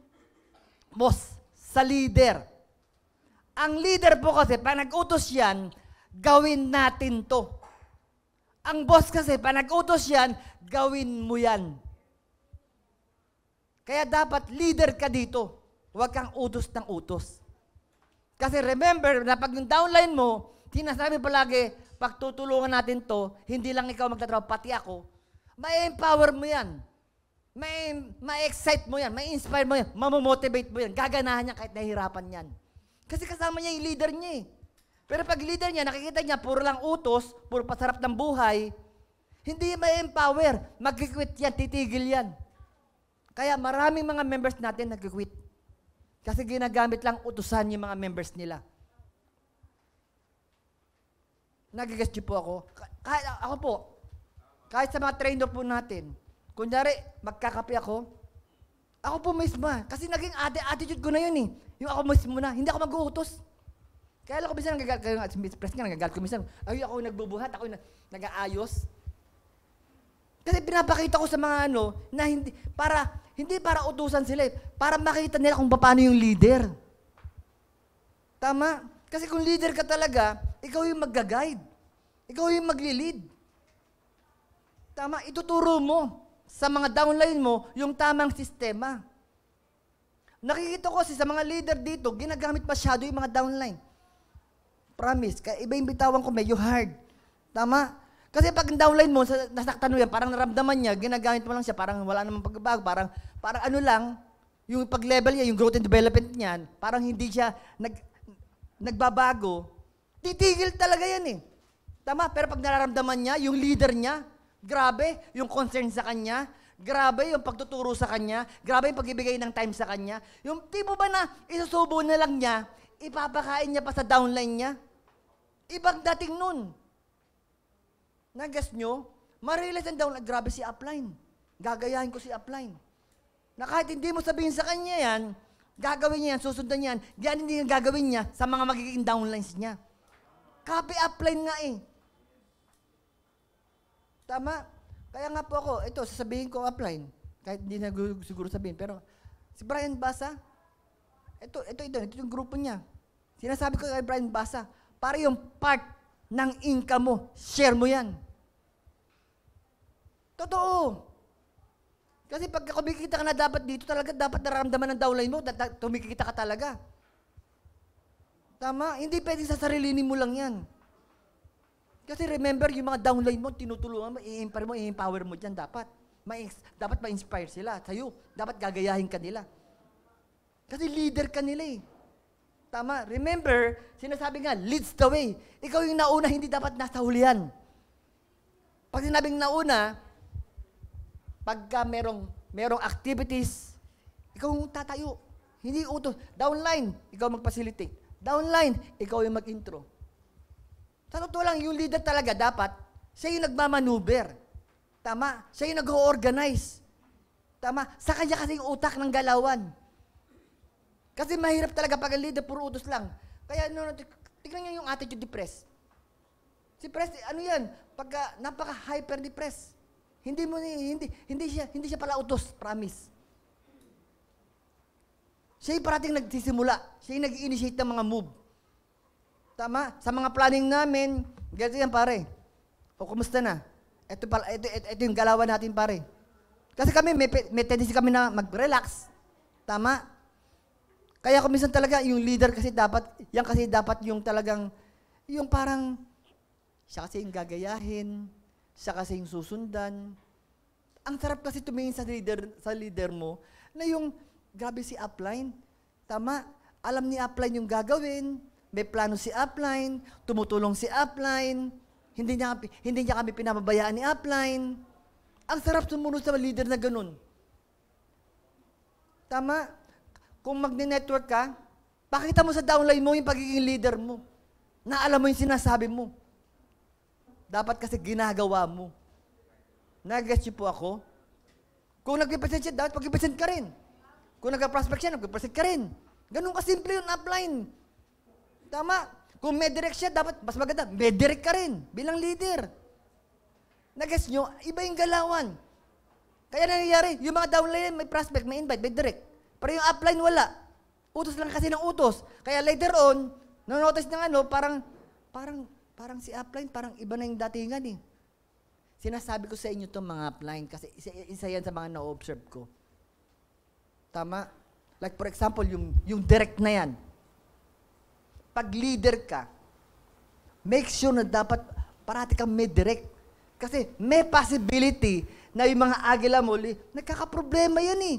boss sa leader. Ang leader po kasi, pag nag-utos yan, gawin natin to. Ang boss kasi, pag nag-utos yan, gawin mo yan. Kaya dapat leader ka dito. Huwag kang utos ng utos. Kasi remember na pag yung downline mo, sinasabi palagi, pagtutulungan natin to, hindi lang ikaw magtatrabaho, pati ako, ma-empower mo yan. May, ma-excite mo yan, ma-inspire mo yan, mamomotivate mo yan, gaganahan niya kahit nahihirapan yan. Kasi kasama niya yung leader niya eh. Pero pag leader niya, nakikita niya, puro lang utos, puro pasarap ng buhay, hindi ma-empower, mag-quit yan, titigil yan. Kaya maraming mga members natin nag-quit. Kasi ginagamit lang utusan yung mga members nila nag po ako. Kahit ah, ako po, kahit sa mga trainer po natin, kunyari, magkakapi ako, ako po mismo, kasi naging ate, attitude ko na yun eh. Yung ako mismo na, hindi ako mag-uutos. Kaya ako minsan nagagalit ko, press nga nagagalit ko minsan, ay ako nagbubuhat, ako na, nag-aayos. Kasi pinapakita ko sa mga ano, na hindi, para, hindi para utusan sila eh, para makita nila kung paano yung leader. Tama? Kasi kung leader ka talaga, ikaw yung magga-guide. Ikaw yung magli-lead. Tama, ituturo mo sa mga downline mo yung tamang sistema. Nakikita ko kasi sa mga leader dito, ginagamit masyado yung mga downline. Promise, kaya iba yung bitawan ko, medyo hard. Tama? Kasi pag downline mo, nasaktan mo yan, parang naramdaman niya, ginagamit mo lang siya, parang wala namang pagbabago, parang, parang ano lang, yung pag-level niya, yung growth and development niyan, parang hindi siya nag, nagbabago, titigil talaga yan eh. Tama, pero pag nararamdaman niya, yung leader niya, grabe yung concern sa kanya, grabe yung pagtuturo sa kanya, grabe yung pagbibigay ng time sa kanya, yung tipo ba na isusubo na lang niya, ipapakain niya pa sa downline niya? Ibang dating nun. Nag-guess nyo, marilis ang downline, grabe si upline. Gagayahin ko si upline. Na kahit hindi mo sabihin sa kanya yan, Gagawin niya yan, susundan niya yan. Yan hindi niya gagawin niya sa mga magiging downlines niya. Copy upline nga eh. Tama? Kaya nga po ako, ito, sasabihin ko upline. Kahit hindi na siguro sabihin. Pero si Brian Basa, ito, ito, ito, ito yung grupo niya. Sinasabi ko kay Brian Basa, para yung part ng income mo, share mo yan. Totoo. Kasi pag kumikita ka na dapat dito, talaga dapat nararamdaman ng downline mo, da- tumikita ka talaga. Tama? Hindi pwedeng sa sarilinin mo lang yan. Kasi remember, yung mga downline mo, tinutulungan mo, i-empower mo, i-empower mo dyan dapat. Ma dapat ma-inspire sila sa'yo. Dapat gagayahin ka nila. Kasi leader ka nila eh. Tama. Remember, sinasabi nga, leads the way. Ikaw yung nauna, hindi dapat nasa hulihan. Pag sinabing nauna, pagka merong, merong activities, ikaw ang tatayo. Hindi utos. Downline, ikaw mag-facilitate. Downline, ikaw yung mag-intro. Sa totoo lang, yung leader talaga dapat, siya yung nagmamanuber. Tama? Siya yung nag-organize. Tama? Sa kanya kasi yung utak ng galawan. Kasi mahirap talaga pag ang leader, puro utos lang. Kaya, no, tignan niyo yung attitude depressed. Si Pres, ano yan? Pagka napaka-hyper-depressed. Hindi mo ni, hindi hindi siya hindi siya pala utos, promise. Siya parating nagsisimula. Siya yung nag-initiate ng mga move. Tama? Sa mga planning namin, ganito yan pare. O kumusta na? Ito, pala, ito, ito, ito yung galawan natin pare. Kasi kami, may, may tendency kami na mag-relax. Tama? Kaya kung minsan talaga, yung leader kasi dapat, yan kasi dapat yung talagang, yung parang, siya kasi yung gagayahin, siya kasi yung susundan. Ang sarap kasi tumingin sa leader, sa leader mo na yung, grabe si upline, tama, alam ni upline yung gagawin, may plano si upline, tumutulong si upline, hindi niya, hindi niya kami pinababayaan ni upline. Ang sarap sumunod sa leader na ganun. Tama? Kung magne-network ka, pakita mo sa downline mo yung pagiging leader mo. Naalam mo yung sinasabi mo. Dapat kasi ginagawa mo. Nag-guess niyo po ako? Kung nag-present siya, dapat pag-present ka rin. Kung nag-prospect siya, nag-present ka rin. Ganun kasimple yung upline. Tama. Kung may direct siya, dapat mas maganda, may direct ka rin bilang leader. Nag-guess nyo, iba yung galawan. Kaya nangyayari, yung mga downline, may prospect, may invite, may direct. Pero yung upline, wala. Utos lang kasi ng utos. Kaya later on, nanonotice ng ano, parang, parang Parang si upline, parang iba na yung datingan eh. Sinasabi ko sa inyo itong mga upline kasi isa, isa yan sa mga na-observe ko. Tama? Like for example, yung, yung direct na yan. Pag leader ka, make sure na dapat parati kang may direct. Kasi may possibility na yung mga agila mo, nagkakaproblema yan eh.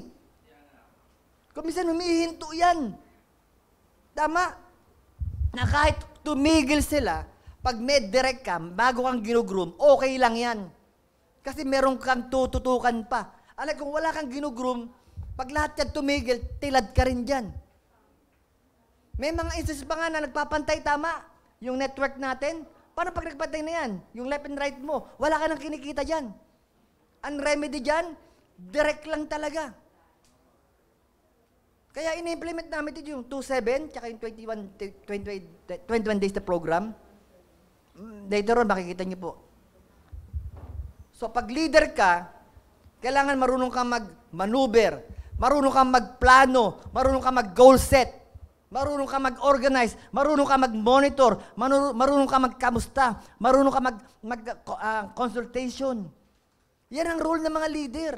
Kumisan humihinto yan. Tama? Na kahit tumigil sila, pag med direct ka, bago kang ginugroom, okay lang yan. Kasi meron kang tututukan pa. Alam, kung wala kang ginugroom, pag lahat yan tumigil, tilad ka rin dyan. May mga instances pa nga na nagpapantay tama yung network natin. Paano pag nagpantay na yan? Yung left and right mo, wala ka nang kinikita dyan. Ang remedy dyan, direct lang talaga. Kaya in-implement namin ito yung 2.7 tsaka yung 21, 20, 21 days na program later on, makikita niyo po. So, pag leader ka, kailangan marunong kang mag-maneuver, marunong kang magplano, marunong kang mag-goal set, marunong kang mag-organize, marunong kang mag-monitor, marunong, kang magkamusta, marunong kang mag-consultation. Mag, uh, Yan ang role ng mga leader.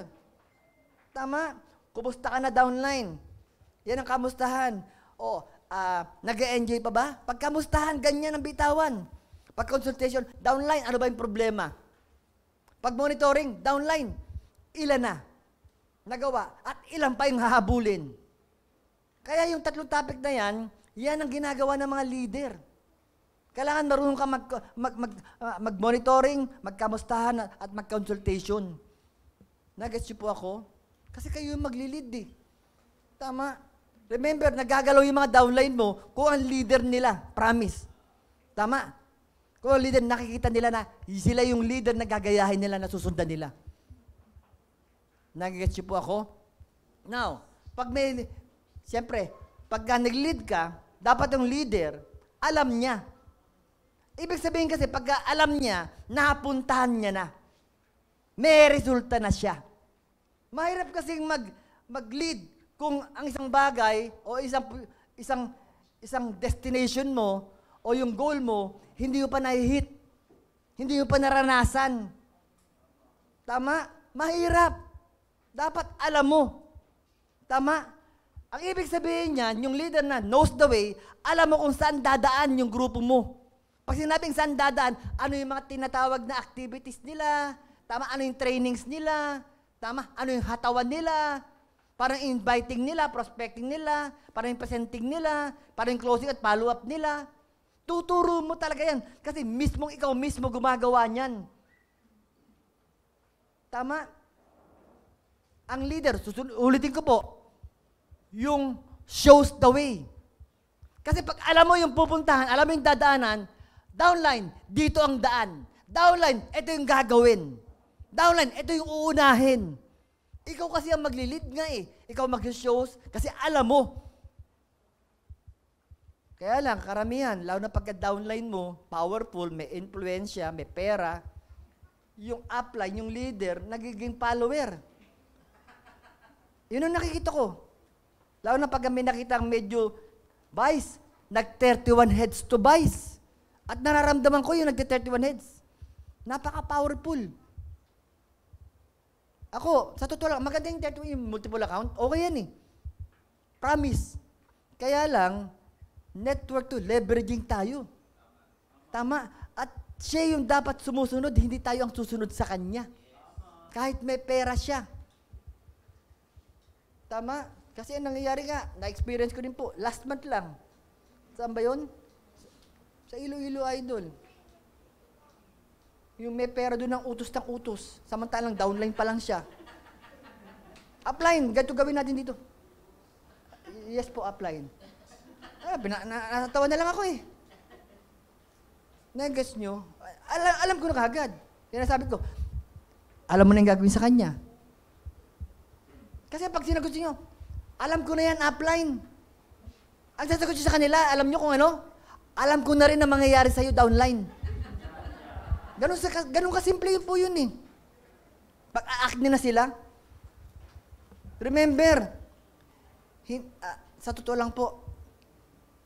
Tama? Kumusta ka na downline? Yan ang kamustahan. O, oh, uh, ah, nag-enjoy pa ba? Pagkamustahan, ganyan ang bitawan. Pag consultation, downline, ano ba yung problema? Pag monitoring, downline, ilan na nagawa at ilan pa yung hahabulin. Kaya yung tatlong topic na yan, yan ang ginagawa ng mga leader. Kailangan marunong ka mag, mag, mag, uh, mag-monitoring, magkamustahan at mag-consultation. Nagets po ako? Kasi kayo yung magli-lead eh. Tama. Remember, nagagalaw yung mga downline mo kung ang leader nila. Promise. Tama. Kung leader, nakikita nila na sila yung leader na gagayahin nila, nasusundan nila. Nagigets po ako? Now, pag may, siyempre, pag nag-lead ka, dapat yung leader, alam niya. Ibig sabihin kasi, pag alam niya, napuntahan niya na. May resulta na siya. Mahirap kasi mag, mag-lead kung ang isang bagay o isang, isang, isang destination mo, o yung goal mo, hindi mo pa nahihit. Hindi mo pa naranasan. Tama? Mahirap. Dapat alam mo. Tama? Ang ibig sabihin niyan, yung leader na knows the way, alam mo kung saan dadaan yung grupo mo. Pag sinabing saan dadaan, ano yung mga tinatawag na activities nila, tama, ano yung trainings nila, tama, ano yung hatawan nila, parang inviting nila, prospecting nila, parang presenting nila, parang closing at follow-up nila. Tuturo mo talaga yan. Kasi mismong ikaw mismo gumagawa niyan. Tama? Ang leader, susun- ulitin ko po, yung shows the way. Kasi pag alam mo yung pupuntahan, alam mo yung dadaanan, downline, dito ang daan. Downline, ito yung gagawin. Downline, ito yung uunahin. Ikaw kasi ang maglilid nga eh. Ikaw mag-shows kasi alam mo kaya lang, karamihan, lalo na pagka-downline mo, powerful, may influensya, may pera, yung upline, yung leader, nagiging follower. Yun ang nakikita ko. Lalo na pag may nakita ang medyo vice, nag-31 heads to vice. At nararamdaman ko yung nag-31 heads. Napaka-powerful. Ako, sa totoo lang, maganda yung 31 multiple account, okay yan eh. Promise. Kaya lang, network to, leveraging tayo. Tama. At siya yung dapat sumusunod, hindi tayo ang susunod sa kanya. Kahit may pera siya. Tama. Kasi ang nangyayari nga, na-experience ko din po, last month lang. Saan ba yun? Sa Iloilo Idol. Yung may pera doon ng utos ng utos. Samantalang downline pa lang siya. Upline, ganito gawin natin dito. Yes po, upline. Ah, bina, na, natatawa na lang ako eh. Nag-guess nyo, alam, alam ko na kagad. Kaya sabi ko, alam mo na yung gagawin sa kanya. Kasi pag sinagot nyo, alam ko na yan, upline. Ang sasagot nyo sa kanila, alam nyo kung ano? Alam ko na rin na mangyayari sa'yo downline. Ganun, sa, ganun kasimple po yun eh. Pag aakt na sila, remember, hin, uh, sa totoo lang po,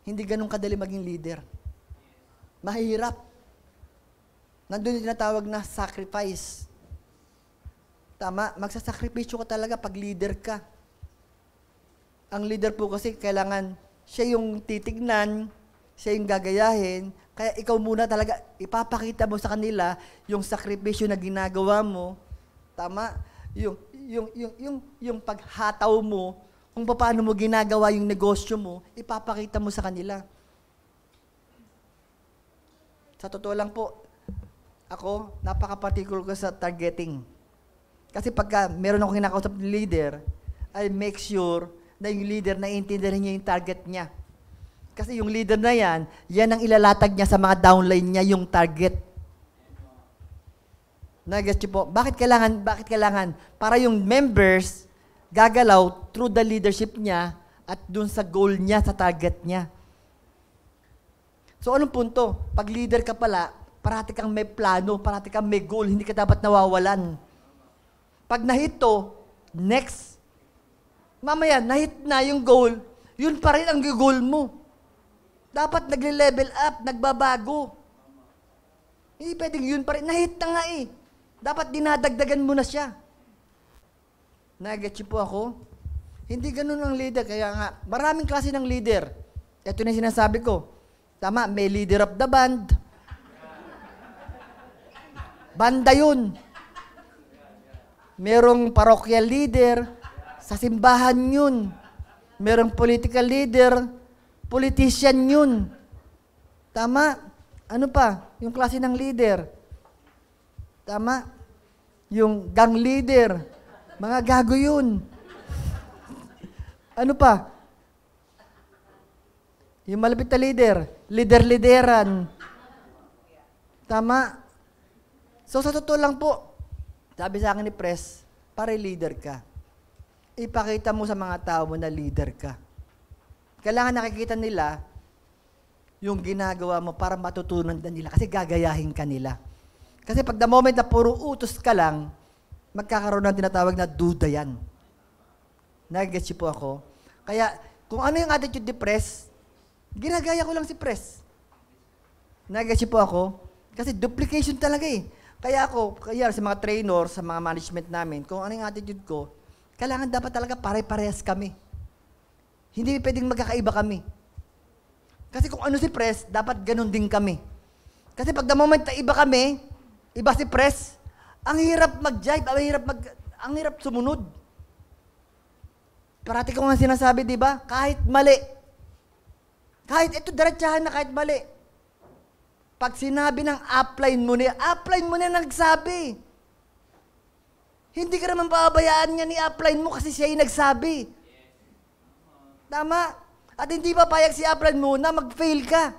hindi ganun kadali maging leader. Mahirap. Nandun yung tinatawag na sacrifice. Tama, magsasakripisyo ka talaga pag leader ka. Ang leader po kasi kailangan siya yung titignan, siya yung gagayahin, kaya ikaw muna talaga ipapakita mo sa kanila yung sakripisyo na ginagawa mo. Tama? Yung yung yung yung yung paghataw mo kung paano mo ginagawa yung negosyo mo, ipapakita mo sa kanila. Sa totoo lang po, ako, napaka-particular ko sa targeting. Kasi pagka meron akong kinakausap ng leader, I make sure na yung leader na naiintindihan niya yung target niya. Kasi yung leader na yan, yan ang ilalatag niya sa mga downline niya yung target. Nagets niyo po? Bakit kailangan? Bakit kailangan? Para yung members, gagalaw through the leadership niya at dun sa goal niya, sa target niya. So anong punto? Pag leader ka pala, parati kang may plano, parati kang may goal, hindi ka dapat nawawalan. Pag nahito, next. Mamaya, nahit na yung goal, yun pa rin ang goal mo. Dapat nagle-level up, nagbabago. Hindi pwedeng yun pa rin. Nahit na nga eh. Dapat dinadagdagan mo na siya nag Nagets po ako? Hindi ganun ang leader. Kaya nga, maraming klase ng leader. Ito na yung sinasabi ko. Tama, may leader of the band. Banda yun. Merong parochial leader. Sa simbahan yun. Merong political leader. Politician yun. Tama. Ano pa? Yung klase ng leader. Tama. Yung gang leader mga gago yun. ano pa? Yung malapit na leader, leader-lideran. Tama? So sa totoo lang po, sabi sa akin ni Press, pare leader ka. Ipakita mo sa mga tao mo na leader ka. Kailangan nakikita nila yung ginagawa mo para matutunan nila kasi gagayahin ka nila. Kasi pag the moment na puro utos ka lang, magkakaroon ng tinatawag na duda yan. Nag-gets po ako. Kaya, kung ano yung attitude ni Press, ginagaya ko lang si Press. Nag-gets po ako. Kasi duplication talaga eh. Kaya ako, kaya sa mga trainer, sa mga management namin, kung ano yung attitude ko, kailangan dapat talaga pare-parehas kami. Hindi pwedeng magkakaiba kami. Kasi kung ano si Press, dapat ganun din kami. Kasi pag the moment na iba kami, iba si Press, ang hirap mag-jive, ang hirap mag ang hirap sumunod. Parati ko nga sinasabi, di ba? Kahit mali. Kahit ito, diretsahan na kahit mali. Pag sinabi ng upline mo niya, upline mo na nagsabi. Hindi ka naman pababayaan niya ni upline mo kasi siya yung nagsabi. Tama. At hindi pa payag si upline mo na mag-fail ka.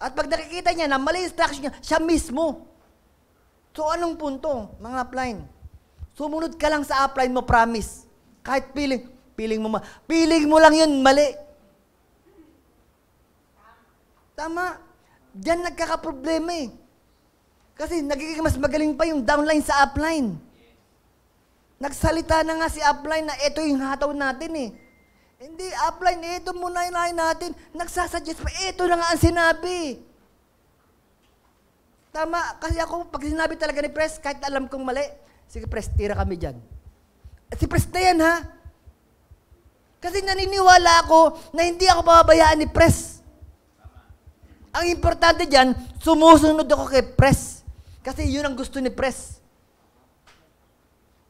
At pag nakikita niya na mali instruction niya, siya mismo So anong punto, mga upline? Sumunod ka lang sa upline mo, promise. Kahit piling, piling mo, ma- piling mo lang yun, mali. Tama. Diyan nagkakaproblema eh. Kasi nagiging mas magaling pa yung downline sa upline. Nagsalita na nga si upline na ito yung hataw natin eh. Hindi, upline, ito muna inahin natin. Nagsasuggest pa, ito na nga ang sinabi. Tama, kasi ako, pag sinabi talaga ni Pres, kahit alam kong mali, sige Pres, tira kami dyan. si Pres na yan, ha? Kasi naniniwala ako na hindi ako mababayaan ni Pres. Ang importante dyan, sumusunod ako kay Pres. Kasi yun ang gusto ni Pres.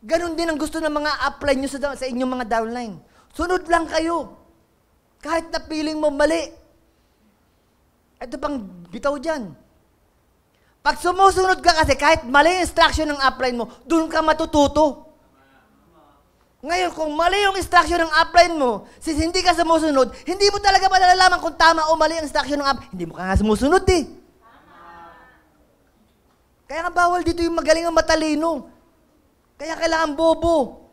Ganon din ang gusto ng mga apply nyo sa, sa inyong mga downline. Sunod lang kayo. Kahit na feeling mo mali. Ito pang bitaw dyan. Pag sumusunod ka kasi, kahit mali yung instruction ng upline mo, doon ka matututo. Ngayon, kung mali yung instruction ng upline mo, since hindi ka sumusunod, hindi mo talaga malalaman kung tama o mali ang instruction ng upline. Hindi mo ka nga sumusunod eh. Kaya nga bawal dito yung magaling ang matalino. Kaya kailangan bobo.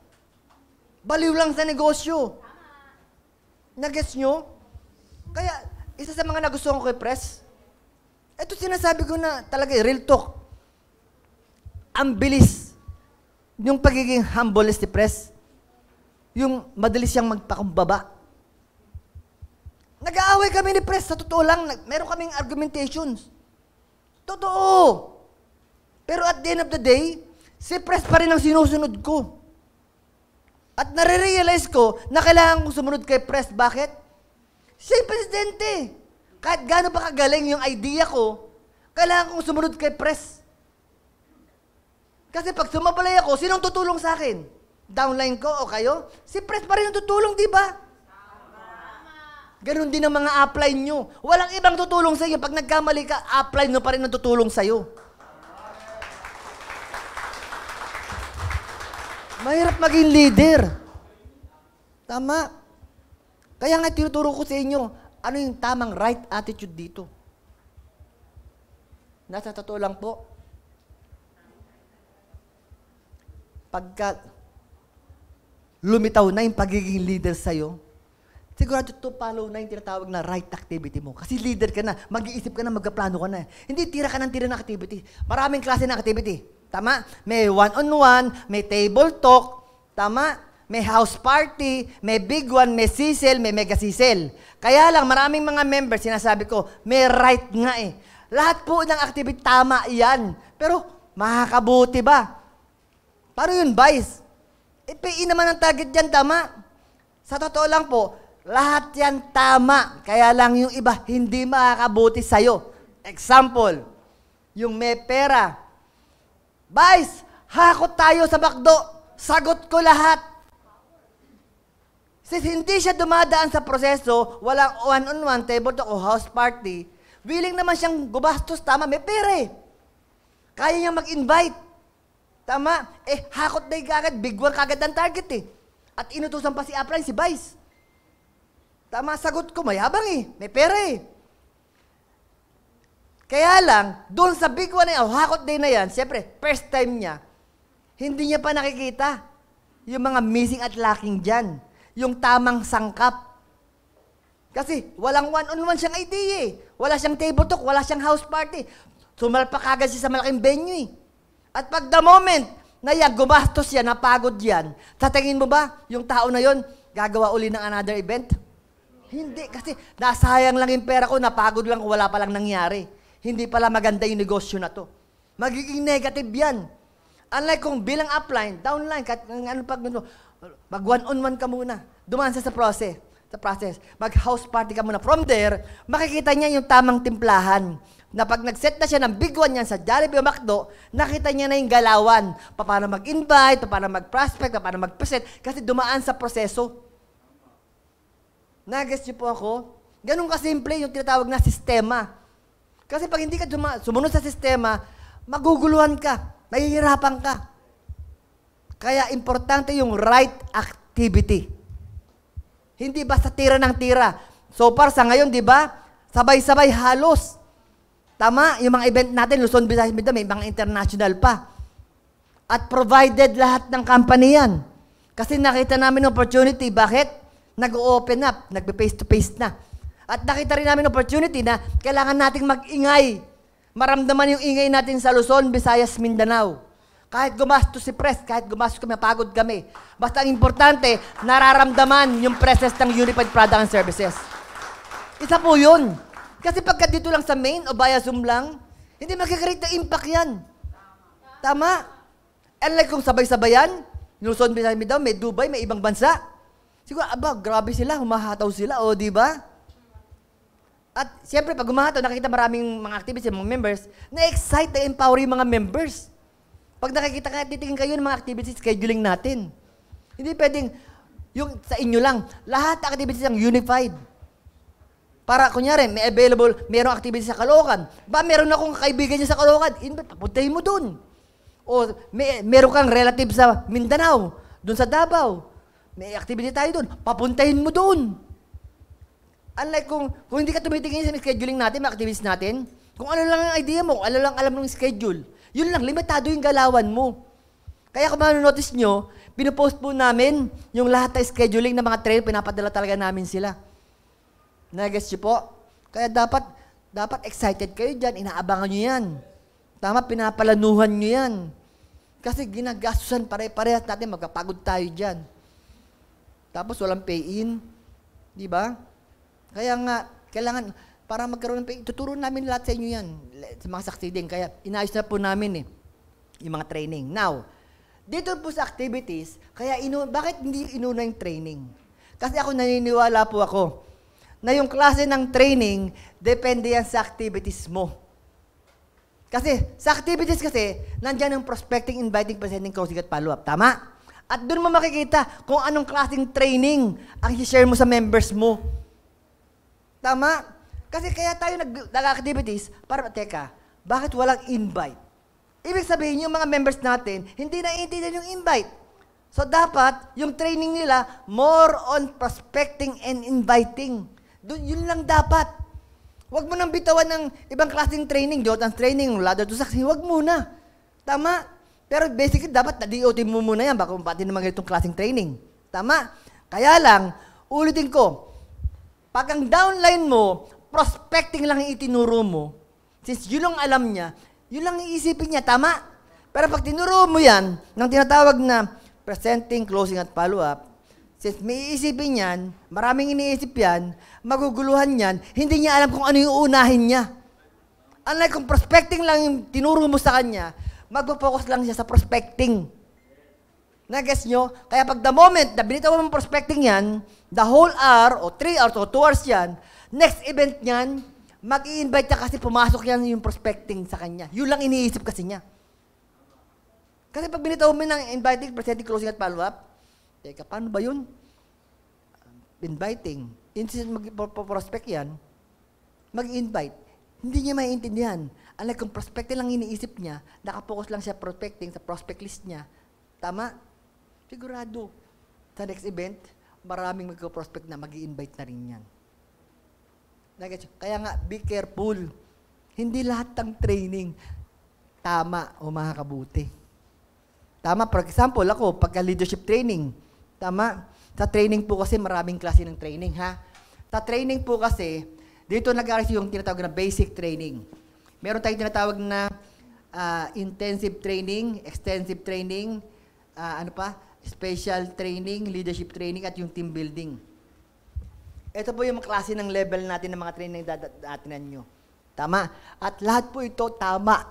Baliw lang sa negosyo. Nag-gets nyo? Kaya, isa sa mga nagustuhan ko kay Press, ito sinasabi ko na talaga, real talk. Ang bilis. Yung pagiging humble is depressed. Yung madalis siyang magpakumbaba. Nag-aaway kami ni Press, sa totoo lang, meron kaming argumentations. Totoo! Pero at the end of the day, si Press pa rin ang sinusunod ko. At nare-realize ko na kailangan kong sumunod kay Press. Bakit? Siya yung presidente kahit gaano pa kagaling yung idea ko, kailangan kong sumunod kay press. Kasi pag sumabalay ako, sinong tutulong sa akin? Downline ko o kayo? Si press pa rin ang tutulong, di ba? Ganon din ang mga apply nyo. Walang ibang tutulong sa iyo. Pag nagkamali ka, apply nyo pa rin ang tutulong sa iyo. Mahirap maging leader. Tama. Kaya nga tinuturo ko sa inyo, ano yung tamang right attitude dito? Nasa totoo lang po, pagka lumitaw na yung pagiging leader sa'yo, sigurado to follow na yung tinatawag na right activity mo. Kasi leader ka na, mag-iisip ka na, magkaplano ka na. Hindi tira ka ng tira ng activity. Maraming klase ng activity. Tama? May one-on-one, may table talk. Tama? may house party, may big one, may sisel, may mega sisel. Kaya lang, maraming mga members, sinasabi ko, may right nga eh. Lahat po ng activity, tama yan. Pero, makakabuti ba? Paro yun, vice. IPI eh, e naman ang target dyan, tama. Sa totoo lang po, lahat yan tama. Kaya lang yung iba, hindi makakabuti sa'yo. Example, yung may pera. Vice, hakot tayo sa bakdo. Sagot ko lahat. Since hindi siya dumadaan sa proseso, walang one-on-one table o house party, willing naman siyang gubastos, tama, may pere. Kaya niya mag-invite. Tama, eh hakot na kagad, big one kagad ang target eh. At inutusan pa si Apran, si Vice. Tama, sagot ko, mayabang eh, may pera eh. Kaya lang, doon sa big one na yan, oh, hakot day na yan, siyempre, first time niya, hindi niya pa nakikita yung mga missing at lacking dyan yung tamang sangkap. Kasi walang one-on-one siyang idea eh. Wala siyang table talk, wala siyang house party. Sumalpak agad siya sa malaking venue eh. At pag the moment na yan, gumastos yan, napagod yan, tatingin mo ba yung tao na yon gagawa uli ng another event? Hindi, kasi nasayang lang yung pera ko, napagod lang, ko, wala palang nangyari. Hindi pala maganda yung negosyo na to. Magiging negative yan. Unlike kung bilang upline, downline, kahit ano pag Mag one-on-one ka muna. Dumaan sa process. Sa process. Mag house party ka muna. From there, makikita niya yung tamang timplahan. Na pag nag-set na siya ng big one niyan sa Jollibee o McDo, nakita niya na yung galawan. Paano mag-invite, paano mag-prospect, paano mag-present. Kasi dumaan sa proseso. Nag-guess niyo po ako? Ganun kasimple yung tinatawag na sistema. Kasi pag hindi ka suma- sumunod sa sistema, maguguluhan ka, nahihirapan ka. Kaya importante yung right activity. Hindi basta tira ng tira. So far sa ngayon, di ba? Sabay-sabay halos. Tama, yung mga event natin, Luzon, Visayas, Mindanao, may mga international pa. At provided lahat ng company yan. Kasi nakita namin opportunity. Bakit? Nag-open up, nag face to face na. At nakita rin namin opportunity na kailangan nating mag-ingay. Maramdaman yung ingay natin sa Luzon, Visayas, Mindanao. Kahit gumastos si Pres, kahit gumastos kami, pagod kami. Basta ang importante, nararamdaman yung presence ng Unified Product and Services. Isa po yun. Kasi pagka dito lang sa main o via Zoom lang, hindi magkakaroon ng impact yan. Tama. And like kung sabay-sabayan, Luzon, Visayas, daw, may Dubai, may ibang bansa. Siguro, aba, grabe sila, humahataw sila, o, di ba? At siyempre, pag humahataw, nakikita maraming mga activists, mga members, na-excite, na-empower yung mga members. Pag nakikita ka, titingin kayo ng mga activity scheduling natin. Hindi pwedeng yung sa inyo lang. Lahat ng activities ang unified. Para, kunyari, may available, mayroong activity sa Caloocan. Ba, meron akong kaibigan niya sa Caloocan. Papuntahin mo dun. O may, meron kang relative sa Mindanao, dun sa Davao. May activity tayo dun. Papuntahin mo dun. Unlike kung, kung hindi ka tumitingin sa scheduling natin, mga activities natin, kung ano lang ang idea mo, ano lang alam ng schedule, yun lang, limitado yung galawan mo. Kaya kung manonotice nyo, pinupost po namin yung lahat ng scheduling ng mga trail, pinapadala talaga namin sila. Nag-guess nyo po? Kaya dapat, dapat excited kayo dyan, inaabangan nyo yan. Tama, pinapalanuhan nyo yan. Kasi ginagastusan pare-parehas natin, magkapagod tayo dyan. Tapos walang pay-in. Di ba? Kaya nga, kailangan, para magkaroon ng tuturuan namin lahat sa inyo yan sa mga succeeding kaya inayos na po namin eh yung mga training now dito po sa activities kaya inu bakit hindi inuna yung training kasi ako naniniwala po ako na yung klase ng training depende yan sa activities mo kasi sa activities kasi nandiyan yung prospecting inviting presenting coaching at follow up tama at doon mo makikita kung anong klaseng training ang i-share mo sa members mo. Tama? Kasi kaya tayo nag, nag-activities para, teka, bakit walang invite? Ibig sabihin, yung mga members natin, hindi na intindihan yung invite. So dapat, yung training nila, more on prospecting and inviting. Doon, yun lang dapat. Huwag mo nang bitawan ng ibang klaseng training, Jotan's training, Ladder to Success, huwag muna. Tama? Pero basically, dapat na-DOT mo muna yan bago mapatid naman ganitong klaseng training. Tama? Kaya lang, ulitin ko, pag ang downline mo prospecting lang yung itinuro mo, since yun lang alam niya, yun lang iisipin niya, tama? Pero pag tinuro mo yan, ng tinatawag na presenting, closing, at follow-up, since may iisipin yan, maraming iniisip yan, maguguluhan yan, hindi niya alam kung ano yung uunahin niya. Unlike kung prospecting lang yung tinuro mo sa kanya, magpo-focus lang siya sa prospecting. Na-guess nyo? Kaya pag the moment na binitaw mo ng prospecting yan, the whole hour, o 3 hours, o 2 hours yan, Next event niyan, mag-i-invite niya kasi pumasok yan yung prospecting sa kanya. Yun lang iniisip kasi niya. Kasi pag binitaw mo ng inviting, presenting, closing at follow-up, teka, paano ba yun? Inviting. Insist mag-prospect yan, mag-invite. Hindi niya maiintindihan. Alam kung prospecting lang iniisip niya, nakapokus lang siya prospecting sa prospect list niya. Tama? Sigurado. Sa next event, maraming mag-prospect na mag invite na rin yan. Nag- Kaya nga, be careful. Hindi lahat ng training tama o makakabuti. Tama, for example, ako, pagka leadership training, tama, sa training po kasi maraming klase ng training, ha? Sa training po kasi, dito nag yung tinatawag na basic training. Meron tayong tinatawag na uh, intensive training, extensive training, uh, ano pa, special training, leadership training, at yung team building. Ito po yung klase ng level natin ng mga training na datinan nyo. Tama. At lahat po ito tama.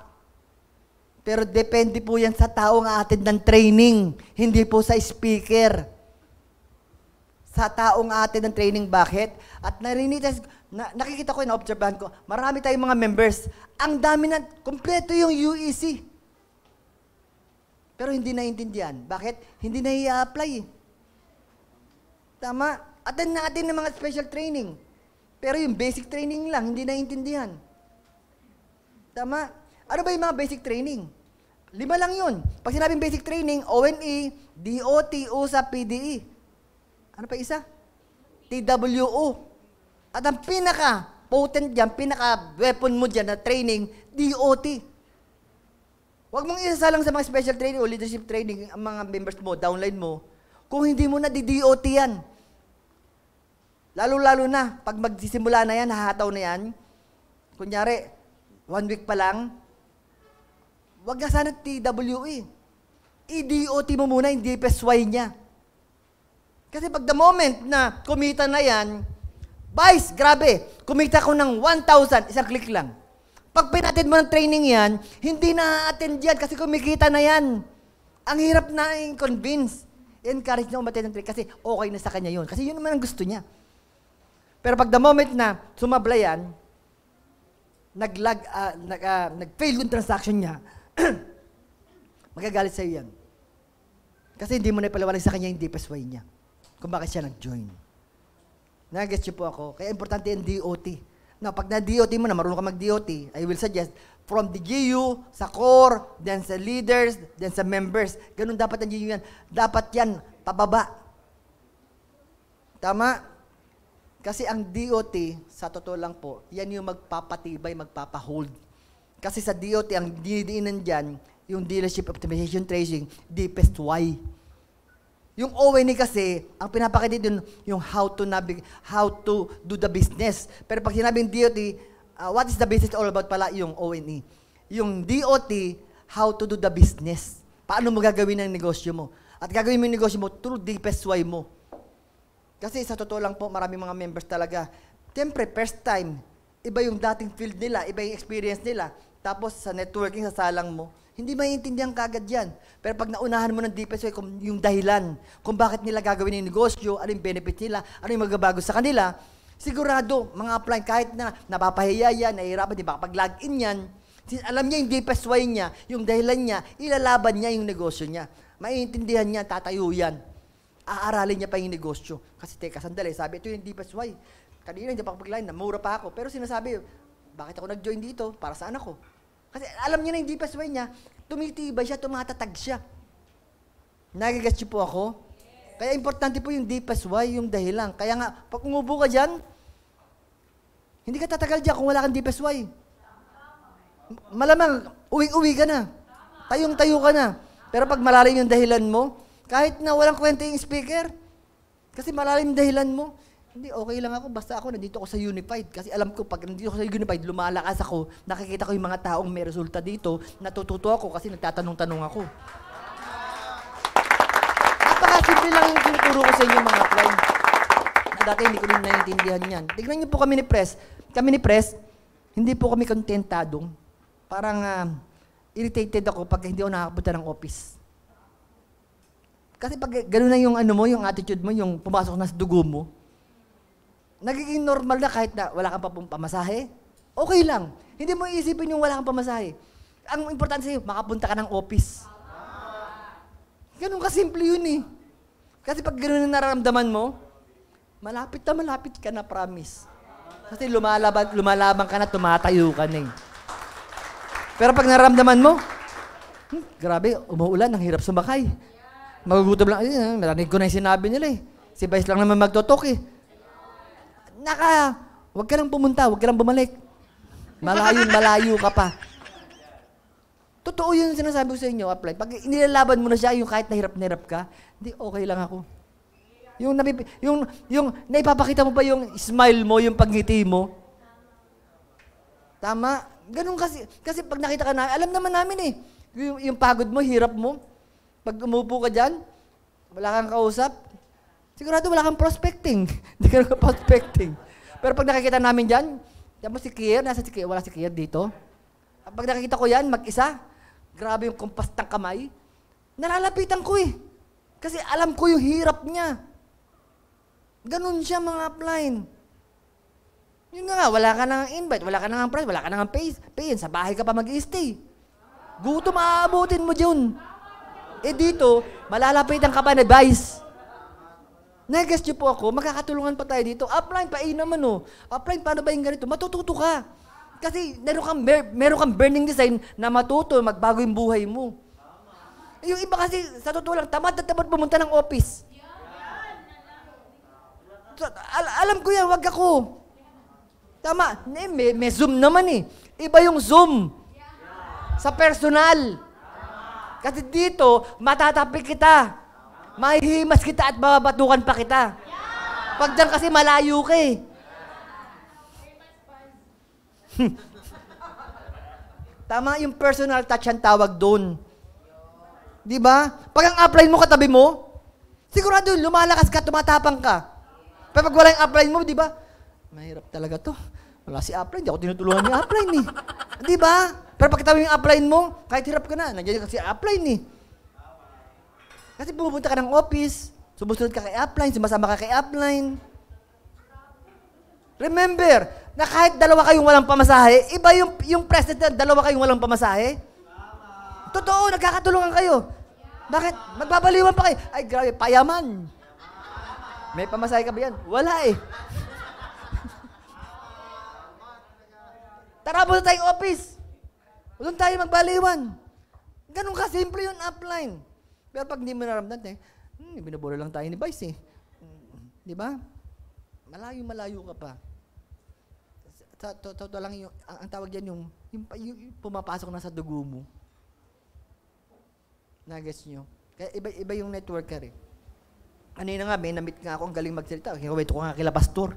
Pero depende po yan sa taong atin ng training, hindi po sa speaker. Sa taong atin ng training, bakit? At narinig, na, nakikita ko, na-observahan ko, marami tayong mga members. Ang dami na, kompleto yung UEC. Pero hindi naiintindihan. Bakit? Hindi na i-apply. Tama? attend natin ng mga special training. Pero yung basic training lang, hindi naiintindihan. Tama? Ano ba yung mga basic training? Lima lang yun. Pag sinabing basic training, ONE, DOT, sa PDE. Ano pa isa? TWO. At ang pinaka potent dyan, pinaka weapon mo dyan na training, DOT. Huwag mong isasalang sa mga special training o leadership training ang mga members mo, downline mo, kung hindi mo na di-DOT yan. Lalo-lalo na, pag magsisimula na yan, hahataw na yan. Kunyari, one week pa lang, wag na sana TWE. EDOT mo muna yung DPSY niya. Kasi pag the moment na kumita na yan, Vice, grabe, kumita ko ng 1,000, isang click lang. Pag pinatid mo ng training yan, hindi na attend yan kasi kumikita na yan. Ang hirap na i-convince. Encourage na umatid ng training kasi okay na sa kanya yun. Kasi yun naman ang gusto niya. Pero pag the moment na sumabla yan, nag-lag, uh, nag, uh, nag-fail yung transaction niya, magagalit sa'yo yan. Kasi hindi mo na ipaliwanag sa kanya yung deepest way niya. Kung bakit siya nag-join. Nag-guess po ako. Kaya importante yung DOT. Na pag na-DOT mo na, marunong ka mag-DOT, I will suggest, from the GU, sa core, then sa leaders, then sa members. Ganun dapat ang GU yan. Dapat yan, pababa. Tama? Kasi ang DOT, sa totoo lang po, yan yung magpapatibay, magpapahold. Kasi sa DOT, ang dinidiinan dyan, yung dealership optimization tracing, deepest why. Yung ONE kasi, ang pinapakita dun, yung how to navigate, how to do the business. Pero pag sinabing DOT, uh, ah, what is the business all about pala yung ONE? Yung DOT, how to do the business. Paano mo gagawin ang negosyo mo? At gagawin mo yung negosyo mo through deepest why mo. Kasi sa totoo lang po, maraming mga members talaga. Siyempre, first time, iba yung dating field nila, iba yung experience nila. Tapos sa networking, sa salang mo, hindi maiintindihan kagad yan. Pero pag naunahan mo ng kung yung dahilan, kung bakit nila gagawin yung negosyo, ano yung benefit nila, ano yung magbabago sa kanila, sigurado, mga apply, kahit na napapahiya yan, nahihirapan, di ba, pag login yan, alam niya yung deepest niya, yung dahilan niya, ilalaban niya yung negosyo niya. Maiintindihan niya, tatayo yan aaralin niya pa yung negosyo. Kasi teka, sandali, sabi, ito yung deepest why. Kanina hindi pa ako mag-line, namura pa ako. Pero sinasabi, bakit ako nag-join dito? Para saan ako? Kasi alam niya na yung deepest why niya, tumitibay siya, tumatatag siya. Nagigets niyo po ako? Kaya importante po yung deepest why, yung dahilan. Kaya nga, pag umubo ka dyan, hindi ka tatagal dyan kung wala kang deepest why. Malamang, uwi-uwi ka na. Tayong-tayo ka na. Pero pag malalim yung dahilan mo, kahit na walang kwenta yung speaker. Kasi malalim dahilan mo. Hindi, okay lang ako. Basta ako, nandito ako sa Unified. Kasi alam ko, pag nandito ako sa Unified, lumalakas ako. Nakikita ko yung mga taong may resulta dito. Natututo ako kasi nagtatanong-tanong ako. Napakasimple lang yung tinuturo ko sa inyo mga prime. Na dati hindi ko rin naiintindihan yan. Tignan niyo po kami ni Press. Kami ni Press, hindi po kami kontentado. Parang uh, irritated ako pag hindi ako nakapunta ng office. Kasi pag gano'n na yung ano mo, yung attitude mo, yung pumasok na sa dugo mo, nagiging normal na kahit na wala kang pa pamasahe, okay lang. Hindi mo iisipin yung wala kang pamasahe. Ang importante sa'yo, makapunta ka ng office. Ganun kasimple yun eh. Kasi pag gano'n na nararamdaman mo, malapit na malapit ka na, promise. Kasi lumalaban, lumalaban ka na, tumatayo ka na eh. Pero pag nararamdaman mo, hmm, grabe, umuulan, ang hirap sumakay. Magugutom lang. Eh, narinig ko na yung sinabi nila eh. Si Vice lang naman magtotok eh. Naka, huwag ka lang pumunta, huwag ka lang bumalik. Malayo, malayo ka pa. Totoo yun sinasabi ko sa inyo, apply. Pag inilalaban mo na siya, yung kahit nahirap na hirap ka, hindi, okay lang ako. Yung, napip, yung, yung naipapakita mo pa yung smile mo, yung pagngiti mo. Tama? Ganun kasi. Kasi pag nakita ka na, alam naman namin eh. Yung, yung pagod mo, hirap mo. Pag umupo ka dyan, wala kang kausap, sigurado wala kang prospecting. Hindi ka nang prospecting. Pero pag nakikita namin dyan, yan mo si Kier, nasa si Kier, wala si Kier dito. Pag nakikita ko yan, mag-isa, grabe yung kumpas ng kamay, nalalapitan ko eh. Kasi alam ko yung hirap niya. Ganun siya mga upline. Yun nga, wala ka nang invite, wala ka nang price, wala ka nang pay, pay sa bahay ka pa mag-stay. Gutom aabutin mo dyan. Eh dito, malalapitan ka pa na vice. Nag-guess niyo po ako, magkakatulungan pa tayo dito. Upline, pain naman oh. Upline, paano ba yung ganito? Matututo ka. Kasi meron kang, mer- meron kang burning design na matuto, magbago yung buhay mo. Eh, yung iba kasi, sa totoo lang, tamad at tamad pumunta ng office. Al- alam ko yan, wag ako. Tama, may, may Zoom naman eh. Iba yung Zoom. Sa personal. Kasi dito, matatapik kita. Mahihimas kita at babatukan pa kita. Pag dyan kasi malayo ka eh. Tama yung personal touch ang tawag doon. Di ba? Pag ang upline mo katabi mo, sigurado lumalakas ka, tumatapang ka. Pero pag wala yung upline mo, di ba? Mahirap talaga to. Wala si upline, di ako tinutulungan ni upline eh. Di ba? Pero pagkatapos yung upline mo, kahit hirap ka na, nandiyan kasi applyin ni. Eh. Kasi pumunta ka ng office, sumusunod ka kay upline, sumasama ka kay upline. Remember, na kahit dalawa kayong walang pamasahe, iba yung, yung present na dalawa kayong walang pamasahe. Totoo, nagkakatulungan kayo. Bakit? Magbabaliwan pa kayo. Ay, grabe, payaman. May pamasahe ka ba yan? Wala eh. Tara mo na tayong office. Huwag tayo magbaliwan. Ganun ka, simple yung upline. Pero pag hindi mo naramdaman, eh, hmm, binabura lang tayo ni Vice eh. Di ba? Malayo-malayo ka pa. Sa, lang yung, ang, ang tawag yan yung, yung, yung, yung pumapasok na sa dugo mo. Nagets nyo? Kaya iba, iba yung networker eh. Ano yun nga, may namit nga ako, ang galing magsalita. Kinawait ko nga kila pastor.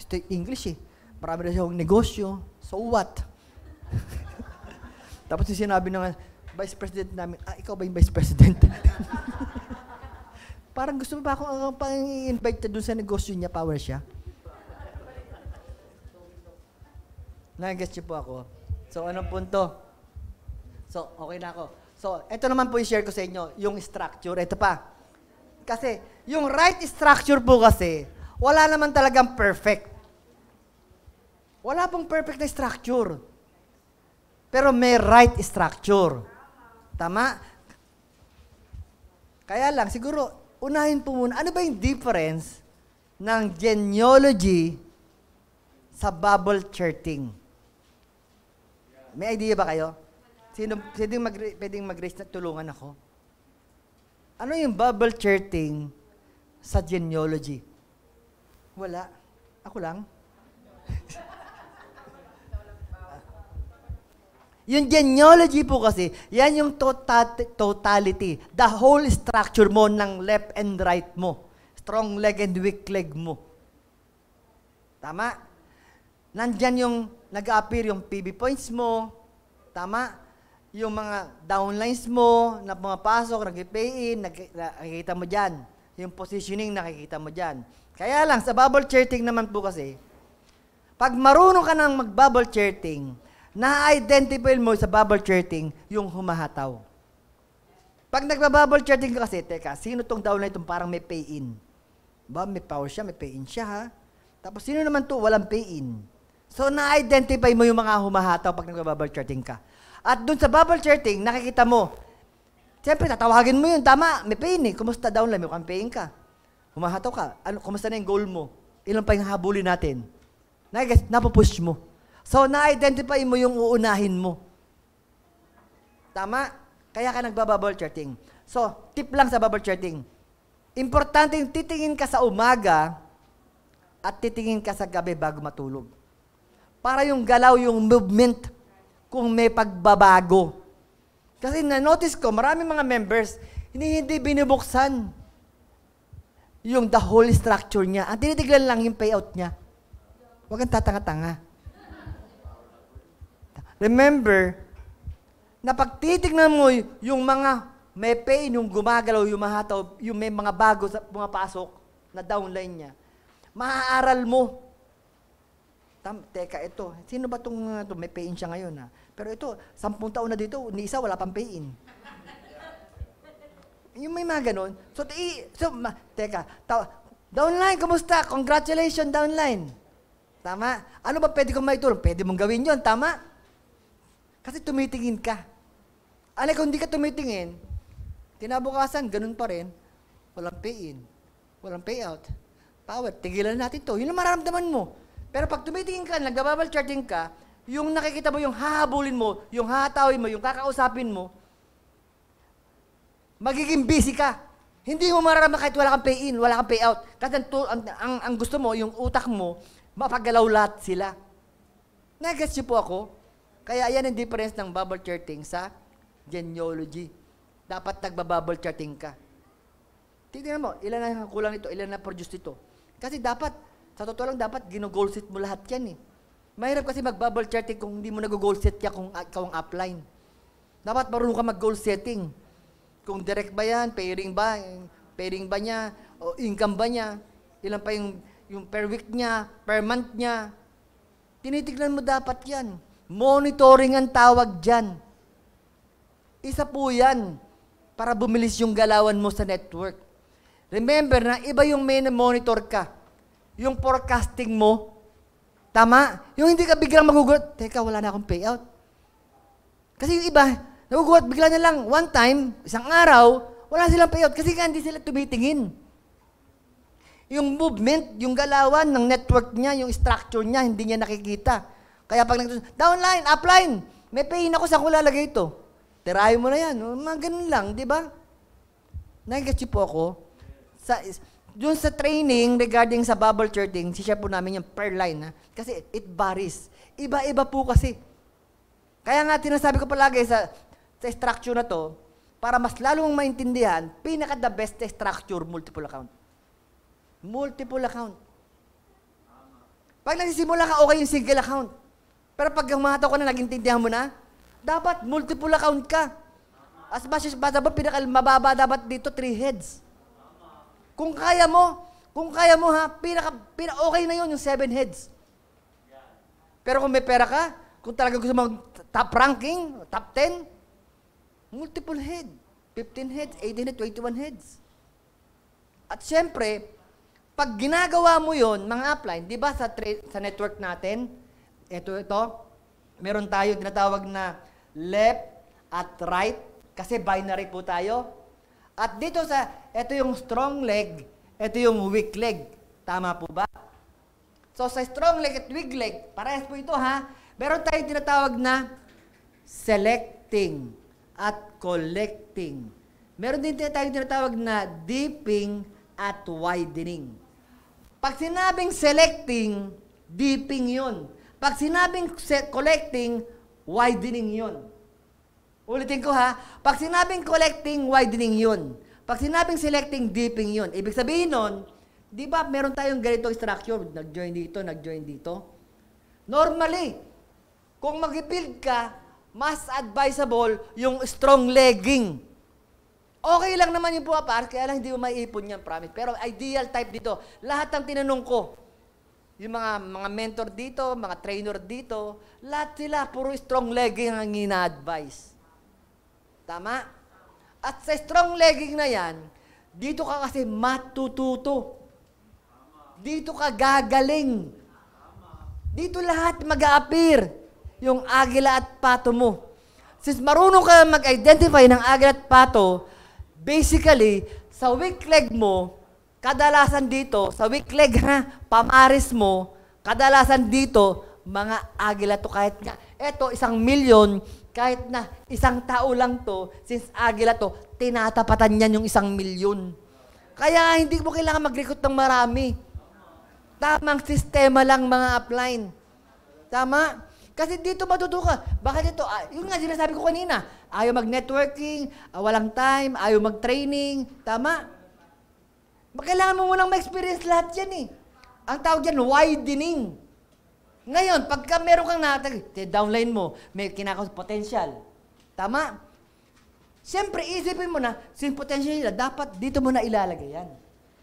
Gusto English eh. Marami na siya negosyo. So what? Tapos yung sinabi ng vice president namin, ah, ikaw ba yung vice president? Parang gusto mo pa akong pang invite doon sa negosyo niya, power siya. Nag-guess niyo po ako. So, anong punto? So, okay na ako. So, ito naman po i-share ko sa inyo, yung structure. Ito pa. Kasi, yung right structure po kasi, wala naman talagang perfect. Wala pong perfect na structure. Pero may right structure. Tama? Kaya lang, siguro, unahin po muna, ano ba yung difference ng genealogy sa bubble charting? May idea ba kayo? Sino, pwedeng, mag, pwedeng mag-raise na tulungan ako? Ano yung bubble charting sa genealogy? Wala. Ako lang. Yung genealogy po kasi, yan yung totat- totality, the whole structure mo ng left and right mo. Strong leg and weak leg mo. Tama? Nandyan yung nag-appear yung PB points mo. Tama? Yung mga downlines mo na pumapasok, nag-pay in, nakikita mo dyan. Yung positioning, nakikita mo dyan. Kaya lang, sa bubble charting naman po kasi, pag marunong ka ng mag-bubble charting, na-identify mo sa bubble charting yung humahataw. Pag nagbabubble charting ka kasi, teka, sino tong daw na itong parang may pay-in? Ba, may power siya, may pay-in siya ha? Tapos sino naman to walang pay-in? So na-identify mo yung mga humahataw pag nagbabubble charting ka. At dun sa bubble charting, nakikita mo, siyempre tatawagin mo yun, tama, may pay-in eh, kumusta down lang, may campaign ka. Humahataw ka, ano, kumusta na yung goal mo? Ilan pa yung habulin natin? Napupush mo. So, na-identify mo yung uunahin mo. Tama? Kaya ka nagbabubble charting. So, tip lang sa bubble charting. Importante yung titingin ka sa umaga at titingin ka sa gabi bago matulog. Para yung galaw, yung movement, kung may pagbabago. Kasi na-notice ko, maraming mga members, hindi, hindi binubuksan yung the whole structure niya. Ang tinitiglan lang yung payout niya. Huwag kang tatanga-tanga. Remember, na pagtitignan mo yung mga may pain, yung gumagalaw, yung mahataw, yung may mga bago sa pumapasok na downline niya, maaaral mo. Tam, teka, ito, sino ba itong uh, may pain siya ngayon? Ha? Ah. Pero ito, sampung taon na dito, ni isa wala pang pain. yung may mga ganun. So, i, so ma, teka, ta, downline, kumusta? Congratulations, downline. Tama? Ano ba pwede kong maitulong? Pwede mong gawin yon tama? Kasi tumitingin ka. Alay, kung hindi ka tumitingin, tinabukasan, ganun pa rin, walang pay-in, walang payout. Power, tigilan natin to. Yun ang mararamdaman mo. Pero pag tumitingin ka, nagbababal charting ka, yung nakikita mo, yung hahabulin mo, yung hahatawin mo, yung kakausapin mo, magiging busy ka. Hindi mo mararamdaman kahit wala kang pay-in, wala kang pay-out. Kasi ang, ang, ang, ang gusto mo, yung utak mo, mapagalaw lahat sila. Nag-guess po ako? Kaya yan ang difference ng bubble charting sa genealogy. Dapat nagbabubble charting ka. Tingnan mo, ilan na kulang ito, ilan na produce ito. Kasi dapat, sa totoo lang dapat ginugol set mo lahat yan eh. Mahirap kasi mag-bubble charting kung hindi mo nag-goal set ka kung ikaw ang upline. Dapat marunong ka mag-goal setting. Kung direct ba yan, pairing ba, pairing ba niya, o income ba niya, ilan pa yung, yung per week niya, per month niya. Tinitignan mo dapat yan. Monitoring ang tawag dyan. Isa po yan para bumilis yung galawan mo sa network. Remember na iba yung may monitor ka. Yung forecasting mo, tama. Yung hindi ka biglang magugulat, teka, wala na akong payout. Kasi yung iba, nagugulat bigla na lang. One time, isang araw, wala silang payout kasi nga hindi sila tumitingin. Yung movement, yung galawan ng network niya, yung structure niya, hindi niya nakikita. Kaya pag nag downline, upline, may pain ako sa kung lalagay ito. Tirahin mo na yan. Mga ganun lang, di ba? Nagigets po ako. Sa, dun sa training regarding sa bubble charting, si po namin yung per line. Ha? Kasi it varies. Iba-iba po kasi. Kaya nga tinasabi ko palagi sa, sa structure na to, para mas lalong maintindihan, pinaka the best structure, multiple account. Multiple account. Pag nagsisimula ka, okay yung single account. Pero pag humataw ka na, nagintindihan mo na, dapat multiple account ka. As much as possible, pinakal mababa dapat dito, three heads. Kung kaya mo, kung kaya mo ha, pinaka, pina, okay na yon yung seven heads. Pero kung may pera ka, kung talaga gusto mong top ranking, top 10, multiple head. 15 heads, 18 heads, 21 heads. At syempre, pag ginagawa mo yon mga upline, di ba sa, tra- sa network natin, ito, ito. Meron tayo tinatawag na left at right kasi binary po tayo. At dito sa, ito yung strong leg, ito yung weak leg. Tama po ba? So sa strong leg at weak leg, parehas po ito ha. Meron tayong tinatawag na selecting at collecting. Meron din tayong tinatawag na dipping at widening. Pag sinabing selecting, dipping yun. Pag sinabing collecting, widening yun. Ulitin ko ha. Pag sinabing collecting, widening yun. Pag sinabing selecting, dipping yun. Ibig sabihin nun, di ba meron tayong ganito structure, nag-join dito, nag-join dito. Normally, kung mag-build ka, mas advisable yung strong legging. Okay lang naman yung puwapar, kaya lang hindi mo maiipon yan, promise. Pero ideal type dito. Lahat ng tinanong ko, yung mga, mga mentor dito, mga trainer dito, lahat sila puro strong legging ang ina-advise. Tama? At sa strong legging na yan, dito ka kasi matututo. Dito ka gagaling. Dito lahat mag appear yung agila at pato mo. Since marunong ka mag-identify ng agila at pato, basically, sa weak leg mo, Kadalasan dito, sa wikleg na pamaris mo, kadalasan dito, mga agila to kahit na eto isang milyon, kahit na isang tao lang to, since agila to, tinatapatan niyan yung isang milyon. Kaya hindi mo kailangan mag-recruit ng marami. Tamang sistema lang mga upline. Tama? Kasi dito matutukan. Bakit ito? Ah, yun nga sinasabi ko kanina. Ayaw mag-networking, ah, walang time, ayaw mag-training. Tama? Kailangan mo munang ma-experience lahat yan eh. Ang tawag yan, widening. Ngayon, pagka meron kang natag, downline mo, may kinakausap potential. Tama? Siyempre, isipin mo na, since potential nila, dapat dito mo na ilalagay yan.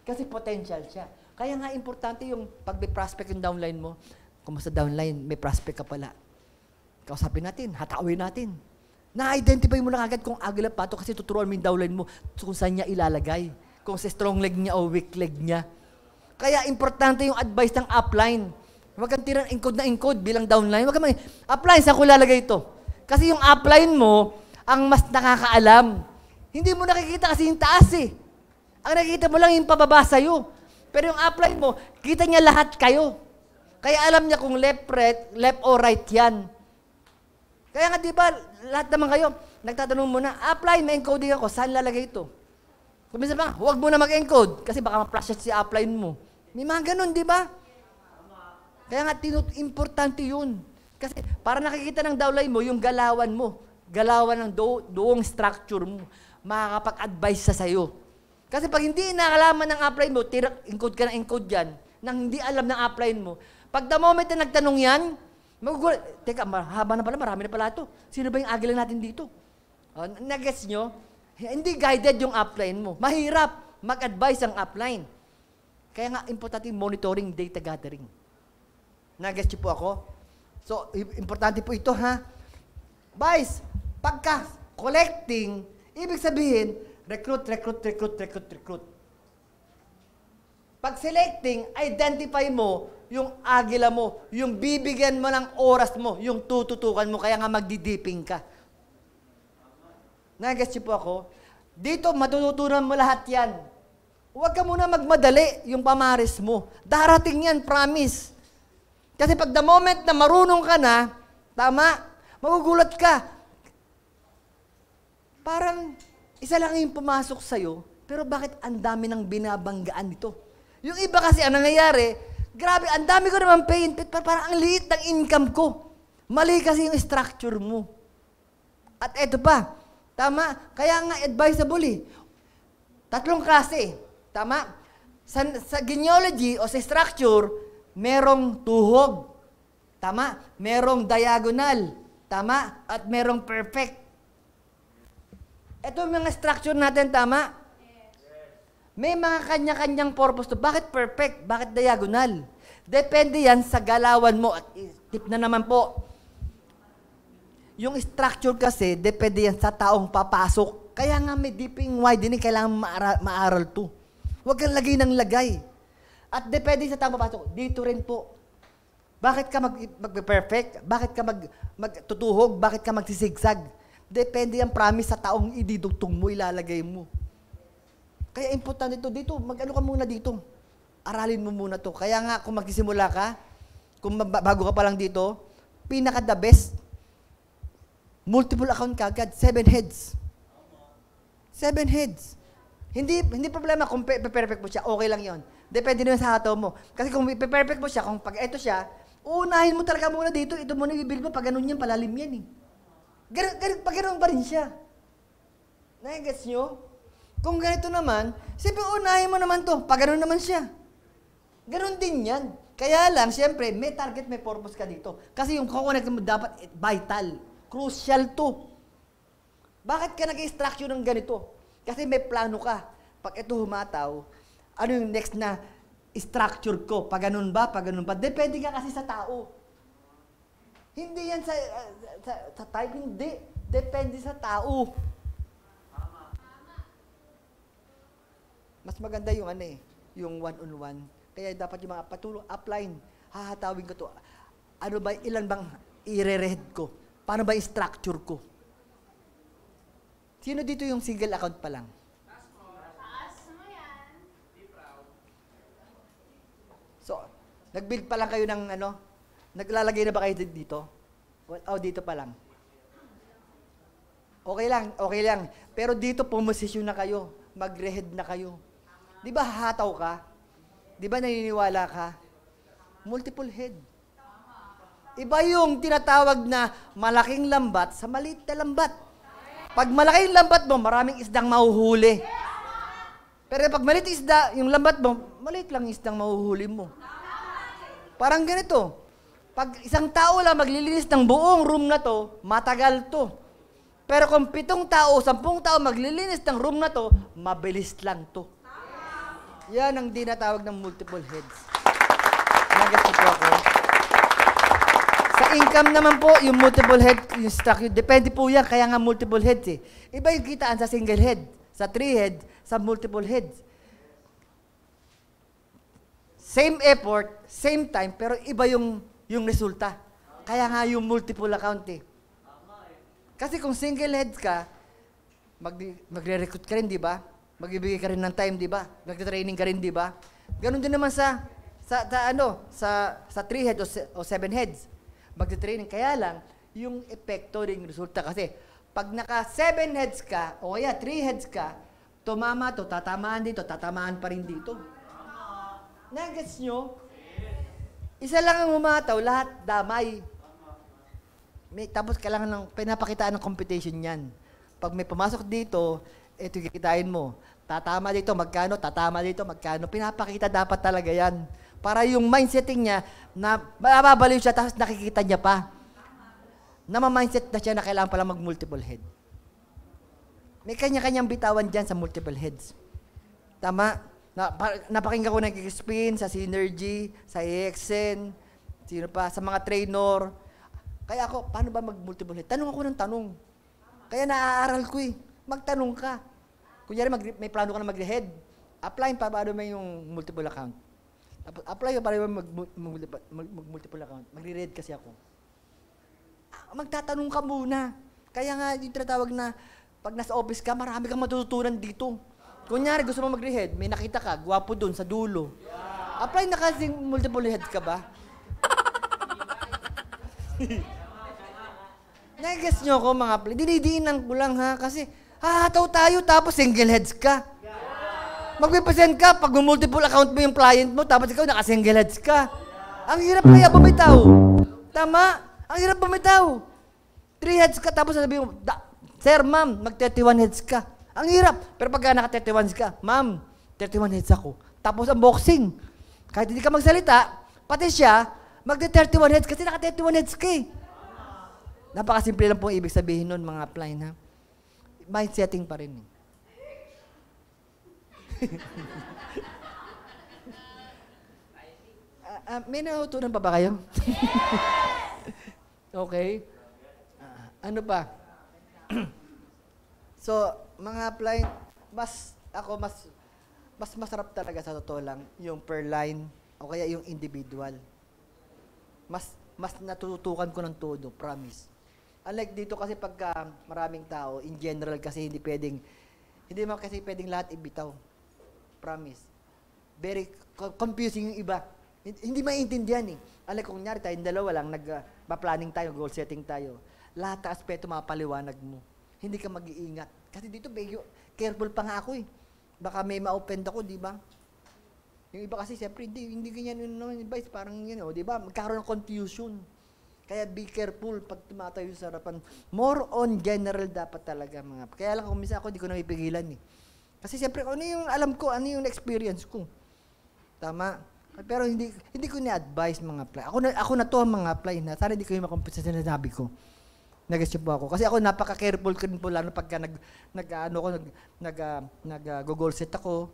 Kasi potential siya. Kaya nga, importante yung pag may prospect yung downline mo, kung kumusta downline, may prospect ka pala. Kausapin natin, hatawin natin. Na-identify mo na agad kung agila pa to kasi tuturuan mo yung downline mo kung saan niya ilalagay kung si strong leg niya o weak leg niya. Kaya importante yung advice ng upline. Huwag kang tirang encode na encode bilang downline. Huwag kang mag- upline, saan ko lalagay ito? Kasi yung upline mo, ang mas nakakaalam. Hindi mo nakikita kasi yung taas eh. Ang nakikita mo lang yung pababa sa'yo. Pero yung upline mo, kita niya lahat kayo. Kaya alam niya kung left, right, left or right yan. Kaya nga, di ba, lahat naman kayo, nagtatanong muna, upline, may encoding ako, saan lalagay ito? Minsan pa, huwag mo na mag-encode kasi baka ma-process si upline mo. May mga ganun, di ba? Kaya nga, tinut importante yun. Kasi para nakikita ng daulay mo, yung galawan mo, galawan ng do doong structure mo, makakapag-advise sa sayo. Kasi pag hindi nakalaman ng upline mo, tirak, encode ka ng encode yan, nang hindi alam ng upline mo, pag the moment na nagtanong yan, magugulat, teka, haba na pala, marami na pala ito. Sino ba yung agilan natin dito? Uh, ah, Nag-guess nyo? Hindi guided yung upline mo. Mahirap mag-advise ang upline. Kaya nga, importante yung monitoring data gathering. Nag-guess po ako? So, importante po ito, ha? Vice, pagka collecting, ibig sabihin, recruit, recruit, recruit, recruit, recruit. Pag selecting, identify mo yung agila mo, yung bibigyan mo ng oras mo, yung tututukan mo, kaya nga magdidiping ka. Nagets niyo po ako? Dito, matututunan mo lahat yan. Huwag ka muna magmadali yung pamaris mo. Darating yan, promise. Kasi pag the moment na marunong ka na, tama, magugulat ka. Parang isa lang yung pumasok sa'yo, pero bakit ang dami ng binabanggaan nito? Yung iba kasi, ang nangyayari, grabe, ang dami ko naman pain, pero parang ang liit ng income ko. Mali kasi yung structure mo. At eto pa, Tama? Kaya nga advisable eh. Tatlong klase. Tama? Sa, sa genealogy o sa structure, merong tuhog. Tama? Merong diagonal. Tama? At merong perfect. Ito mga structure natin, tama? May mga kanya-kanyang purpose to. Bakit perfect? Bakit diagonal? Depende yan sa galawan mo. At tip na naman po, yung structure kasi, depende yan sa taong papasok. Kaya nga may dipping wide, widening, eh, kailangan maaral, maaral to. Huwag kang lagay ng lagay. At depende sa taong papasok, dito rin po. Bakit ka mag, mag-perfect? Bakit ka mag, magtutuhog? Bakit ka magsisigsag? Depende ang promise sa taong ididugtong mo, ilalagay mo. Kaya importante ito dito, mag-ano ka muna dito. Aralin mo muna to. Kaya nga, kung magsisimula ka, kung bago ka pa lang dito, pinaka the best Multiple account kagad, seven heads. Seven heads. Hindi hindi problema kung pe- perfect mo siya, okay lang 'yon. Depende naman sa ato mo. Kasi kung perfect mo siya, kung pag ito siya, unahin mo talaga muna dito, ito muna i-build mo, pag ganun yan, palalim yan eh. Ganun, ganun, pag ganun pa rin siya. Nagets nyo? Kung ganito naman, siyempre unahin mo naman to, pag ganun naman siya. Ganun din yan. Kaya lang, siyempre, may target, may purpose ka dito. Kasi yung kukonect mo dapat eh, vital. Crucial to. Bakit ka nag-structure ng ganito? Kasi may plano ka. Pag ito humataw, ano yung next na structure ko? Pag ganun ba? Pag ganun ba? Depende ka kasi sa tao. Hindi yan sa, uh, sa, sa type, hindi. Depende sa tao. Mas maganda yung ano eh, yung one-on-one. Kaya dapat yung mga patulong upline, hahatawin ko to. Ano ba, ilan bang ire-read ko? Paano ba i-structure ko? Sino dito yung single account pa lang? So, nag-build pa lang kayo ng ano? Naglalagay na ba kayo dito? Well, oh, dito pa lang. Okay lang, okay lang. Pero dito pumosisyon na kayo. Mag-rehead na kayo. Di ba hataw ka? Di ba naniniwala ka? Multiple head. Iba yung tinatawag na malaking lambat sa maliit na lambat. Pag malaking lambat mo, maraming isdang mahuhuli. Pero pag maliit isda, yung lambat mo, maliit lang isdang mahuhuli mo. Parang ganito. Pag isang tao lang maglilinis ng buong room na to, matagal to. Pero kung pitong tao, sampung tao maglilinis ng room na to, mabilis lang to. Yan ang dinatawag ng multiple heads. Nagasi po ako income naman po, yung multiple head, yung stock, yun, depende po yan, kaya nga multiple heads eh. Iba yung kitaan sa single head, sa three head, sa multiple heads. Same effort, same time, pero iba yung, yung resulta. Kaya nga yung multiple account eh. Kasi kung single head ka, mag, magre-recruit ka rin, di ba? Magbibigay ka rin ng time, di ba? Nagte-training ka rin, di ba? Ganon din naman sa sa, sa ano, sa sa three head o, se, o seven heads magte-training. Kaya lang, yung epekto rin resulta kasi pag naka 7 heads ka, o kaya 3 heads ka, tumama to, tatamaan dito, tatamaan pa rin dito. Nagets nyo? Isa lang ang humataw, lahat damay. May, tapos kailangan ng, pinapakitaan ng competition yan. Pag may pumasok dito, ito kikitain mo. Tatama dito, magkano, tatama dito, magkano. Pinapakita dapat talaga yan. Para yung mindsetting niya, na mababaliw siya, tapos nakikita niya pa. na mindset na siya na kailangan pala mag-multiple head. May kanya-kanyang bitawan dyan sa multiple heads. Tama? Na, pa, napakinggan ko na kay Crispin, sa Synergy, sa EXN, sino pa, sa mga trainer. Kaya ako, paano ba mag-multiple head? Tanong ako ng tanong. Kaya naaaral ko eh. Magtanong ka. Kunyari, mag, may plano ka na mag-head. Apply pa, paano may yung multiple account? apply ko para mag, mag, mag, mag multiple account. Magre-read kasi ako. Ah, magtatanong ka muna. Kaya nga yung tinatawag na pag nasa office ka, marami kang matututunan dito. Kunyari, gusto mo mag-rehead, may nakita ka, gwapo dun sa dulo. Yeah. Apply na kasi multiple head ka ba? Nag-guess nyo ako mga play. Dinidiinan ko lang ha, kasi hahataw tayo tapos single heads ka. Magpipasend ka pag multiple account mo yung client mo, tapos ikaw naka-single heads ka. Ang hirap kaya bumitaw. Tama. Ang hirap bumitaw. Three heads ka, tapos sasabihin mo, Sir, ma'am, mag-31 heads ka. Ang hirap. Pero pagka naka-31 heads ka, ma'am, 31 heads ako. Tapos ang boxing. Kahit hindi ka magsalita, pati siya, magde-31 heads kasi naka-31 heads ka eh. Napakasimple lang pong ibig sabihin nun, mga apply ha? Mind pa rin eh uh, uh, may nautunan pa ba kayo? okay. Uh, ano pa? so, mga applying, mas, ako mas, mas masarap talaga sa totoo lang yung per line o kaya yung individual. Mas, mas natutukan ko ng todo, promise. Unlike dito kasi pagka maraming tao, in general kasi hindi pwedeng, hindi mo kasi pwedeng lahat ibitaw promise. Very confusing yung iba. Hindi maiintindihan eh. Alam ko, nyari tayo, dalawa lang, nag-planning ah, tayo, goal setting tayo. Lahat ng aspeto mapaliwanag mo. Hindi ka mag-iingat. Kasi dito, medyo careful pa nga ako eh. Baka may ma-offend ako, di ba? Yung iba kasi, siyempre, hindi, hindi ganyan yun naman advice. Parang yun, know, oh, di ba? Magkaroon ng confusion. Kaya be careful pag tumatayo sa harapan. More on general dapat talaga mga. Kaya lang kung minsan ako hindi ko na napipigilan eh. Kasi siyempre, ano yung alam ko, ano yung experience ko. Tama. Pero hindi hindi ko ni-advise mga apply. Ako na, ako na to ang mga apply na. Sana hindi kayo makumpisa sa sinasabi ko. Nag-isip po ako. Kasi ako napaka-careful ko rin po lalo pagka nag, nag ano ko, nag, nag, uh, nag uh, ah, google set ako,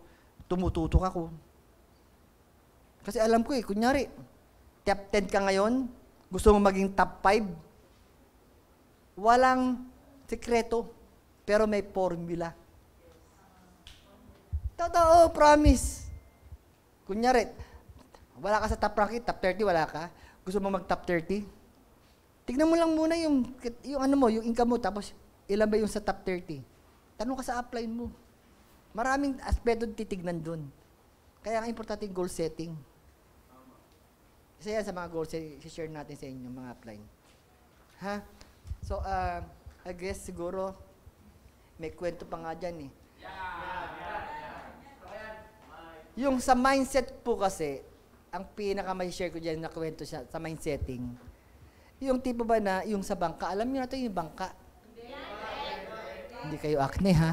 tumututok ako. Kasi alam ko eh, kunyari, top 10 ka ngayon, gusto mo maging top 5, walang sekreto, pero may formula. Totoo, promise. Kunyari, wala ka sa top rocket, top 30, wala ka. Gusto mo mag top 30? Tignan mo lang muna yung, yung ano mo, yung income mo, tapos ilan ba yung sa top 30? Tanong ka sa upline mo. Maraming aspeto titignan doon. Kaya ang importante yung goal setting. Isa yan sa mga goals, share natin sa inyo, mga upline. Ha? So, uh, I guess siguro, may kwento pa nga dyan eh. Yeah. Yung sa mindset po kasi, ang pinaka may share ko dyan na kwento siya sa mindsetting, yung tipo ba na, yung sa bangka, alam niyo na ito yung bangka. Hindi kayo acne ha.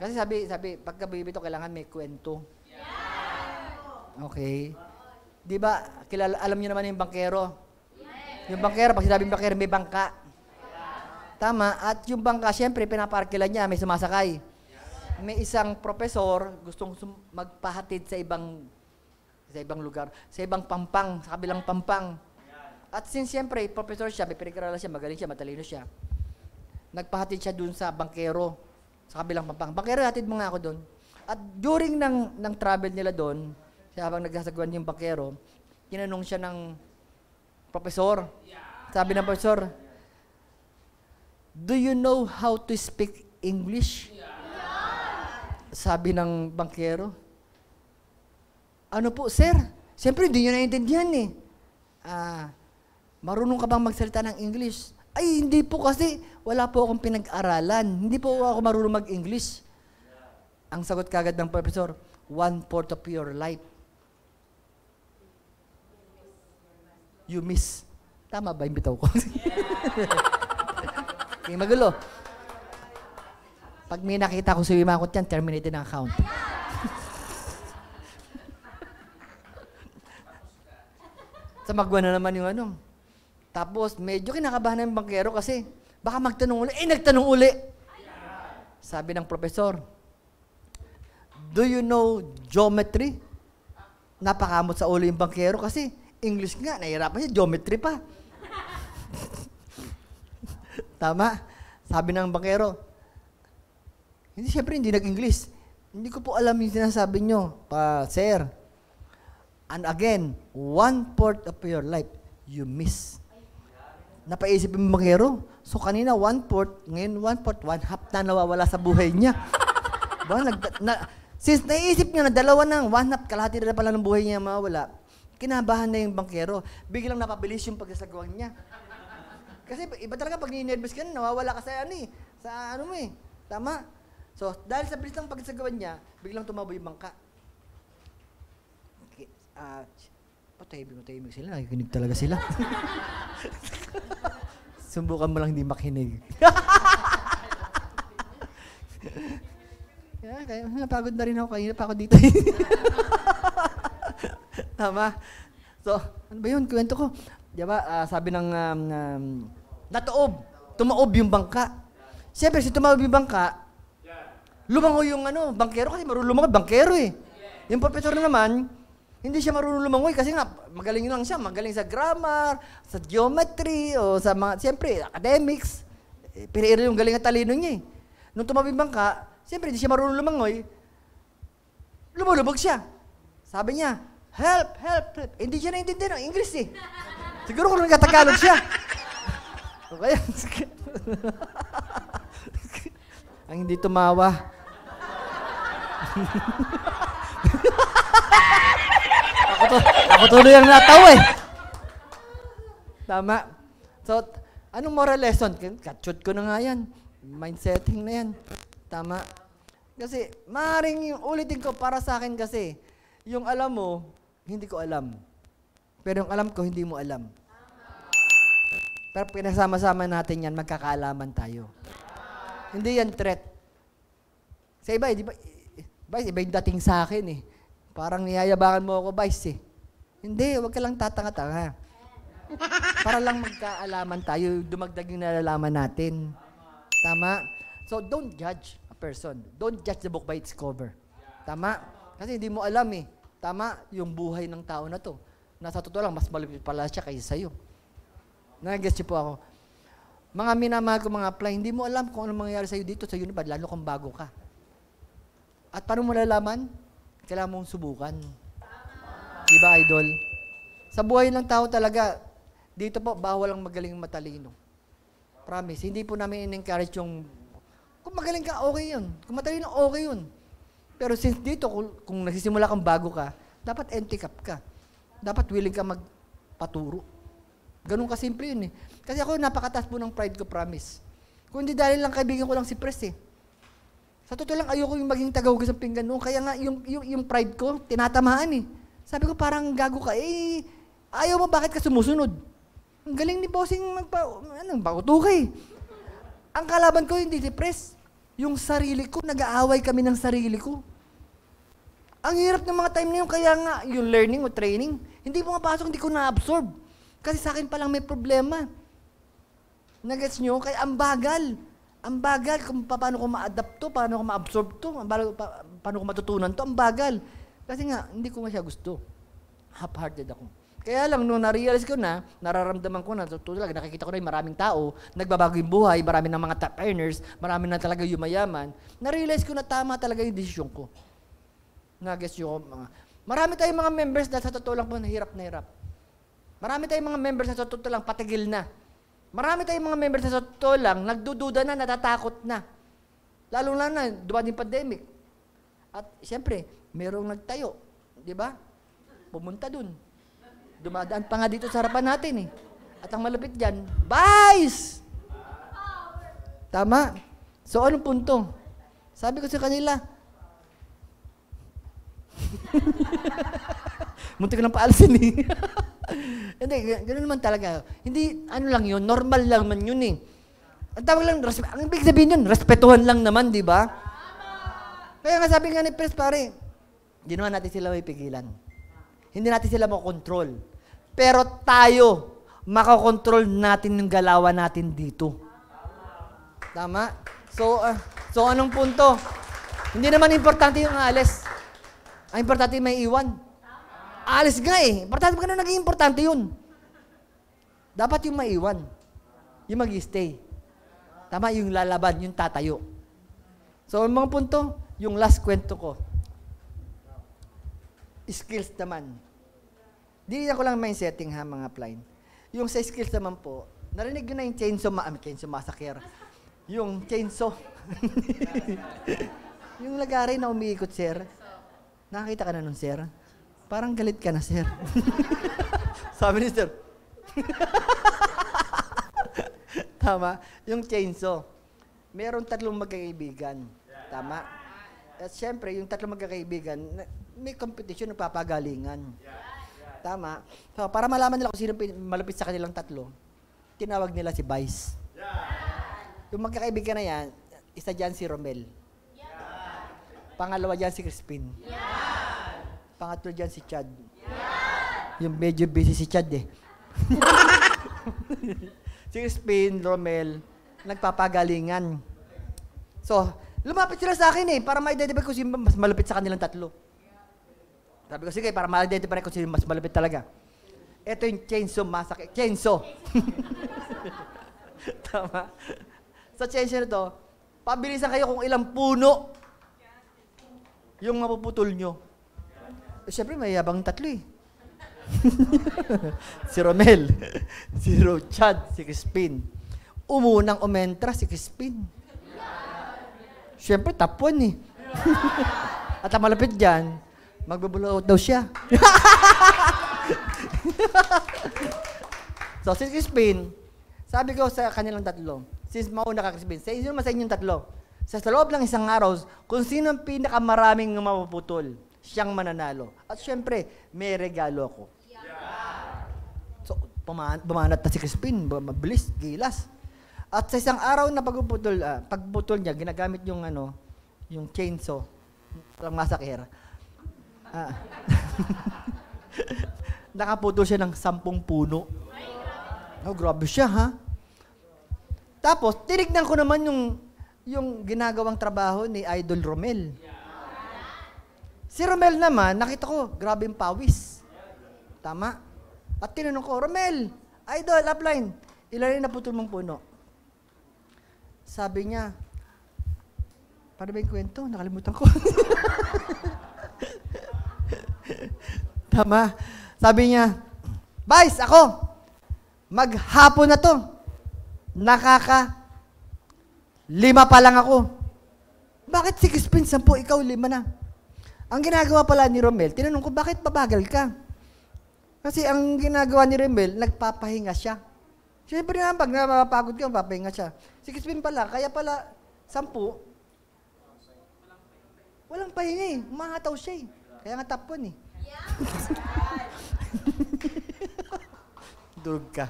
Kasi sabi, sabi, pagka bibito, kailangan may kwento. Okay. Di ba, kilala, alam niyo naman yung bankero. Yung bankero, pag sinabing bankero, may bangka. Tama. At yung bangka, syempre, pinaparkilan niya, may sumasakay may isang profesor gustong magpahatid sa ibang sa ibang lugar, sa ibang pampang, sa kabilang pampang. At since siyempre, professor siya, may pinagkarala siya, magaling siya, matalino siya. Nagpahatid siya dun sa bankero, sa kabilang pampang. Bangkero, hatid mo nga ako dun. At during ng, ng travel nila dun, siya habang nagsasagwan yung bankero, tinanong siya ng professor. Sabi ng professor, Do you know how to speak English? Sabi ng bankero, ano po sir? Siyempre, hindi nyo naiintindihan eh. Ah, marunong ka bang magsalita ng English? Ay, hindi po kasi wala po akong pinag-aralan. Hindi po ako marunong mag-English. Ang sagot kagad ng professor, one-fourth of your life. You miss. Tama ba yung bitaw ko? Yeah. Yung magulo. Pag may nakita ko si Wimakot yan, terminated ang account. Sa so, na naman yung ano. Tapos, medyo kinakabahan ng bankero kasi baka magtanong uli. Eh, nagtanong uli. Sabi ng profesor, Do you know geometry? Napakamot sa ulo yung bankero kasi English nga, nahihirapan siya, geometry pa. Tama? Sabi ng bankero, hindi, siyempre hindi nag-English. Hindi ko po alam yung sinasabi nyo, pa, sir. And again, one-fourth of your life, you miss. Napaisip yung mangero. So kanina one-fourth, ngayon one-fourth, one-half na nawawala sa buhay niya. ba, nag, na, since naisip niya na dalawa ng one-half, kalahati na pala ng buhay niya mawala, kinabahan na yung bankero. Biglang napabilis yung pagsasagawan niya. Kasi iba talaga pag ni-nervous ka na, nawawala ka sa ano eh. Sa ano mo eh. Tama? So, dahil sa bilis ng pagsagawan niya, biglang tumabo yung bangka. Okay. Uh, ah, patahimik na tahimik sila. Nakikinig talaga sila. Sumbukan mo lang hindi makinig. yeah, kaya, napagod na rin ako. Kanina pa ako dito. Tama. So, ano ba yun? Kwento ko. Di ba, uh, sabi ng um, um, natoob. Tumaob yung bangka. Siyempre, si tumaob yung bangka, lumango yung ano, bankero kasi marunong lumango, bankero eh. Yung professor naman, hindi siya marunong lumangoy eh, kasi nga magaling lang siya, magaling sa grammar, sa geometry o sa mga siyempre academics. Eh, pero Pinairal yung galing at talino niya. Eh. Nung tumabi bangka, siyempre hindi siya marunong lumangoy. Eh. Lumulubog siya. Sabi niya, help, help, help. Eh, hindi siya naintindihan ng English eh. Siguro kung nagkatagalog siya. Okay. Ang hindi tumawa ako, to, ako tuloy ang nataw eh. Tama. So, anong moral lesson? Katsut ko na nga yan. Mindsetting na yan. Tama. Kasi, maring yung ulitin ko para sa akin kasi, yung alam mo, hindi ko alam. Pero yung alam ko, hindi mo alam. Pero pinasama-sama natin yan, magkakaalaman tayo. Hindi yan threat. Sa iba, di ba, Vice, iba yung dating sa akin eh. Parang niyayabangan mo ako, Vice eh. Hindi, huwag ka lang tatanga-tanga. Para lang magkaalaman tayo, dumagdag yung nalalaman natin. Tama? So, don't judge a person. Don't judge the book by its cover. Tama? Kasi hindi mo alam eh. Tama, yung buhay ng tao na to. Nasa totoo lang, mas malapit pala siya kaysa sa'yo. Nag-guess po ako. Mga minamahal ko mga apply, hindi mo alam kung ano mangyayari sa'yo dito sa Unibad, lalo kung bago ka. At paano mo malalaman? Kailangan mong subukan. Di ba, idol? Sa buhay ng tao talaga, dito po, bawal ang magaling matalino. Promise. Hindi po namin in-encourage yung, kung magaling ka, okay yun. Kung matalino, okay yun. Pero since dito, kung, kung nagsisimula kang bago ka, dapat anti-cap ka. Dapat willing ka magpaturo. Ganun kasimple yun eh. Kasi ako, napakataas po ng pride ko, promise. Kung hindi dahil lang kaibigan ko lang si Pres eh. Sa totoo lang, ayoko yung maging tagahugas ng pinggan noon. Kaya nga, yung, yung, yung pride ko, tinatamaan eh. Sabi ko, parang gago ka. Eh, ayaw mo, bakit ka sumusunod? Ang galing ni bossing magpa, ano, bautukay. Ang kalaban ko, hindi depressed. Yung sarili ko, nag-aaway kami ng sarili ko. Ang hirap ng mga time na yun, kaya nga, yung learning o training, hindi mo nga pumapasok, hindi ko na-absorb. Kasi sa akin palang may problema. Nagets nyo? Kaya ang bagal. Ang bagal kung paano ko ma-adapt to, paano ko ma-absorb to, paano, pa, paano ko matutunan to, ang bagal. Kasi nga, hindi ko masya gusto. Half-hearted ako. Kaya lang, nung na-realize ko na, nararamdaman ko na, talaga, nakikita ko na yung maraming tao, nagbabago yung buhay, marami ng mga top earners, marami na talaga yumayaman, na-realize ko na tama talaga yung desisyon ko. Na-guess yung mga, marami tayong mga members na sa totoo lang po nahirap na hirap. Marami tayong mga members na sa totoo lang patigil na. Marami tayong mga members na sa totoo lang, nagdududa na, natatakot na. Lalo na na, dumaan pandemic. At siyempre, merong nagtayo. Di ba? Pumunta dun. Dumadaan pa nga dito sa harapan natin eh. At ang malapit dyan, Vice! Tama? So, anong punto? Sabi ko sa kanila, Munti ko nang paalisin eh. Hindi, ganoon naman talaga. Hindi, ano lang yun, normal lang man yun eh. Ang tawag lang, resp- ang ibig sabihin yun, respetuhan lang naman, di ba? Kaya nga sabi nga ni Pres, pare, hindi natin sila may pigilan. Hindi natin sila makontrol. Pero tayo, makokontrol natin yung galawan natin dito. Tama? So, uh, so anong punto? Hindi naman importante yung alis. Ang importante may iwan. Alis nga eh. Importante ba na naging importante yun? Dapat yung maiwan. Yung mag-stay. Tama, yung lalaban, yung tatayo. So, ang mga punto, yung last kwento ko. Skills naman. Hindi ako lang mind setting ha, mga plane. Yung sa skills naman po, narinig nyo na yung chainsaw, ma- chainsaw massacre. Yung chainsaw. yung lagari na umiikot, sir. Nakakita ka na nun, sir? parang galit ka na, sir. Sabi ni sir, Tama. Yung chainsaw. Meron tatlong magkakaibigan. Tama. At syempre, yung tatlong magkakaibigan, may competition, nagpapagalingan. Tama. So, para malaman nila kung sino malapit sa kanilang tatlo, tinawag nila si Vice. Yung magkakaibigan na yan, isa dyan si Romel. Pangalawa dyan si Crispin. Yeah! Pangatlo dyan si Chad. Yeah! Yung medyo busy si Chad eh. si Spain, Romel, nagpapagalingan. So, lumapit sila sa akin eh, para ma-identify ko sino mas malapit sa kanilang tatlo. Sabi ko, sige, para ma-identify ko sino mas malapit talaga. Ito yung chainsaw massacre. Chainsaw. Tama. Sa chainsaw na to, pabilisan kayo kung ilang puno yung mapuputol nyo siyempre mayabang tatlo eh. si Romel, si Rochad, si Crispin. Umunang umentra si Crispin. Siyempre, tapon one eh. At ang malapit dyan, magbabulaw daw siya. so, si Crispin, sabi ko sa kanilang tatlo, since mauna ka Crispin, sa inyo naman sa inyong tatlo, sa loob ng isang araw, kung sino ang pinakamaraming mapuputol, siyang mananalo. At syempre, may regalo ako. Yeah. So, bumanat na si Crispin, mabilis, gilas. At sa isang araw na pagputol, uh, ah, pagputol niya, ginagamit yung ano, yung chainsaw, parang masakir. Uh, nakaputol siya ng sampung puno. Oh, grabe siya, ha? Tapos, tinignan ko naman yung, yung ginagawang trabaho ni Idol Romel. Yeah. Si Romel naman, nakita ko, grabe yung pawis. Tama. At tinanong ko, Romel, idol, upline, ilan na putol mong puno? Sabi niya, para ba yung kwento? Nakalimutan ko. Tama. Sabi niya, Vice, ako, maghapon na to. Nakaka lima pa lang ako. Bakit 6 pins, po, ikaw lima na? Ang ginagawa pala ni Romel, tinanong ko, bakit babagal ka? Kasi ang ginagawa ni Romel, nagpapahinga siya. Siyempre na, pag napapagod ka, papahinga siya. Si Crispin pala, kaya pala, sampu, walang pahinga eh. Umahataw siya eh. Kaya nga tapon one eh. Yeah. Durog ka.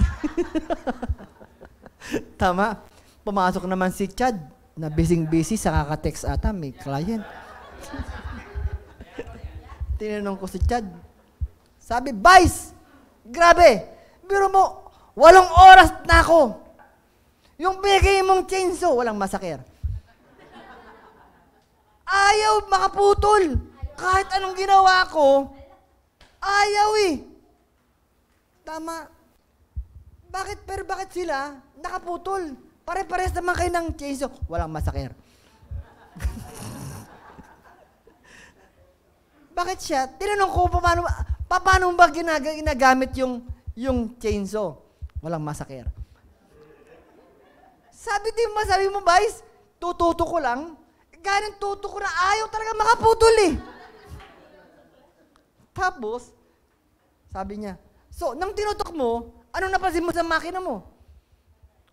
Tama. Pumasok naman si Chad na busy-busy sa kaka-text ata, may client. Tinanong ko si Chad. Sabi, Vice, grabe, biro mo, walong oras na ako. Yung bigay mong chainsaw, walang masakir. Ayaw makaputol. Kahit anong ginawa ko, ayaw eh. Tama. Bakit, pero bakit sila nakaputol? Pare-pares naman kayo ng chainsaw. Walang masakir. Bakit siya? Tinanong ko, paano, paano ba ginag- ginagamit yung, yung chainsaw? Walang masakir. Sabi din masabi mo, Vice, tututo ko lang. Ganun tuto ko na ayaw talaga makaputol eh. Tapos, sabi niya, so, nang tinutok mo, ano napansin mo sa makina mo?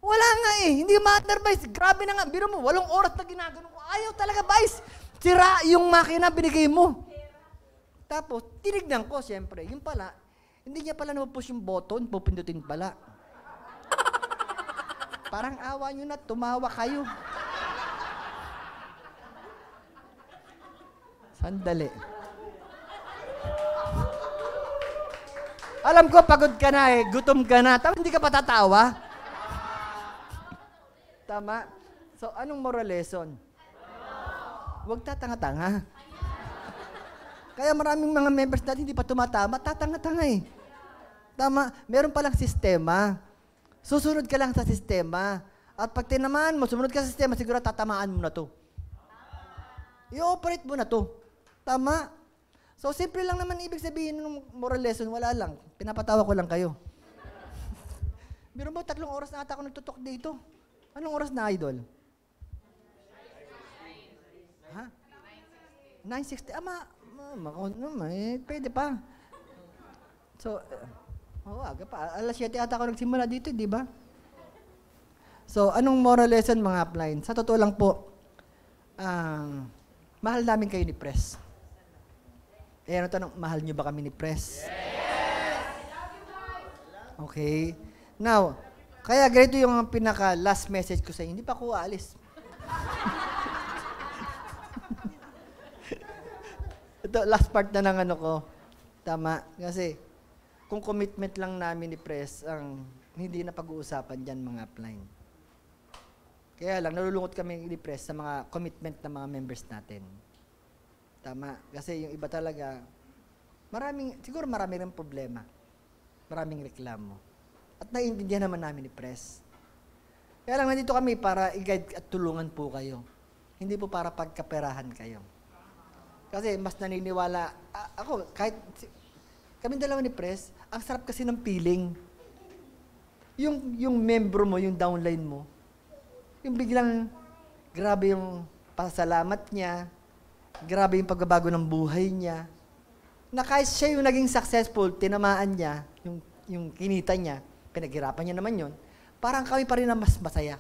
Wala nga eh. Hindi matter, Vice. Grabe na nga. Biro mo, walong oras na ginagano ko. Ayaw talaga, Vice. Sira yung makina binigay mo. Tapos, tinignan ko, siyempre. Yung pala, hindi niya pala napupush yung button, pupindutin pala. Parang awa nyo na, tumawa kayo. Sandali. Alam ko, pagod ka na eh, gutom ka na, tapos hindi ka patatawa. Tama. So, anong moral lesson? Huwag tatanga-tanga. Kaya maraming mga members natin hindi pa tumatama, tatanga-tanga eh. Tama, meron palang sistema. Susunod ka lang sa sistema. At pag tinamaan mo, sumunod ka sa sistema, siguro tatamaan mo na to. I-operate mo na to. Tama. So, simple lang naman ibig sabihin ng moral lesson, wala lang. Pinapatawa ko lang kayo. Meron mo, tatlong oras na ata ako nagtutok dito. Anong oras na, idol? Ha? 9.60. Ama, ama, mo eh, pwede pa. So, oh, aga pa. Alas 7 ata ako nagsimula dito, eh, di ba? So, anong moral lesson, mga upline? Sa totoo lang po, uh, mahal namin kayo ni Press. Eh, ano tanong, mahal niyo ba kami ni Press? Yes! Okay. Now, kaya ganito yung pinaka last message ko sa inyo. Hindi pa ako aalis. Ito, last part na ng ano ko. Tama. Kasi, kung commitment lang namin ni Press, ang hindi na pag-uusapan dyan mga upline. Kaya lang, nalulungkot kami ni Press sa mga commitment ng mga members natin. Tama. Kasi yung iba talaga, maraming, siguro marami rin problema. Maraming reklamo. At naiintindihan naman namin ni Press. Kaya lang nandito kami para i-guide at tulungan po kayo. Hindi po para pagkaperahan kayo. Kasi mas naniniwala, A- ako, kahit si- kami dalawa ni Press, ang sarap kasi ng feeling. Yung, yung membro mo, yung downline mo, yung biglang, grabe yung pasalamat niya, grabe yung pagbabago ng buhay niya, na kahit siya yung naging successful, tinamaan niya, yung, yung kinita niya, pinaghirapan niya naman yun, parang kami pa rin ang mas masaya.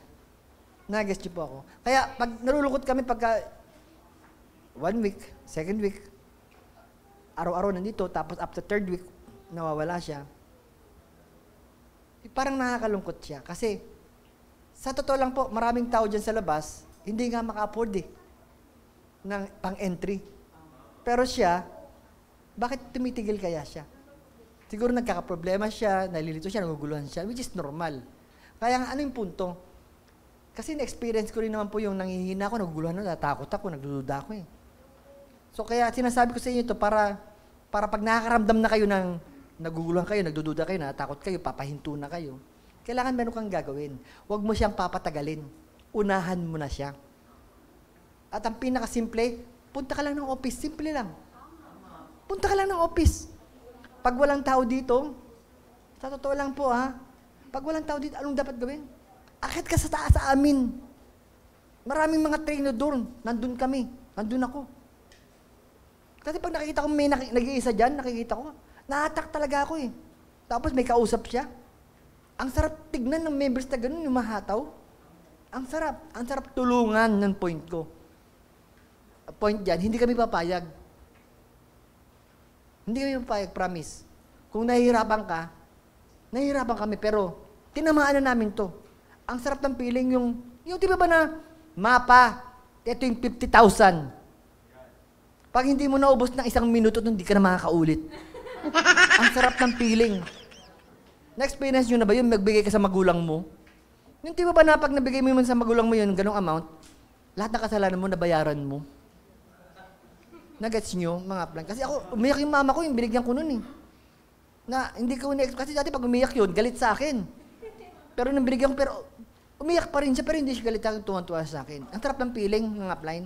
Nag-guess niyo po ako. Kaya pag nalulungkot kami pagka one week, second week, araw-araw nandito, tapos after third week, nawawala siya, eh, parang nakakalungkot siya. Kasi, sa totoo lang po, maraming tao dyan sa labas, hindi nga maka-afford eh, ng pang-entry. Pero siya, bakit tumitigil kaya siya? Siguro nagkakaproblema siya, nalilito siya, naguguluhan siya, which is normal. Kaya ano yung punto? Kasi na-experience ko rin naman po yung nangihina ako, naguguluhan ako, natakot ako, nagdududa ako eh. So kaya sinasabi ko sa inyo ito para, para pag nakakaramdam na kayo ng naguguluhan kayo, nagdududa kayo, natakot kayo, papahinto na kayo, kailangan meron kang gagawin. Huwag mo siyang papatagalin. Unahan mo na siya. At ang pinakasimple, punta ka lang ng office. Simple lang. Punta ka lang ng office pag walang tao dito, sa totoo lang po ha, pag walang tao dito, anong dapat gawin? Akit ka sa taas sa amin. Maraming mga trainer doon. Nandun kami. Nandun ako. Kasi pag nakikita ko may nag-iisa dyan, nakikita ko, naatak talaga ako eh. Tapos may kausap siya. Ang sarap tignan ng members na ganun, yung mahataw. Ang sarap. Ang sarap tulungan ng point ko. Point dyan, hindi kami papayag. Hindi ko yung promise. Kung nahihirapan ka, nahihirapan kami, pero tinamaan na namin to. Ang sarap ng feeling yung, yung di ba ba na mapa, ito yung 50,000. Pag hindi mo naubos ng isang minuto, hindi ka na makakaulit. ang sarap ng feeling. Na-experience nyo na ba yun? Magbigay ka sa magulang mo? Yung di ba na pag nabigay mo yun sa magulang mo yun, ganong amount, lahat ng kasalanan mo, nabayaran mo. Nagets nyo, mga plan. Kasi ako, umiyak yung mama ko, yung binigyan ko nun eh. Na hindi ko na Kasi dati pag umiyak yun, galit sa akin. Pero nang binigyan ko, pero umiyak pa rin siya, pero hindi siya galit sa akin, tuwan-tuwa sa akin. Ang sarap ng feeling, mga plan.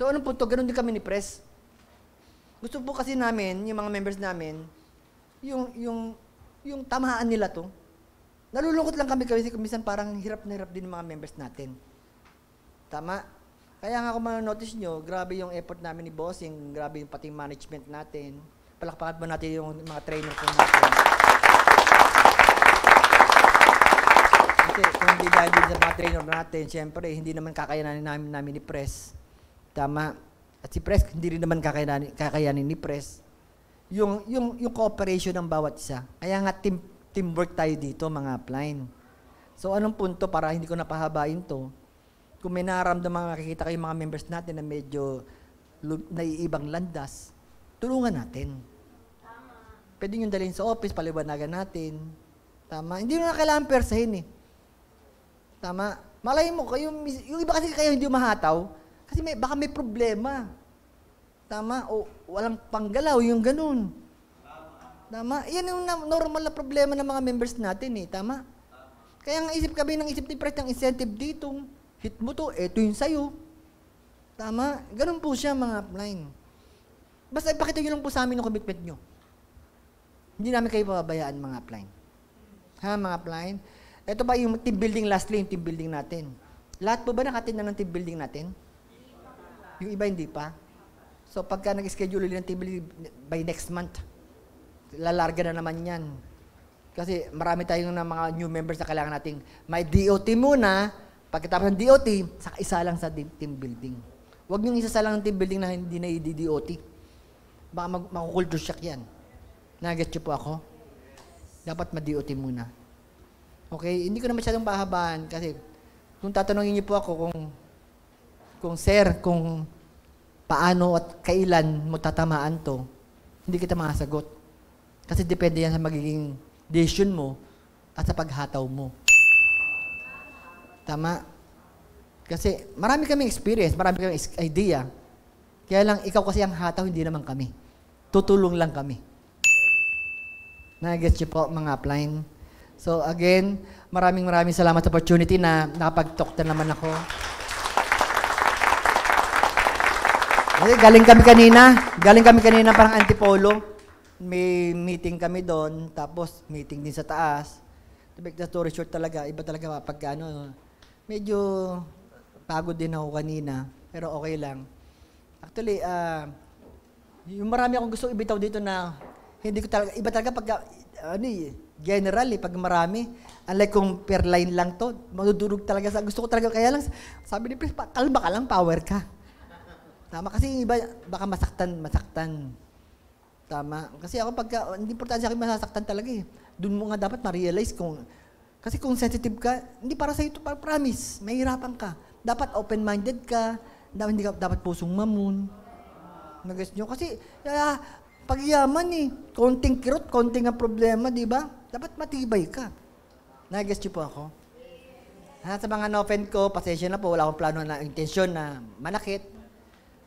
So, anong punto? Ganun din kami ni Press. Gusto po kasi namin, yung mga members namin, yung, yung, yung tamaan nila to. Nalulungkot lang kami kasi minsan parang hirap na hirap din mga members natin. Tama? Kaya nga kung manonotice nyo, grabe yung effort namin ni Bossing, grabe yung pati management natin. Palakpakan ba natin yung mga trainer po natin. Kasi kung hindi dahil din sa mga trainer natin, siyempre, hindi naman kakayanin namin, namin ni Press. Tama. At si Press, hindi rin naman kakayanin, kakayanin ni Press. Yung, yung, yung cooperation ng bawat isa. Kaya nga team, teamwork tayo dito, mga upline. So anong punto para hindi ko napahabain to? Kung may naramdaman, makikita kayo mga members natin na medyo naiibang landas, tulungan natin. Tama. Pwede nyo dalhin sa office, paliwanagan natin. Tama? Hindi mo na kailangan persahin eh. Tama? Malay mo, kayo, yung iba kasi kayo hindi mahataw, kasi may, baka may problema. Tama? O walang panggalaw, yung ganun. Tama? Yan yung normal na problema ng mga members natin eh. Tama? Kaya nga isip kami ng isip ni Pres ng incentive dito hit mo to, eto yung sayo. Tama? Ganun po siya mga upline. Basta ipakita nyo lang po sa amin ang commitment nyo. Hindi namin kayo pababayaan mga upline. Ha mga upline? Ito ba yung team building, lastly yung team building natin. Lahat po ba nakatin na ng team building natin? Yung iba hindi pa. So pagka nag-schedule ulit ng team building by next month, lalarga na naman yan. Kasi marami tayong mga new members na kailangan nating may DOT muna Pagkatapos ng DOT, saka isa lang sa team building. Huwag niyong isa lang ng team building na hindi na i-DOT. Baka mag- makukulture shock yan. Nagat po ako? Dapat ma-DOT muna. Okay, hindi ko na masyadong pahabaan kasi kung tatanungin niyo po ako kung kung sir, kung paano at kailan mo tatamaan to, hindi kita masagot. Kasi depende yan sa magiging decision mo at sa paghataw mo. Tama? Kasi marami kaming experience, marami kaming idea. Kaya lang, ikaw kasi ang hataw, hindi naman kami. Tutulong lang kami. nag get niyo po, mga applying. So again, maraming maraming salamat sa opportunity na nakapag-talk na naman ako. Kasi eh, galing kami kanina, galing kami kanina parang antipolo. May meeting kami doon, tapos meeting din sa taas. To make the story short talaga, iba talaga kapag ano, Medyo pagod din ako kanina, pero okay lang. Actually, uh, yung marami akong gusto ibitaw dito na hindi ko talaga, iba talaga pag, ano eh, general eh, pag marami. Unlike kung per line lang to, madudurog talaga sa, gusto ko talaga, kaya lang, sabi ni Prince, kalma ka lang, power ka. Tama, kasi iba, baka masaktan, masaktan. Tama. Kasi ako pagka, hindi importante sa akin masasaktan talaga eh. Doon mo nga dapat ma-realize kung kasi kung sensitive ka, hindi para sa ito, para promise, mahirapan ka. Dapat open-minded ka, dapat, hindi ka, dapat pusong mamun. Nag-guess nyo? Kasi, uh, ah, pagyaman eh, konting kirot, konting ang problema, di ba? Dapat matibay ka. Nag-guess nyo po ako? Ha, sa mga na-offend ko, pasensya na po, wala akong plano na intensyon na manakit.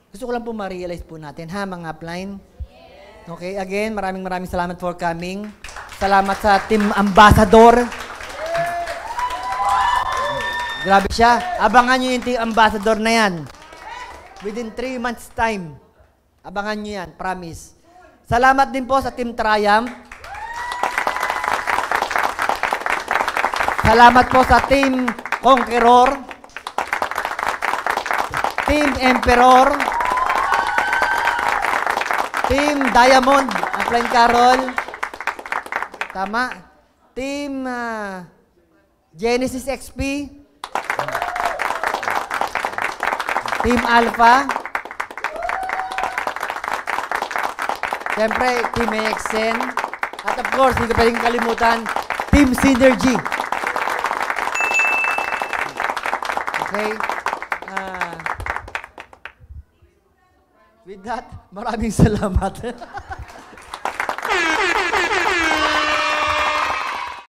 Gusto ko lang po ma-realize po natin, ha, mga upline? Okay, again, maraming maraming salamat for coming. Salamat sa team ambassador. Grabe siya. Abangan nyo yung team ambassador na yan. Within 3 months time. Abangan nyo yan. Promise. Salamat din po sa Team Triumph. Salamat po sa Team Conqueror. Team Emperor. Team Diamond. Applyn Carol. Tama. Team uh, Genesis XP, Team Alpha. Siyempre, Team AXN. At of course, hindi pwedeng kalimutan, Team Synergy. Okay? Uh, with that, maraming salamat.